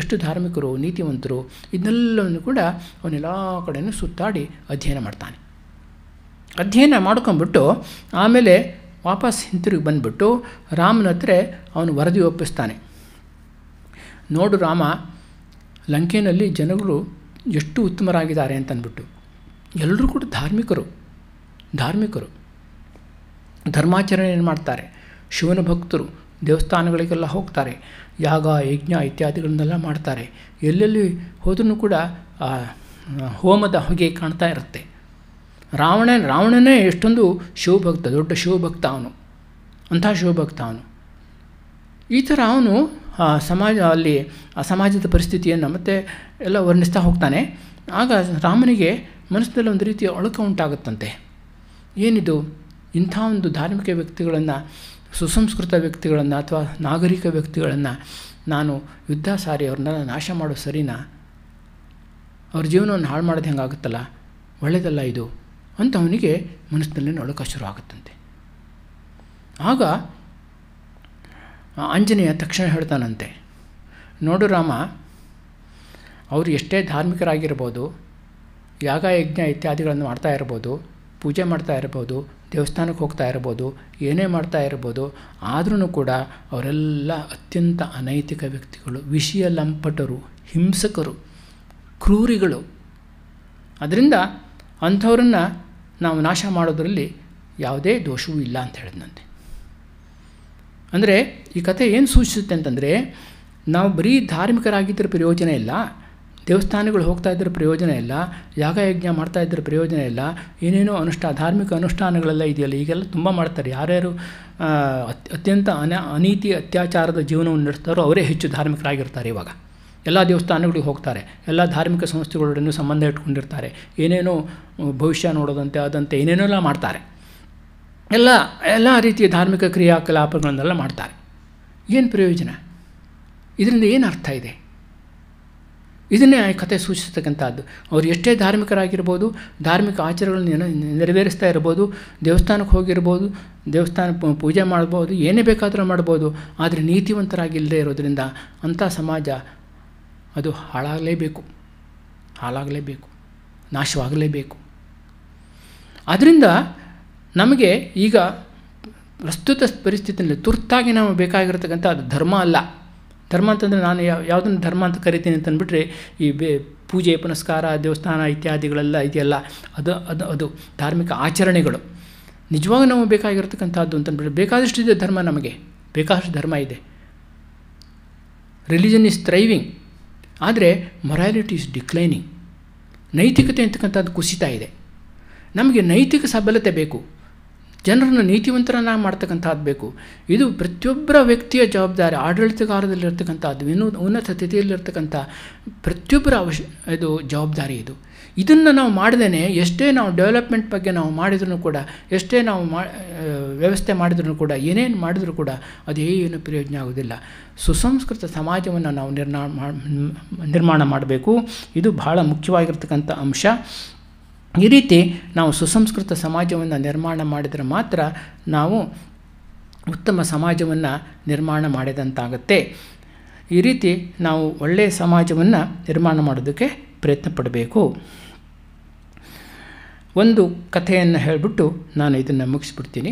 A: ಎಷ್ಟು ಧಾರ್ಮಿಕರು ನೀತಿವಂತರು ಇದನ್ನೆಲ್ಲವನ್ನು ಕೂಡ ಅವನೆಲ್ಲ ಕಡೆಯೂ ಸುತ್ತಾಡಿ ಅಧ್ಯಯನ ಮಾಡ್ತಾನೆ ಅಧ್ಯಯನ ಮಾಡ್ಕೊಂಬಿಟ್ಟು ಆಮೇಲೆ ವಾಪಸ್ ಹಿಂತಿರುಗಿ ಬಂದುಬಿಟ್ಟು ರಾಮನ ಹತ್ರ ಅವನು ವರದಿ ಒಪ್ಪಿಸ್ತಾನೆ ನೋಡು ರಾಮ ಲಂಕೆಯಲ್ಲಿ ಜನಗಳು ಎಷ್ಟು ಉತ್ತಮರಾಗಿದ್ದಾರೆ ಅಂತಂದ್ಬಿಟ್ಟು ಎಲ್ಲರೂ ಕೂಡ ಧಾರ್ಮಿಕರು ಧಾರ್ಮಿಕರು ಏನು ಮಾಡ್ತಾರೆ ಶಿವನ ಭಕ್ತರು ದೇವಸ್ಥಾನಗಳಿಗೆಲ್ಲ ಹೋಗ್ತಾರೆ ಯಾಗ ಯಜ್ಞ ಇತ್ಯಾದಿಗಳನ್ನೆಲ್ಲ ಮಾಡ್ತಾರೆ ಎಲ್ಲೆಲ್ಲಿ ಹೋದ್ರೂ ಕೂಡ ಹೋಮದ ಹೊಗೆ ಕಾಣ್ತಾ ಇರುತ್ತೆ ರಾವಣ ರಾವಣನೇ ಎಷ್ಟೊಂದು ಶಿವಭಕ್ತ ದೊಡ್ಡ ಶಿವಭಕ್ತ ಅವನು ಅಂಥ ಶಿವಭಕ್ತ ಅವನು ಈ ಥರ ಅವನು ಸಮಾಜ ಅಲ್ಲಿ ಆ ಸಮಾಜದ ಪರಿಸ್ಥಿತಿಯನ್ನು ಮತ್ತೆ ಎಲ್ಲ ವರ್ಣಿಸ್ತಾ ಹೋಗ್ತಾನೆ ಆಗ ರಾಮನಿಗೆ ಮನಸ್ಸಿನಲ್ಲಿ ಒಂದು ರೀತಿಯ ಅಳುಕ ಉಂಟಾಗುತ್ತಂತೆ ಏನಿದು ಇಂಥ ಒಂದು ಧಾರ್ಮಿಕ ವ್ಯಕ್ತಿಗಳನ್ನು ಸುಸಂಸ್ಕೃತ ವ್ಯಕ್ತಿಗಳನ್ನು ಅಥವಾ ನಾಗರಿಕ ವ್ಯಕ್ತಿಗಳನ್ನು ನಾನು ಯುದ್ಧ ಸಾರಿ ಅವ್ರನ್ನೆಲ್ಲ ನಾಶ ಮಾಡೋ ಸರಿನಾ ಅವ್ರ ಜೀವನವನ್ನು ಹಾಳು ಮಾಡೋದು ಹೆಂಗಾಗುತ್ತಲ್ಲ ಒಳ್ಳೆಯದಲ್ಲ ಇದು ಅಂತ ಅವನಿಗೆ ಮನಸ್ಸಿನಲ್ಲಿ ನಡುಕ ಶುರು ಆಗುತ್ತಂತೆ ಆಗ ಆಂಜನೇಯ ತಕ್ಷಣ ಹೇಳ್ತಾನಂತೆ ನೋಡು ರಾಮ ಅವರು ಎಷ್ಟೇ ಧಾರ್ಮಿಕರಾಗಿರ್ಬೋದು ಯಾಗ ಯಜ್ಞ ಇತ್ಯಾದಿಗಳನ್ನು ಮಾಡ್ತಾ ಇರ್ಬೋದು ಪೂಜೆ ಮಾಡ್ತಾ ಇರ್ಬೋದು ದೇವಸ್ಥಾನಕ್ಕೆ ಹೋಗ್ತಾ ಇರ್ಬೋದು ಏನೇ ಮಾಡ್ತಾ ಇರ್ಬೋದು ಆದ್ರೂ ಕೂಡ ಅವರೆಲ್ಲ ಅತ್ಯಂತ ಅನೈತಿಕ ವ್ಯಕ್ತಿಗಳು ವಿಷಯ ಲಂಪಟರು ಹಿಂಸಕರು ಕ್ರೂರಿಗಳು ಅದರಿಂದ ಅಂಥವ್ರನ್ನ ನಾವು ನಾಶ ಮಾಡೋದರಲ್ಲಿ ಯಾವುದೇ ದೋಷವೂ ಇಲ್ಲ ಅಂತ ಹೇಳಿದಂತೆ ಅಂದರೆ ಈ ಕಥೆ ಏನು ಸೂಚಿಸುತ್ತೆ ಅಂತಂದರೆ ನಾವು ಬರೀ ಧಾರ್ಮಿಕರಾಗಿದ್ದರ ಪ್ರಯೋಜನ ಇಲ್ಲ ದೇವಸ್ಥಾನಗಳು ಹೋಗ್ತಾ ಇದ್ದರೂ ಪ್ರಯೋಜನ ಇಲ್ಲ ಯಾಗ ಯಾಗಯಜ್ಞ ಮಾಡ್ತಾ ಇದ್ದರ ಪ್ರಯೋಜನ ಇಲ್ಲ ಏನೇನೋ ಅನುಷ್ಠಾ ಧಾರ್ಮಿಕ ಅನುಷ್ಠಾನಗಳೆಲ್ಲ ಇದೆಯಲ್ಲ ಈಗೆಲ್ಲ ತುಂಬ ಮಾಡ್ತಾರೆ ಯಾರ್ಯಾರು ಅತ್ಯಂತ ಅನ ಅನೀತಿ ಅತ್ಯಾಚಾರದ ಜೀವನವನ್ನು ನಡೆಸ್ತಾರೋ ಅವರೇ ಹೆಚ್ಚು ಧಾರ್ಮಿಕರಾಗಿರ್ತಾರೆ ಇವಾಗ ಎಲ್ಲ ದೇವಸ್ಥಾನಗಳಿಗೆ ಹೋಗ್ತಾರೆ ಎಲ್ಲ ಧಾರ್ಮಿಕ ಸಂಸ್ಥೆಗಳೊಡನೆ ಸಂಬಂಧ ಇಟ್ಕೊಂಡಿರ್ತಾರೆ ಏನೇನೋ ಭವಿಷ್ಯ ನೋಡೋದಂತೆ ಅದಂತೆ ಏನೇನೋ ಮಾಡ್ತಾರೆ ಎಲ್ಲ ಎಲ್ಲ ರೀತಿಯ ಧಾರ್ಮಿಕ ಕ್ರಿಯಾಕಲಾಪಗಳನ್ನೆಲ್ಲ ಮಾಡ್ತಾರೆ ಏನು ಪ್ರಯೋಜನ ಇದರಿಂದ ಏನು ಅರ್ಥ ಇದೆ ಇದನ್ನೇ ಆ ಕಥೆ ಸೂಚಿಸತಕ್ಕಂಥದ್ದು ಅವ್ರು ಎಷ್ಟೇ ಧಾರ್ಮಿಕರಾಗಿರ್ಬೋದು ಧಾರ್ಮಿಕ ಆಚರಣೆಗಳನ್ನು ನೆರವೇರಿಸ್ತಾ ಇರ್ಬೋದು ದೇವಸ್ಥಾನಕ್ಕೆ ಹೋಗಿರ್ಬೋದು ದೇವಸ್ಥಾನ ಪೂಜೆ ಮಾಡ್ಬೋದು ಏನೇ ಬೇಕಾದರೂ ಮಾಡ್ಬೋದು ಆದರೆ ನೀತಿವಂತರಾಗಿಲ್ಲದೆ ಇರೋದರಿಂದ ಅಂಥ ಸಮಾಜ ಅದು ಹಾಳಾಗಲೇಬೇಕು ಹಾಳಾಗಲೇಬೇಕು ನಾಶವಾಗಲೇಬೇಕು ಅದರಿಂದ ನಮಗೆ ಈಗ ಪ್ರಸ್ತುತ ಪರಿಸ್ಥಿತಿಯಲ್ಲಿ ತುರ್ತಾಗಿ ನಾವು ಬೇಕಾಗಿರತಕ್ಕಂಥ ಅದು ಧರ್ಮ ಅಲ್ಲ ಧರ್ಮ ಅಂತಂದರೆ ನಾನು ಯಾವ ಯಾವುದನ್ನು ಧರ್ಮ ಅಂತ ಕರಿತೀನಿ ಅಂತಂದ್ಬಿಟ್ರೆ ಈ ಬೇ ಪೂಜೆ ಪುನಸ್ಕಾರ ದೇವಸ್ಥಾನ ಇತ್ಯಾದಿಗಳೆಲ್ಲ ಇದೆಯಲ್ಲ ಅದು ಅದು ಅದು ಧಾರ್ಮಿಕ ಆಚರಣೆಗಳು ನಿಜವಾಗ ನಮಗೆ ಬೇಕಾಗಿರ್ತಕ್ಕಂಥದ್ದು ಅಂತಂದ್ಬಿಟ್ರೆ ಬೇಕಾದಷ್ಟು ಇದೆ ಧರ್ಮ ನಮಗೆ ಬೇಕಾದಷ್ಟು ಧರ್ಮ ಇದೆ ರಿಲಿಜನ್ ಈಸ್ ಥ್ರೈವಿಂಗ್ ಆದರೆ ಮೊರಾಲಿಟಿ ಈಸ್ ಡಿಕ್ಲೈನಿಂಗ್ ನೈತಿಕತೆ ಅಂತಕ್ಕಂಥದ್ದು ಕುಸಿತಾ ಇದೆ ನಮಗೆ ನೈತಿಕ ಸಬಲತೆ ಬೇಕು ಜನರನ್ನು ನೀತಿವಂತರನ್ನ ಮಾಡ್ತಕ್ಕಂಥದ್ದು ಬೇಕು ಇದು ಪ್ರತಿಯೊಬ್ಬರ ವ್ಯಕ್ತಿಯ ಜವಾಬ್ದಾರಿ ಆಡಳಿತಗಾರದಲ್ಲಿರ್ತಕ್ಕಂಥದ್ದು ಇನ್ನೂ ಉನ್ನತ ಸ್ಥಿತಿಯಲ್ಲಿರ್ತಕ್ಕಂಥ ಪ್ರತಿಯೊಬ್ಬರ ಅವಶ್ಯ ಇದು ಜವಾಬ್ದಾರಿ ಇದು ಇದನ್ನು ನಾವು ಮಾಡ್ದೇ ಎಷ್ಟೇ ನಾವು ಡೆವಲಪ್ಮೆಂಟ್ ಬಗ್ಗೆ ನಾವು ಮಾಡಿದ್ರೂ ಕೂಡ ಎಷ್ಟೇ ನಾವು ಮಾ ವ್ಯವಸ್ಥೆ ಮಾಡಿದ್ರೂ ಕೂಡ ಏನೇನು ಮಾಡಿದ್ರು ಕೂಡ ಅದು ಏನು ಪ್ರಯೋಜನ ಆಗೋದಿಲ್ಲ ಸುಸಂಸ್ಕೃತ ಸಮಾಜವನ್ನು ನಾವು ನಿರ್ಮಾಣ ನಿರ್ಮಾಣ ಮಾಡಬೇಕು ಇದು ಬಹಳ ಮುಖ್ಯವಾಗಿರ್ತಕ್ಕಂಥ ಅಂಶ ಈ ರೀತಿ ನಾವು ಸುಸಂಸ್ಕೃತ ಸಮಾಜವನ್ನು ನಿರ್ಮಾಣ ಮಾಡಿದರೆ ಮಾತ್ರ ನಾವು ಉತ್ತಮ ಸಮಾಜವನ್ನು ನಿರ್ಮಾಣ ಮಾಡಿದಂತಾಗುತ್ತೆ ಈ ರೀತಿ ನಾವು ಒಳ್ಳೆಯ ಸಮಾಜವನ್ನು ನಿರ್ಮಾಣ ಮಾಡೋದಕ್ಕೆ ಪ್ರಯತ್ನ ಪಡಬೇಕು ಒಂದು ಕಥೆಯನ್ನು ಹೇಳಿಬಿಟ್ಟು ನಾನು ಇದನ್ನು ಮುಗಿಸ್ಬಿಡ್ತೀನಿ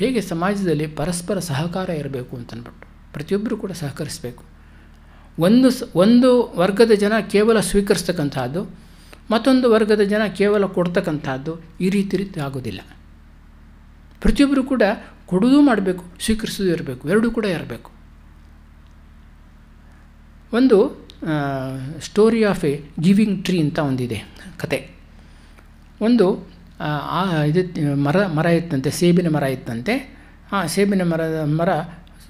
A: ಹೇಗೆ ಸಮಾಜದಲ್ಲಿ ಪರಸ್ಪರ ಸಹಕಾರ ಇರಬೇಕು ಅಂತನ್ಬಿಟ್ಟು ಪ್ರತಿಯೊಬ್ಬರೂ ಕೂಡ ಸಹಕರಿಸಬೇಕು ಒಂದು ಒಂದು ವರ್ಗದ ಜನ ಕೇವಲ ಸ್ವೀಕರಿಸ್ತಕ್ಕಂಥದ್ದು ಮತ್ತೊಂದು ವರ್ಗದ ಜನ ಕೇವಲ ಕೊಡ್ತಕ್ಕಂಥದ್ದು ಈ ರೀತಿ ರೀತಿ ಆಗೋದಿಲ್ಲ ಪ್ರತಿಯೊಬ್ಬರು ಕೂಡ ಕೊಡೋದು ಮಾಡಬೇಕು ಸ್ವೀಕರಿಸೋದು ಇರಬೇಕು ಎರಡೂ ಕೂಡ ಇರಬೇಕು ಒಂದು story of a giving tree ಅಂತ ಒಂದಿದೆ ಕತೆ ಒಂದು ಇದು ಮರ ಮರ ಇತ್ತಂತೆ ಸೇಬಿನ ಮರ ಇತ್ತಂತೆ ಆ ಸೇಬಿನ ಮರದ ಮರ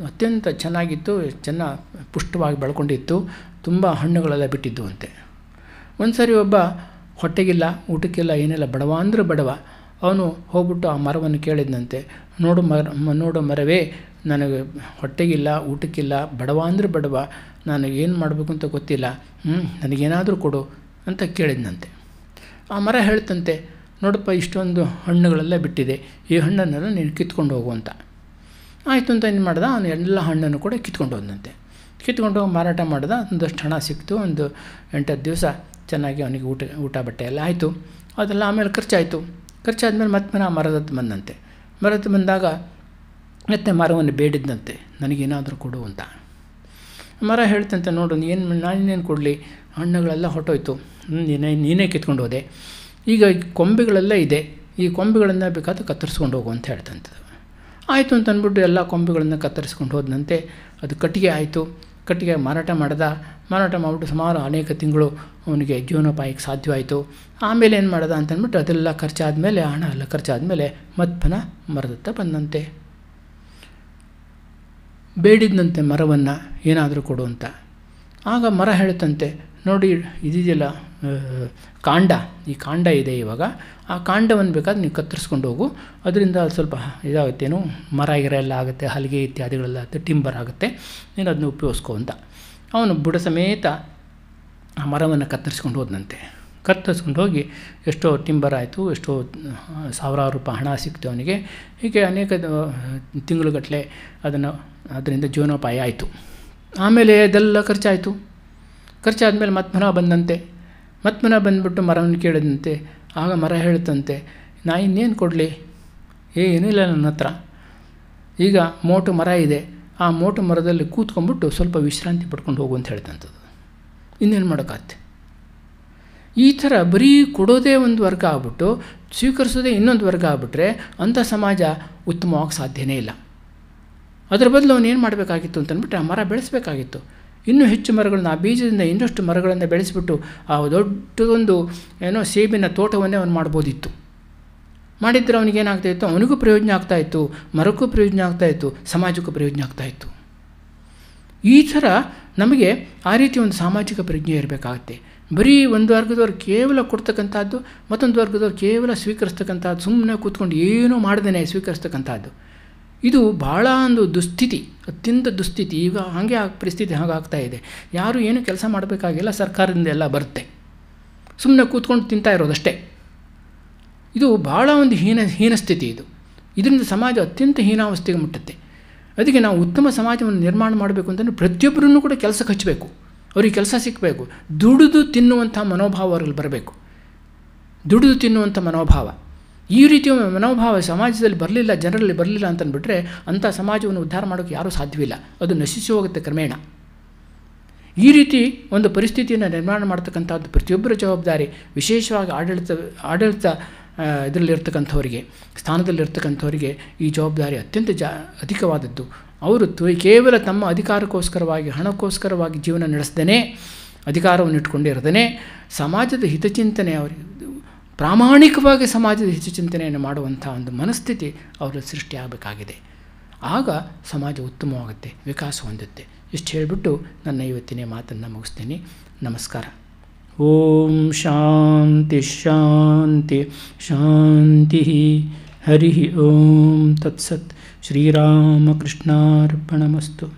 A: ಅತ್ಯಂತ ಚೆನ್ನಾಗಿತ್ತು ಚೆನ್ನಾಗಿ ಪುಷ್ಟವಾಗಿ ಬೆಳ್ಕೊಂಡಿತ್ತು ತುಂಬ ಹಣ್ಣುಗಳೆಲ್ಲ ಬಿಟ್ಟಿದ್ದು ಅಂತೆ ಒಂದು ಸಾರಿ ಒಬ್ಬ ಹೊಟ್ಟೆಗಿಲ್ಲ ಊಟಕ್ಕಿಲ್ಲ ಏನಿಲ್ಲ ಬಡವ ಅಂದ್ರೆ ಬಡವ ಅವನು ಹೋಗ್ಬಿಟ್ಟು ಆ ಮರವನ್ನು ಕೇಳಿದ್ನಂತೆ ನೋಡು ಮರ ನೋಡು ಮರವೇ ನನಗೆ ಹೊಟ್ಟೆಗಿಲ್ಲ ಊಟಕ್ಕಿಲ್ಲ ಬಡವ ಅಂದರೆ ಬಡವ ನನಗೆ ಏನು ಮಾಡಬೇಕು ಅಂತ ಗೊತ್ತಿಲ್ಲ ಹ್ಞೂ ನನಗೇನಾದರೂ ಕೊಡು ಅಂತ ಕೇಳಿದ್ನಂತೆ ಆ ಮರ ಹೇಳ್ತಂತೆ ನೋಡಪ್ಪ ಇಷ್ಟೊಂದು ಹಣ್ಣುಗಳೆಲ್ಲ ಬಿಟ್ಟಿದೆ ಈ ಹಣ್ಣನ್ನೆಲ್ಲ ನೀನು ಕಿತ್ಕೊಂಡು ಹೋಗು ಅಂತ ಆಯಿತು ಅಂತ ಏನು ಮಾಡ್ದೆ ಅವನು ಎಲ್ಲ ಹಣ್ಣನ್ನು ಕೂಡ ಕಿತ್ಕೊಂಡು ಹೋದಂತೆ ಕಿತ್ಕೊಂಡು ಹೋಗಿ ಮಾರಾಟ ಮಾಡ್ದೆ ಒಂದಷ್ಟು ಹಣ ಸಿಕ್ತು ಒಂದು ಎಂಟತ್ತು ದಿವಸ ಚೆನ್ನಾಗಿ ಅವನಿಗೆ ಊಟ ಊಟ ಬಟ್ಟೆ ಎಲ್ಲ ಆಯಿತು ಅದೆಲ್ಲ ಆಮೇಲೆ ಖರ್ಚಾಯಿತು ಖರ್ಚಾದ್ಮೇಲೆ ಮತ್ತೆ ಆ ಮರದ ಬಂದಂತೆ ಮರದ ಬಂದಾಗ ಮತ್ತೆ ಮರವನ್ನು ಬೇಡಿದ್ದಂತೆ ನನಗೇನಾದರೂ ಕೊಡು ಅಂತ ಮರ ಹೇಳ್ತಂತೆ ನೋಡು ಏನು ನಾನಿನ್ನೇನು ಕೊಡಲಿ ಹಣ್ಣುಗಳೆಲ್ಲ ಹೊಟ್ಟೋಯ್ತು ನೀನೇ ನೀನೇ ಕಿತ್ಕೊಂಡು ಹೋದೆ ಈಗ ಕೊಂಬೆಗಳೆಲ್ಲ ಇದೆ ಈ ಕೊಂಬೆಗಳನ್ನು ಬೇಕಾದ ಕತ್ತರಿಸ್ಕೊಂಡು ಹೋಗು ಅಂತ ಹೇಳ್ತಂತದ್ದು ಆಯಿತು ಅಂತ ಅಂದ್ಬಿಟ್ಟು ಎಲ್ಲ ಕೊಂಬೆಗಳನ್ನು ಕತ್ತರಿಸ್ಕೊಂಡು ಹೋದಂತೆ ಅದು ಕಟ್ಟಿಗೆ ಆಯಿತು ಕಟ್ಟಿಗೆ ಮಾರಾಟ ಮಾಡಿದ ಮಾರಾಟ ಮಾಡಿಬಿಟ್ಟು ಸುಮಾರು ಅನೇಕ ತಿಂಗಳು ಅವನಿಗೆ ಜೀವನೋಪಾಯಕ್ಕೆ ಸಾಧ್ಯವಾಯಿತು ಆಮೇಲೆ ಏನು ಮಾಡ್ದ ಅಂತಂದ್ಬಿಟ್ಟು ಅದೆಲ್ಲ ಖರ್ಚಾದ ಮೇಲೆ ಹಣ ಎಲ್ಲ ಖರ್ಚಾದ ಮೇಲೆ ಮತ್ಪನ ಮರದತ್ತ ಬಂದಂತೆ ಬೇಡಿದಂತೆ ಮರವನ್ನು ಏನಾದರೂ ಕೊಡು ಅಂತ ಆಗ ಮರ ಹೇಳುತ್ತಂತೆ ನೋಡಿ ಇದಿದೆಯಲ್ಲ ಕಾಂಡ ಈ ಕಾಂಡ ಇದೆ ಇವಾಗ ಆ ಕಾಂಡವನ್ನು ಬೇಕಾದ್ರೆ ನೀವು ಕತ್ತರಿಸ್ಕೊಂಡು ಹೋಗು ಅದರಿಂದ ಸ್ವಲ್ಪ ಏನು ಮರ ಗಿರ ಎಲ್ಲ ಆಗುತ್ತೆ ಹಲಿಗೆ ಇತ್ಯಾದಿಗಳೆಲ್ಲ ಟಿಂಬರ್ ಆಗುತ್ತೆ ನೀನು ಅದನ್ನ ಉಪಯೋಗಿಸ್ಕೊ ಅಂತ ಅವನು ಬುಡ ಸಮೇತ ಆ ಮರವನ್ನು ಕತ್ತರಿಸ್ಕೊಂಡು ಹೋದನಂತೆ ಕತ್ತರಿಸ್ಕೊಂಡು ಹೋಗಿ ಎಷ್ಟೋ ಟಿಂಬರ್ ಆಯಿತು ಎಷ್ಟೋ ಸಾವಿರಾರು ರೂಪಾಯಿ ಹಣ ಸಿಕ್ತು ಅವನಿಗೆ ಹೀಗೆ ಅನೇಕ ತಿಂಗಳುಗಟ್ಟಲೆ ಅದನ್ನು ಅದರಿಂದ ಜೀವನೋಪಾಯ ಆಯಿತು ಆಮೇಲೆ ಅದೆಲ್ಲ ಖರ್ಚಾಯಿತು ಖರ್ಚಾದ ಮೇಲೆ ಮತ್ತೆ ಮನ ಬಂದಂತೆ ಮತ್ತೆ ಮನ ಬಂದ್ಬಿಟ್ಟು ಮರವನ್ನು ಕೇಳಿದಂತೆ ಆಗ ಮರ ಹೇಳ್ತಂತೆ ನಾ ಇನ್ನೇನು ಕೊಡಲಿ ಏ ಏನಿಲ್ಲ ನನ್ನ ಹತ್ರ ಈಗ ಮೋಟು ಮರ ಇದೆ ಆ ಮೋಟು ಮರದಲ್ಲಿ ಕೂತ್ಕೊಂಡ್ಬಿಟ್ಟು ಸ್ವಲ್ಪ ವಿಶ್ರಾಂತಿ ಪಡ್ಕೊಂಡು ಹೋಗು ಅಂತ ಹೇಳ್ತಂಥದ್ದು ಇನ್ನೇನು ಮಾಡೋಕ್ಕಾಗತ್ತೆ ಈ ಥರ ಬರೀ ಕೊಡೋದೇ ಒಂದು ವರ್ಗ ಆಗ್ಬಿಟ್ಟು ಸ್ವೀಕರಿಸೋದೇ ಇನ್ನೊಂದು ವರ್ಗ ಆಗ್ಬಿಟ್ರೆ ಅಂಥ ಸಮಾಜ ಉತ್ತಮವಾಗಿ ಸಾಧ್ಯನೇ ಇಲ್ಲ ಅದರ ಬದಲು ಅವನೇನು ಮಾಡಬೇಕಾಗಿತ್ತು ಅಂತಂದ್ಬಿಟ್ಟು ಆ ಮರ ಬೆಳೆಸಬೇಕಾಗಿತ್ತು ಇನ್ನೂ ಹೆಚ್ಚು ಮರಗಳನ್ನು ಆ ಬೀಜದಿಂದ ಇನ್ನಷ್ಟು ಮರಗಳನ್ನು ಬೆಳೆಸಿಬಿಟ್ಟು ಆ ದೊಡ್ಡದೊಂದು ಏನೋ ಸೇಬಿನ ತೋಟವನ್ನೇ ಅವನು ಮಾಡ್ಬೋದಿತ್ತು ಅವನಿಗೇನಾಗ್ತಾ ಅವನಿಗೇನಾಗ್ತಾಯಿತ್ತು ಅವನಿಗೂ ಪ್ರಯೋಜನ ಆಗ್ತಾಯಿತ್ತು ಮರಕ್ಕೂ ಪ್ರಯೋಜನ ಆಗ್ತಾಯಿತ್ತು ಸಮಾಜಕ್ಕೂ ಪ್ರಯೋಜನ ಇತ್ತು ಈ ಥರ ನಮಗೆ ಆ ರೀತಿ ಒಂದು ಸಾಮಾಜಿಕ ಪ್ರಜ್ಞೆ ಇರಬೇಕಾಗತ್ತೆ ಬರೀ ಒಂದು ವರ್ಗದವ್ರು ಕೇವಲ ಕೊಡ್ತಕ್ಕಂಥದ್ದು ಮತ್ತೊಂದು ವರ್ಗದವ್ರು ಕೇವಲ ಸ್ವೀಕರಿಸ್ತಕ್ಕಂಥದ್ದು ಸುಮ್ಮನೆ ಕೂತ್ಕೊಂಡು ಏನೂ ಮಾಡ್ದೇನೆ ಸ್ವೀಕರಿಸ್ತಕ್ಕಂಥದ್ದು ಇದು ಬಹಳ ಒಂದು ದುಸ್ಥಿತಿ ಅತ್ಯಂತ ದುಸ್ಥಿತಿ ಈಗ ಹಾಗೆ ಆ ಪರಿಸ್ಥಿತಿ ಹಾಗಾಗ್ತಾ ಇದೆ ಯಾರು ಏನು ಕೆಲಸ ಮಾಡಬೇಕಾಗಿಲ್ಲ ಸರ್ಕಾರದಿಂದ ಎಲ್ಲ ಬರುತ್ತೆ ಸುಮ್ಮನೆ ಕೂತ್ಕೊಂಡು ತಿಂತಾ ಇರೋದಷ್ಟೇ ಇದು ಭಾಳ ಒಂದು ಹೀನ ಹೀನ ಸ್ಥಿತಿ ಇದು ಇದರಿಂದ ಸಮಾಜ ಅತ್ಯಂತ ಹೀನಾವಸ್ಥೆಗೆ ಮುಟ್ಟುತ್ತೆ ಅದಕ್ಕೆ ನಾವು ಉತ್ತಮ ಸಮಾಜವನ್ನು ನಿರ್ಮಾಣ ಮಾಡಬೇಕು ಅಂತಂದರೆ ಪ್ರತಿಯೊಬ್ಬರನ್ನು ಕೂಡ ಕೆಲಸಕ್ಕೆ ಹಚ್ಚಬೇಕು ಅವ್ರಿಗೆ ಕೆಲಸ ಸಿಕ್ಕಬೇಕು ದುಡಿದು ತಿನ್ನುವಂಥ ಮನೋಭಾವ ಅವ್ರಲ್ಲಿ ಬರಬೇಕು ದುಡಿದು ತಿನ್ನುವಂಥ ಮನೋಭಾವ ಈ ರೀತಿಯ ಮನೋಭಾವ ಸಮಾಜದಲ್ಲಿ ಬರಲಿಲ್ಲ ಜನರಲ್ಲಿ ಬರಲಿಲ್ಲ ಅಂತಂದುಬಿಟ್ರೆ ಅಂಥ ಸಮಾಜವನ್ನು ಉದ್ಧಾರ ಮಾಡೋಕ್ಕೆ ಯಾರೂ ಸಾಧ್ಯವಿಲ್ಲ ಅದು ನಶಿಸಿ ಹೋಗುತ್ತೆ ಕ್ರಮೇಣ ಈ ರೀತಿ ಒಂದು ಪರಿಸ್ಥಿತಿಯನ್ನು ನಿರ್ಮಾಣ ಮಾಡ್ತಕ್ಕಂಥದ್ದು ಪ್ರತಿಯೊಬ್ಬರ ಜವಾಬ್ದಾರಿ ವಿಶೇಷವಾಗಿ ಆಡಳಿತ ಆಡಳಿತ ಇದರಲ್ಲಿರ್ತಕ್ಕಂಥವರಿಗೆ ಸ್ಥಾನದಲ್ಲಿರ್ತಕ್ಕಂಥವರಿಗೆ ಈ ಜವಾಬ್ದಾರಿ ಅತ್ಯಂತ ಜಾ ಅಧಿಕವಾದದ್ದು ಅವರು ಕೇವಲ ತಮ್ಮ ಅಧಿಕಾರಕ್ಕೋಸ್ಕರವಾಗಿ ಹಣಕ್ಕೋಸ್ಕರವಾಗಿ ಜೀವನ ನಡೆಸ್ದೇ ಅಧಿಕಾರವನ್ನು ಇಟ್ಕೊಂಡಿರದೇ ಸಮಾಜದ ಹಿತಚಿಂತನೆ ಅವರಿಗೆ ಪ್ರಾಮಾಣಿಕವಾಗಿ ಸಮಾಜದ ಹೆಚ್ಚು ಚಿಂತನೆಯನ್ನು ಮಾಡುವಂಥ ಒಂದು ಮನಸ್ಥಿತಿ ಅವರ ಸೃಷ್ಟಿಯಾಗಬೇಕಾಗಿದೆ ಆಗ ಸಮಾಜ ಉತ್ತಮವಾಗುತ್ತೆ ವಿಕಾಸ ಹೊಂದುತ್ತೆ ಇಷ್ಟು ಹೇಳಿಬಿಟ್ಟು ನನ್ನ ಇವತ್ತಿನ ಮಾತನ್ನು ಮುಗಿಸ್ತೀನಿ ನಮಸ್ಕಾರ ಓಂ ಶಾಂತಿ ಶಾಂತಿ ಶಾಂತಿ ಹರಿ ಓಂ ತತ್ಸತ್ ಶ್ರೀರಾಮಕೃಷ್ಣಾರ್ಪಣಮಸ್ತು